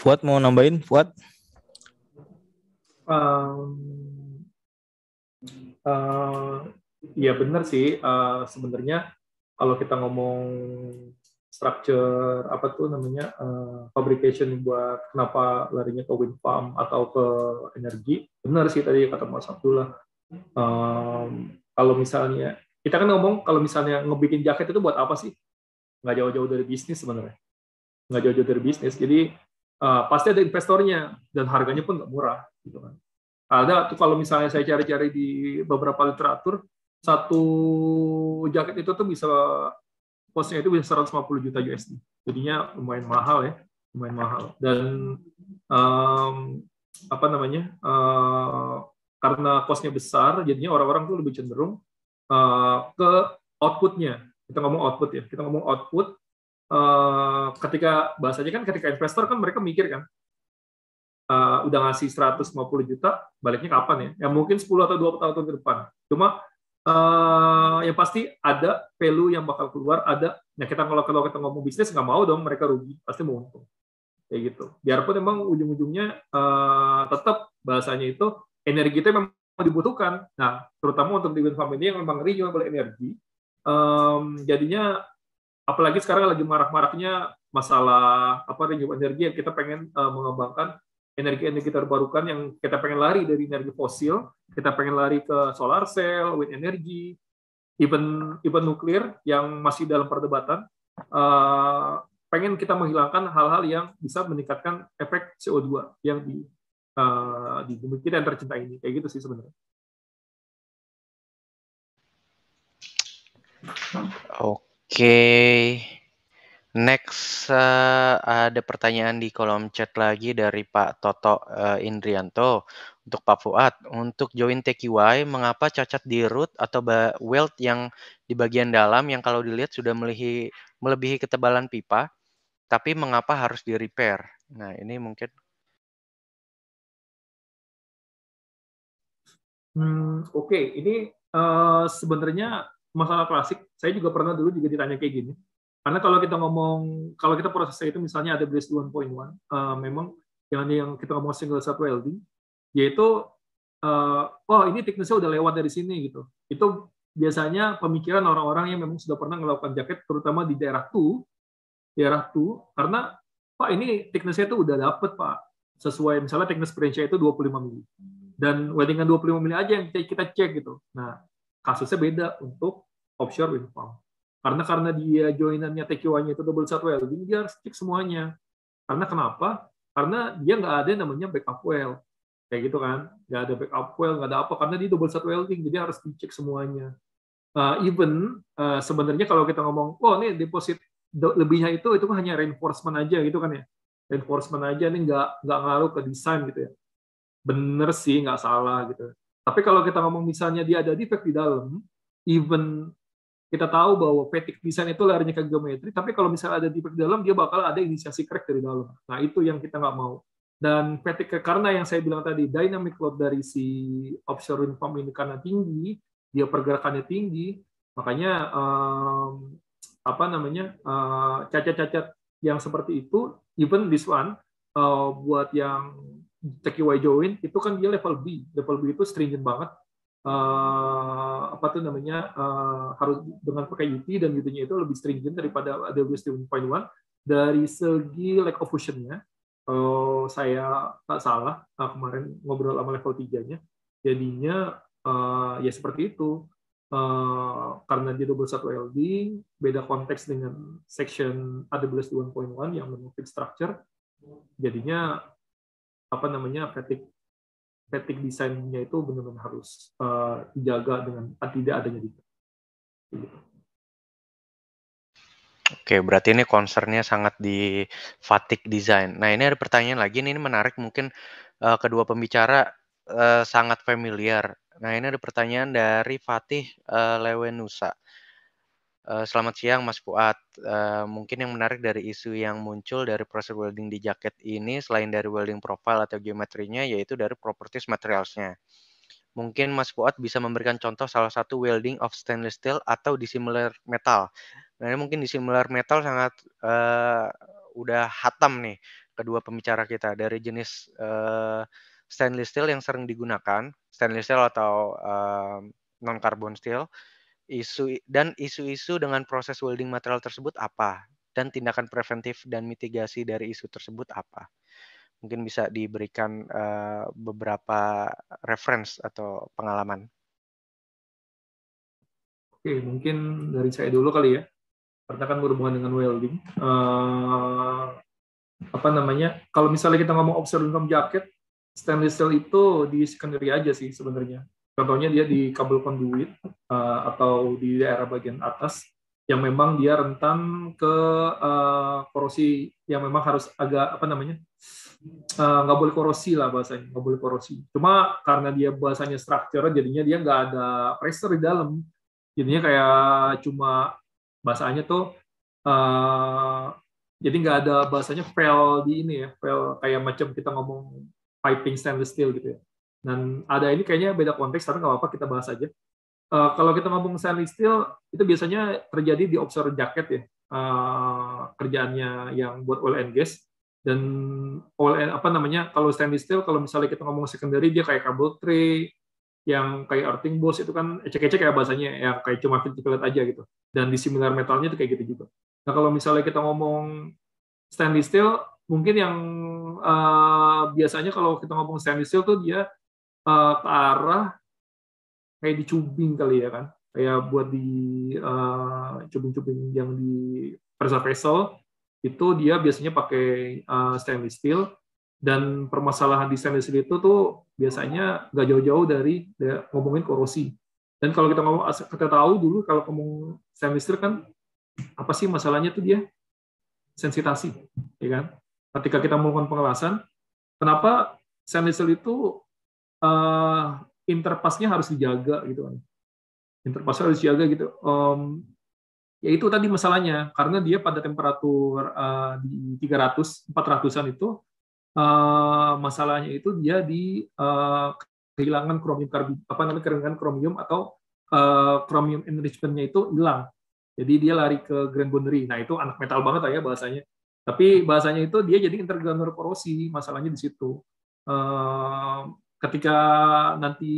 Fuad mau nambahin, Fuad? Um, uh, ya benar sih, uh, sebenarnya kalau kita ngomong structure apa tuh namanya uh, fabrication buat kenapa larinya ke wind farm atau ke energi benar sih tadi kata Mas Abdullah um, kalau misalnya kita kan ngomong kalau misalnya ngebikin jaket itu buat apa sih nggak jauh-jauh dari bisnis sebenarnya nggak jauh-jauh dari bisnis jadi uh, pasti ada investornya dan harganya pun nggak murah gitu kan ada tuh kalau misalnya saya cari-cari di beberapa literatur satu jaket itu tuh bisa posnya itu bisa 150 juta USD. Jadinya lumayan mahal ya, lumayan mahal. Dan um, apa namanya, uh, karena kosnya besar, jadinya orang-orang tuh lebih cenderung uh, ke outputnya. Kita ngomong output ya, kita ngomong output. Uh, ketika bahasanya kan ketika investor kan mereka mikir kan, uh, udah ngasih 150 juta, baliknya kapan ya? Ya mungkin 10 atau 20 tahun ke depan. Cuma Eh, yang pasti ada value yang bakal keluar, ada. Nah kita kalau kalau kita ngomong bisnis nggak mau dong mereka rugi, pasti mau untung. Kayak gitu. Biarpun memang ujung-ujungnya uh, tetap bahasanya itu energi itu memang dibutuhkan. Nah terutama untuk di wind farm ini yang memang riuh oleh energi, um, jadinya apalagi sekarang lagi marah-marahnya masalah apa renewable energi yang kita pengen uh, mengembangkan energi-energi terbarukan yang kita pengen lari dari energi fosil, kita pengen lari ke solar cell, wind energy, even even nuklir yang masih dalam perdebatan. Uh, pengen kita menghilangkan hal-hal yang bisa meningkatkan efek CO2 yang di uh, di bumi kita yang tercinta ini kayak gitu sih sebenarnya. Oke. Okay. Next uh, ada pertanyaan di kolom chat lagi dari Pak Toto uh, Indrianto untuk Pak Fuad. Untuk join TQY, mengapa cacat di root atau weld yang di bagian dalam yang kalau dilihat sudah melebihi, melebihi ketebalan pipa, tapi mengapa harus di repair? Nah ini mungkin. Hmm, Oke, okay. ini uh, sebenarnya masalah klasik. Saya juga pernah dulu juga ditanya kayak gini karena kalau kita ngomong, kalau kita prosesnya itu misalnya ada BRIS 1.1, uh, memang yang yang kita ngomong single satu LD, yaitu uh, oh ini thicknessnya udah lewat dari sini gitu. Itu biasanya pemikiran orang-orang yang memang sudah pernah melakukan jaket, terutama di daerah tu, daerah tu, karena pak ini thicknessnya itu udah dapet pak, sesuai misalnya thickness range itu 25 mili. Dan weddingan 25 mili aja yang kita cek gitu. Nah, kasusnya beda untuk offshore wind farm. Karena karena dia joinannya tq nya itu double shot jadi dia harus cek semuanya. Karena kenapa? Karena dia nggak ada yang namanya backup well. Kayak gitu kan. Nggak ada backup well, nggak ada apa. Karena dia double shot welding, jadi harus dicek semuanya. Uh, even uh, sebenarnya kalau kita ngomong, oh ini deposit lebihnya itu, itu kan hanya reinforcement aja gitu kan ya. Reinforcement aja, ini nggak, nggak ngaruh ke desain gitu ya. Bener sih, nggak salah gitu. Tapi kalau kita ngomong misalnya dia ada defect di dalam, even kita tahu bahwa petik desain itu larinya ke geometri, tapi kalau misalnya ada di dalam, dia bakal ada inisiasi crack dari dalam. Nah, itu yang kita nggak mau. Dan petik karena yang saya bilang tadi, dynamic load dari si offshore wind farm ini karena tinggi, dia pergerakannya tinggi, makanya um, apa namanya cacat eh, cacat-cacat yang seperti itu, even this one, uh, buat yang TQY join, itu kan dia level B. Level B itu stringent banget, uh, apa tuh namanya uh, harus dengan pakai UT dan UT-nya itu lebih stringent daripada AWS 1.1 dari segi lack of fusion-nya kalau uh, saya tak salah uh, kemarin ngobrol sama level 3-nya jadinya uh, ya seperti itu uh, karena dia double satu LD beda konteks dengan section AWS 1.1 yang menu structure jadinya apa namanya fatigue estetik desainnya itu benar-benar harus eh, dijaga dengan tidak adanya gitu. Oke, berarti ini concernnya sangat di fatik design. Nah, ini ada pertanyaan lagi, ini menarik mungkin eh, kedua pembicara eh, sangat familiar. Nah, ini ada pertanyaan dari Fatih Lewenusa. Eh, selamat siang Mas Fuad. Uh, mungkin yang menarik dari isu yang muncul dari proses welding di jaket ini selain dari welding profile atau geometrinya yaitu dari properties materialsnya. Mungkin Mas Fuad bisa memberikan contoh salah satu welding of stainless steel atau dissimilar metal. Nah, ini mungkin dissimilar metal sangat uh, udah hatam nih kedua pembicara kita dari jenis uh, stainless steel yang sering digunakan, stainless steel atau uh, non carbon steel isu dan isu-isu dengan proses welding material tersebut apa dan tindakan preventif dan mitigasi dari isu tersebut apa mungkin bisa diberikan uh, beberapa reference atau pengalaman oke mungkin dari saya dulu kali ya karena kan berhubungan dengan welding uh, apa namanya kalau misalnya kita ngomong observing from jacket stainless steel itu di secondary aja sih sebenarnya Contohnya dia di kabel konduit eh, atau di daerah bagian atas yang memang dia rentan ke eh, korosi yang memang harus agak apa namanya eh, nggak boleh korosi lah bahasanya nggak boleh korosi cuma karena dia bahasanya struktur jadinya dia nggak ada pressure di dalam jadinya kayak cuma bahasanya tuh jadi nggak ada bahasanya fail di ini ya fail kayak macam kita ngomong piping stainless steel gitu ya dan ada ini kayaknya beda konteks, tapi nggak apa-apa kita bahas aja. Uh, kalau kita ngomong stainless steel, itu biasanya terjadi di offshore jacket ya, uh, kerjaannya yang buat oil and gas. Dan oil and, apa namanya, kalau stainless steel, kalau misalnya kita ngomong secondary, dia kayak kabel tray, yang kayak earthing boss itu kan ecek-ecek kayak bahasanya, ya kayak cuma fillet aja gitu. Dan di similar metalnya itu kayak gitu juga. Nah kalau misalnya kita ngomong stainless steel, mungkin yang uh, biasanya kalau kita ngomong stainless steel tuh dia uh, ke arah kayak dicubing kali ya kan kayak buat di uh, cubing-cubing yang di pressure vessel itu dia biasanya pakai uh, stainless steel dan permasalahan di stainless steel itu tuh biasanya nggak jauh-jauh dari ya, ngomongin korosi dan kalau kita ngomong kita tahu dulu kalau ngomong stainless steel kan apa sih masalahnya tuh dia sensitasi ya kan ketika kita melakukan pengelasan kenapa stainless steel itu uh, interpasnya harus dijaga gitu kan. Interpasnya harus dijaga gitu. Um, ya itu tadi masalahnya karena dia pada temperatur uh, di 300 400-an itu uh, masalahnya itu dia di uh, kehilangan kromium karbid apa namanya kehilangan kromium atau uh, kromium enrichment-nya itu hilang. Jadi dia lari ke grand boundary. Nah, itu anak metal banget lah ya bahasanya. Tapi bahasanya itu dia jadi intergranular porosi, masalahnya di situ ketika nanti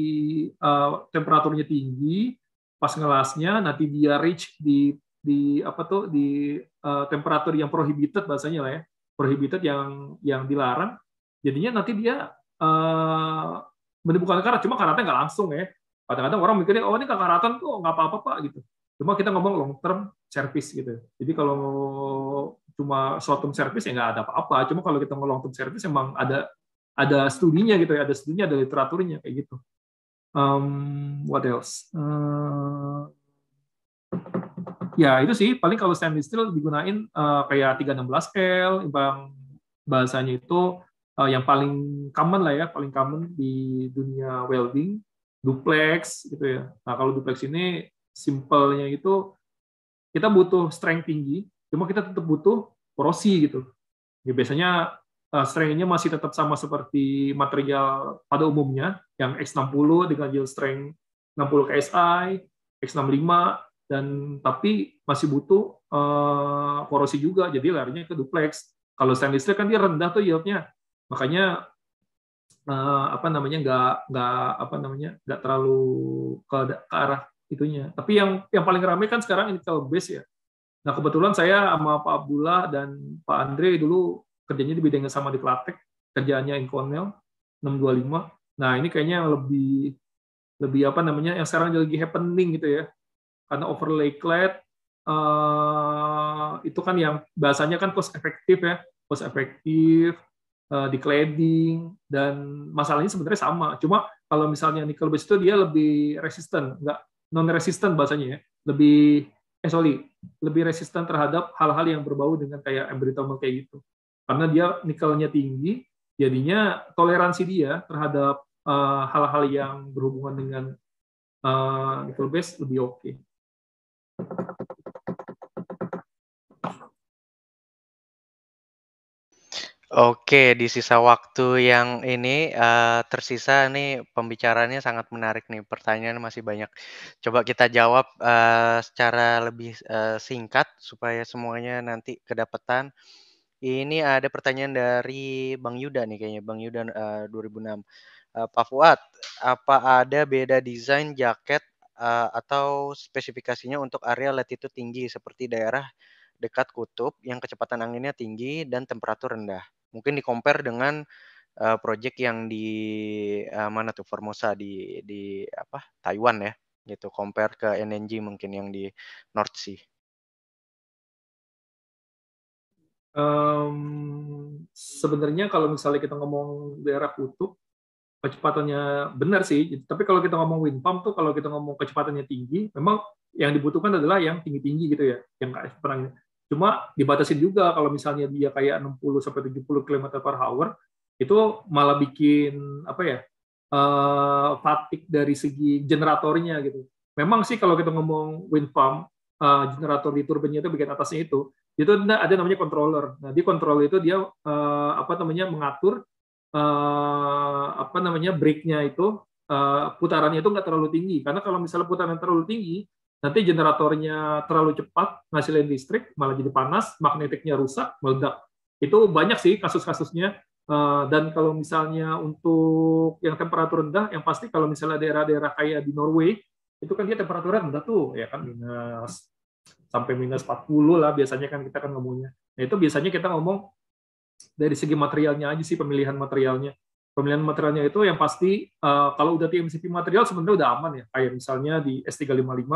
uh, temperaturnya tinggi pas ngelasnya nanti dia reach di di apa tuh di uh, temperatur yang prohibited bahasanya lah ya prohibited yang yang dilarang jadinya nanti dia uh, menimbulkan karat cuma karatnya nggak langsung ya kadang-kadang orang mikirnya oh ini karatan tuh nggak apa-apa pak gitu cuma kita ngomong long term service gitu jadi kalau cuma short term service ya nggak ada apa-apa cuma kalau kita ngomong long term service emang ada ada studinya gitu ya, ada studinya, ada literaturnya kayak gitu. Um, what else? Uh, ya itu sih paling kalau stainless steel digunain uh, kayak 316 l imbang bahasanya itu uh, yang paling common lah ya, paling common di dunia welding, duplex gitu ya. Nah kalau duplex ini simpelnya itu kita butuh strength tinggi, cuma kita tetap butuh porosi gitu. Ya, biasanya Eh, strength nya masih tetap sama seperti material pada umumnya, yang X60 dengan yield strength 60 KSI, X65, dan tapi masih butuh uh, korosi juga, jadi larinya ke duplex. Kalau stainless steel kan dia rendah tuh yieldnya, makanya uh, apa namanya nggak nggak apa namanya nggak terlalu ke, ke arah itunya. Tapi yang yang paling ramai kan sekarang ini kalau base ya. Nah kebetulan saya sama Pak Abdullah dan Pak Andre dulu kerjanya di bidang yang sama di Platek, kerjaannya Inconel 625. Nah, ini kayaknya yang lebih lebih apa namanya yang sekarang lagi happening gitu ya. Karena overlay clad uh, eh, itu kan yang bahasanya kan cost efektif ya, cost efektif uh, di cladding dan masalahnya sebenarnya sama. Cuma kalau misalnya nickel base itu dia lebih resisten, enggak non resisten bahasanya ya. Lebih eh sorry, lebih resisten terhadap hal-hal yang berbau dengan kayak embrittlement kayak gitu. Karena dia nikelnya tinggi, jadinya toleransi dia terhadap eh, hal-hal uh, yang berhubungan dengan uh, eh, nickel base lebih oke. Okay. Oke, di sisa waktu yang ini uh, tersisa nih pembicaranya sangat menarik nih. Pertanyaan masih banyak. Coba kita jawab uh, secara lebih uh, singkat supaya semuanya nanti kedapatan. Ini ada pertanyaan dari Bang Yuda nih kayaknya Bang Yuda uh, 2006. Uh, Pak Fuad, apa ada beda desain jaket uh, atau spesifikasinya untuk area latitude tinggi seperti daerah dekat kutub yang kecepatan anginnya tinggi dan temperatur rendah? Mungkin di compare dengan uh, project yang di uh, mana tuh Formosa di di apa Taiwan ya gitu compare ke NNG mungkin yang di North Sea. Um, sebenarnya kalau misalnya kita ngomong daerah kutub, kecepatannya benar sih. Tapi kalau kita ngomong wind pump tuh, kalau kita ngomong kecepatannya tinggi, memang yang dibutuhkan adalah yang tinggi-tinggi gitu ya, yang perangnya. Cuma dibatasi juga kalau misalnya dia kayak 60 sampai 70 km per hour, itu malah bikin apa ya, uh, dari segi generatornya gitu. Memang sih kalau kita ngomong wind pump, uh, eh, generator di turbinnya itu bagian atasnya itu, itu ada namanya controller. Nah, di controller itu dia uh, apa namanya mengatur uh, apa namanya breaknya itu uh, putarannya itu nggak terlalu tinggi karena kalau misalnya putaran terlalu tinggi nanti generatornya terlalu cepat ngasilin listrik malah jadi panas magnetiknya rusak meledak itu banyak sih kasus-kasusnya uh, dan kalau misalnya untuk yang temperatur rendah yang pasti kalau misalnya daerah-daerah kayak di Norway itu kan dia temperatur rendah tuh ya kan minus sampai minus 40 lah biasanya kan kita kan ngomongnya. Nah itu biasanya kita ngomong dari segi materialnya aja sih pemilihan materialnya. Pemilihan materialnya itu yang pasti eh, kalau udah TMCP material sebenarnya udah aman ya. Kayak misalnya di S355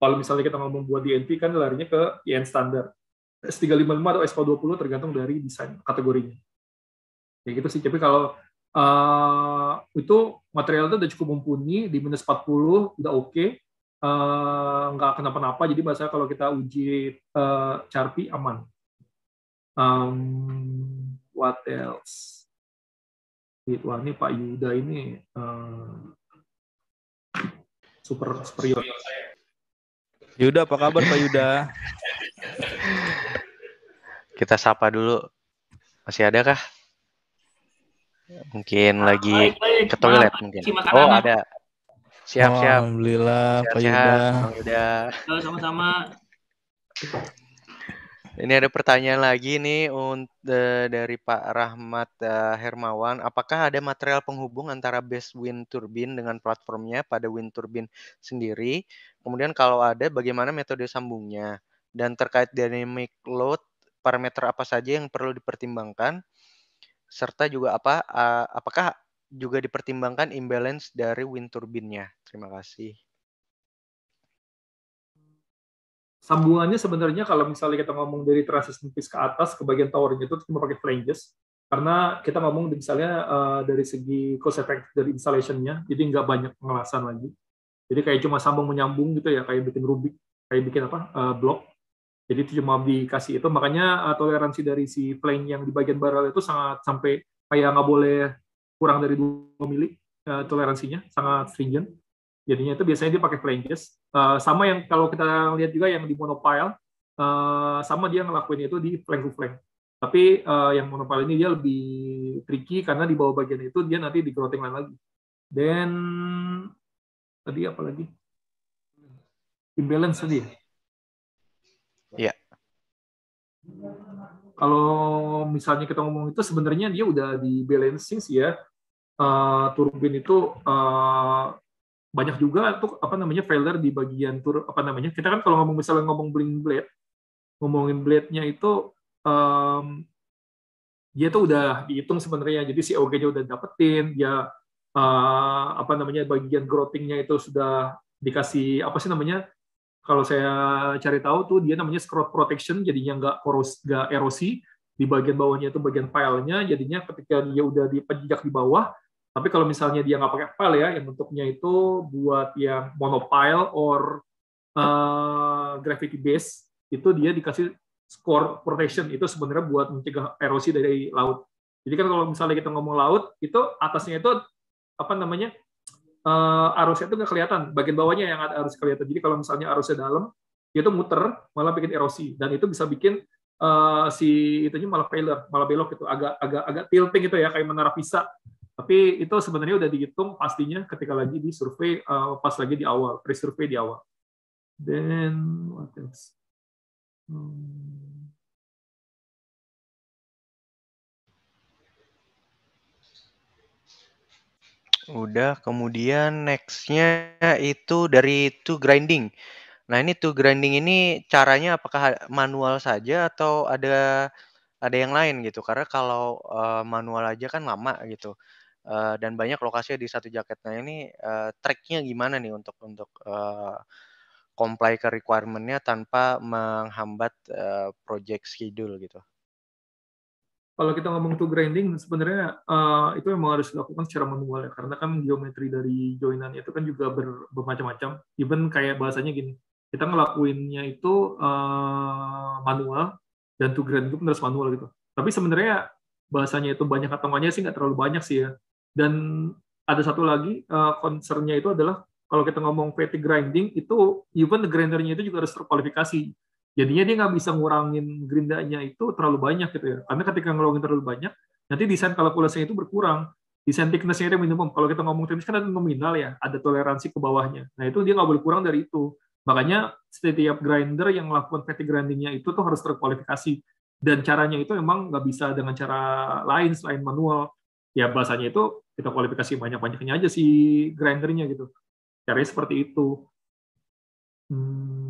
kalau misalnya kita mau membuat DNP kan larinya ke IN standar. S355 atau S420 tergantung dari desain kategorinya. Ya gitu sih. Tapi kalau uh, itu material itu udah cukup mumpuni di minus 40 udah oke. Okay Eh, nggak uh, kenapa-napa jadi bahasa kalau kita uji uh, eh, carpi aman um, what else wah ini Pak Yuda ini uh, super superior Yuda apa kabar Pak Yuda kita sapa dulu masih ada kah mungkin lagi baik, baik. ke toilet mungkin oh ada Siap, oh, siap. Alhamdulillah, siap, Pak Yuda. Kalau sama-sama. Ini ada pertanyaan lagi nih untuk eh, dari Pak Rahmat eh, Hermawan. Apakah ada material penghubung antara base wind turbine dengan platformnya pada wind turbine sendiri? Kemudian kalau ada, bagaimana metode sambungnya? Dan terkait dynamic load, parameter apa saja yang perlu dipertimbangkan? Serta juga apa? Apakah juga dipertimbangkan imbalance dari wind turbine-nya. Terima kasih. Sambungannya sebenarnya kalau misalnya kita ngomong dari transition piece ke atas ke bagian towernya itu cuma pakai flanges karena kita ngomong misalnya uh, dari segi cost effective dari installation-nya jadi nggak banyak pengelasan lagi. Jadi kayak cuma sambung menyambung gitu ya kayak bikin rubik, kayak bikin apa uh, eh, blok. Jadi itu cuma dikasih itu makanya uh, toleransi dari si plane yang di bagian barrel itu sangat sampai kayak nggak boleh kurang dari 2 mili uh, toleransinya, sangat stringent. Jadinya itu biasanya dia pakai flanges. Uh, eh, sama yang kalau kita lihat juga yang di monopile, uh, sama dia ngelakuin itu di flank to flank. Tapi uh, yang monopile ini dia lebih tricky karena di bawah bagian itu dia nanti line lagi. Dan tadi apa lagi? Imbalance tadi ya? Iya. Kalau misalnya kita ngomong itu sebenarnya dia udah di balancing sih ya. Eh, turbin itu uh, banyak juga tuh apa namanya failure di bagian tur apa namanya kita kan kalau ngomong misalnya ngomong bling blade ngomongin blade-nya itu um, dia tuh udah dihitung sebenarnya jadi si OG-nya udah dapetin dia uh, apa namanya bagian grotingnya nya itu sudah dikasih apa sih namanya kalau saya cari tahu tuh dia namanya scrot protection jadinya nggak koros nggak erosi di bagian bawahnya itu bagian filenya jadinya ketika dia udah dipenjejak di bawah tapi kalau misalnya dia nggak pakai file ya, yang bentuknya itu buat yang monopile or uh, eh, gravity base itu dia dikasih score protection itu sebenarnya buat mencegah erosi dari laut. Jadi kan kalau misalnya kita ngomong laut itu atasnya itu apa namanya uh, arusnya itu nggak kelihatan, bagian bawahnya yang arus kelihatan. Jadi kalau misalnya arusnya dalam, dia itu muter malah bikin erosi dan itu bisa bikin uh, si itunya malah failure, malah belok itu agak agak agak tilting itu ya kayak menara pisau. Tapi itu sebenarnya udah dihitung pastinya ketika lagi di survei uh, pas lagi di awal, pre-survei di awal. Then what else? Hmm. Udah, kemudian nextnya itu dari to grinding. Nah ini to grinding ini caranya apakah manual saja atau ada ada yang lain gitu? Karena kalau uh, manual aja kan lama gitu. Eh, dan banyak lokasinya di satu jaket. Nah ini uh, eh, tracknya gimana nih untuk untuk uh, comply ke requirementnya tanpa menghambat uh, project schedule gitu kalau kita ngomong to grinding sebenarnya uh, itu memang harus dilakukan secara manual ya karena kan geometri dari joinan itu kan juga ber, bermacam-macam even kayak bahasanya gini kita ngelakuinnya itu uh, manual dan to grinding itu kan harus manual gitu tapi sebenarnya bahasanya itu banyak atau enggaknya sih nggak terlalu banyak sih ya dan ada satu lagi uh, concernnya itu adalah kalau kita ngomong PT grinding itu even the grindernya itu juga harus terkualifikasi. Jadinya dia nggak bisa ngurangin grindanya itu terlalu banyak gitu ya. Karena ketika ngurangin terlalu banyak, nanti desain kalkulasinya itu berkurang. Desain thickness itu minimum. Kalau kita ngomong tipis kan ada nominal ya, ada toleransi ke bawahnya. Nah itu dia nggak boleh kurang dari itu. Makanya setiap grinder yang melakukan PT grindingnya itu tuh harus terkualifikasi. Dan caranya itu memang nggak bisa dengan cara lain selain manual ya bahasanya itu kita kualifikasi banyak-banyaknya aja si grindernya gitu caranya seperti itu hmm.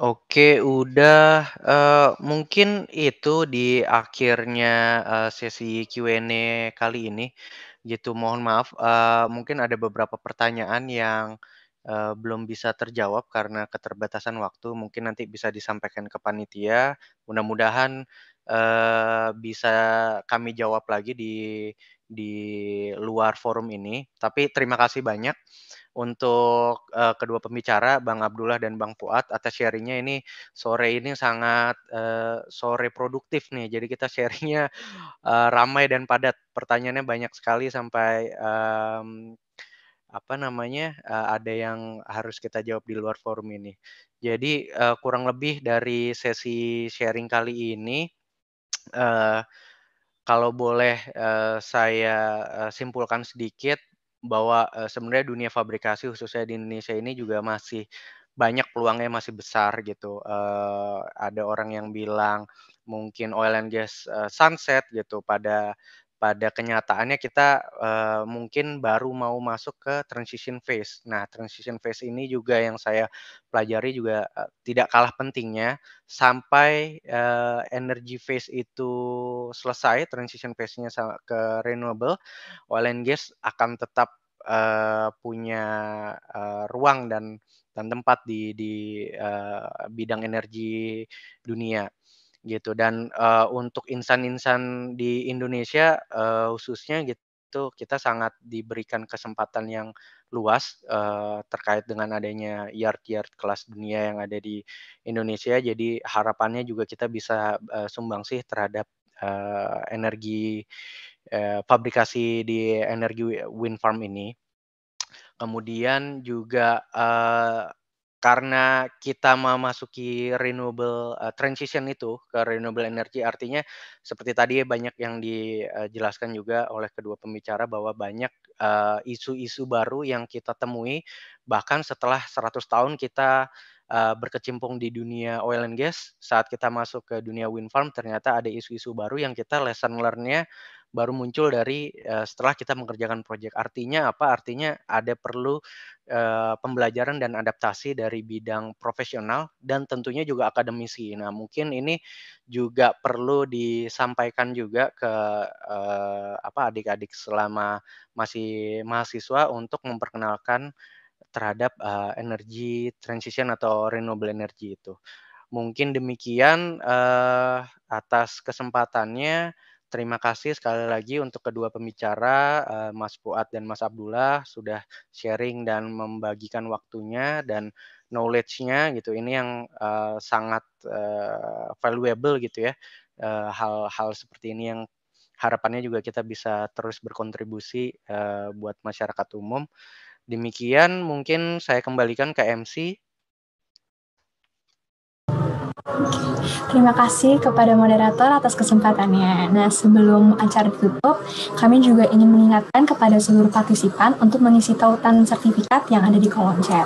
Oke, udah uh, mungkin itu di akhirnya uh, sesi Q&A kali ini. Gitu, mohon maaf. Uh, mungkin ada beberapa pertanyaan yang uh, belum bisa terjawab karena keterbatasan waktu. Mungkin nanti bisa disampaikan ke panitia. Mudah-mudahan Eh, bisa kami jawab lagi di di luar forum ini. Tapi terima kasih banyak untuk uh, kedua pembicara Bang Abdullah dan Bang Puat atas sharingnya ini sore ini sangat uh, sore produktif nih. Jadi kita sharingnya uh, ramai dan padat. Pertanyaannya banyak sekali sampai um, apa namanya uh, ada yang harus kita jawab di luar forum ini. Jadi uh, kurang lebih dari sesi sharing kali ini Eh, kalau boleh uh, saya eh, simpulkan sedikit bahwa uh, sebenarnya dunia fabrikasi khususnya di Indonesia ini juga masih banyak peluangnya masih besar gitu. Uh, ada orang yang bilang mungkin oil and gas uh, sunset gitu pada pada kenyataannya kita uh, mungkin baru mau masuk ke transition phase. Nah, transition phase ini juga yang saya pelajari juga uh, tidak kalah pentingnya sampai uh, energy phase itu selesai, transition phase-nya ke renewable, oil and gas akan tetap uh, punya uh, ruang dan dan tempat di di uh, bidang energi dunia gitu dan uh, untuk insan-insan di Indonesia uh, khususnya gitu kita sangat diberikan kesempatan yang luas uh, terkait dengan adanya yard-yard kelas dunia yang ada di Indonesia jadi harapannya juga kita bisa uh, sumbangsih terhadap uh, energi uh, fabrikasi di energi wind farm ini kemudian juga uh, karena kita memasuki renewable uh, transition itu ke renewable energy artinya seperti tadi banyak yang dijelaskan eh, juga oleh kedua pembicara bahwa banyak isu eh, isu-isu baru yang kita temui bahkan setelah 100 tahun kita uh, berkecimpung di dunia oil and gas saat kita masuk ke dunia wind farm ternyata ada isu-isu baru yang kita lesson learn-nya baru muncul dari uh, setelah kita mengerjakan proyek. Artinya apa? Artinya ada perlu uh, pembelajaran dan adaptasi dari bidang profesional dan tentunya juga akademisi. Nah, mungkin ini juga perlu disampaikan juga ke uh, apa adik-adik selama masih mahasiswa untuk memperkenalkan terhadap uh, energi transition atau renewable energy itu. Mungkin demikian uh, atas kesempatannya. Terima kasih sekali lagi untuk kedua pembicara, eh, Mas Fuad dan Mas Abdullah sudah sharing dan membagikan waktunya dan knowledge-nya gitu. Ini yang uh, sangat uh, valuable gitu ya. Hal-hal uh, seperti ini yang harapannya juga kita bisa terus berkontribusi uh, buat masyarakat umum. Demikian mungkin saya kembalikan ke MC Terima kasih kepada moderator atas kesempatannya. Nah, sebelum acara ditutup, kami juga ingin mengingatkan kepada seluruh partisipan untuk mengisi tautan sertifikat yang ada di kolom chat.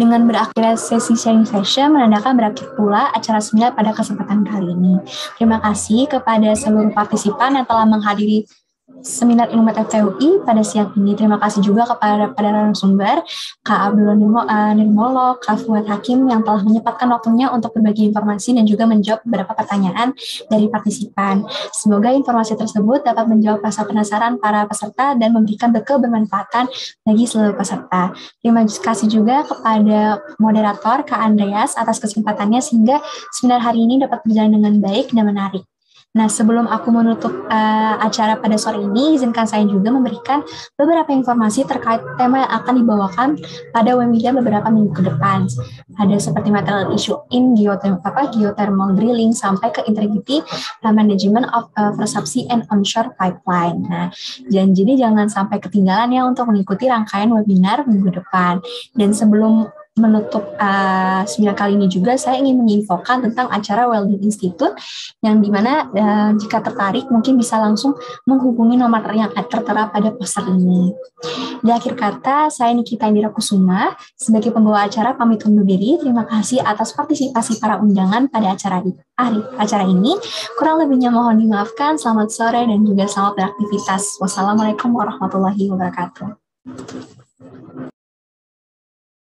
Dengan berakhirnya sesi sharing session, menandakan berakhir pula acara seminar pada kesempatan kali ini. Terima kasih kepada seluruh partisipan yang telah menghadiri Seminar Ilmu FTUI pada siang ini. Terima kasih juga kepada para narasumber, Kak Abdul eh, Nirmolo, Kak Fuad Hakim yang telah menyempatkan waktunya untuk berbagi informasi dan juga menjawab beberapa pertanyaan dari partisipan. Semoga informasi tersebut dapat menjawab rasa penasaran para peserta dan memberikan bekal kebermanfaatan bagi seluruh peserta. Terima kasih juga kepada moderator Kak Andreas atas kesempatannya sehingga seminar hari ini dapat berjalan dengan baik dan menarik. Nah, sebelum aku menutup uh, acara pada sore ini, izinkan saya juga memberikan beberapa informasi terkait tema yang akan dibawakan pada webinar beberapa minggu ke depan. Ada seperti material issue in geothermal, apa, geothermal drilling sampai ke integrity management of uh, eh, subsea and onshore pipeline. Nah, dan jadi jangan sampai ketinggalan ya untuk mengikuti rangkaian webinar minggu depan. Dan sebelum menutup uh, seminar kali ini juga saya ingin menginfokan tentang acara Welding Institute yang dimana uh, eh, jika tertarik mungkin bisa langsung menghubungi nomor yang tertera pada poster ini. Di akhir kata, saya Nikita Indira Kusuma sebagai pembawa acara pamit undur diri. Terima kasih atas partisipasi para undangan pada acara ini. acara ini. Kurang lebihnya mohon dimaafkan. Selamat sore dan juga selamat beraktivitas. Wassalamualaikum warahmatullahi wabarakatuh.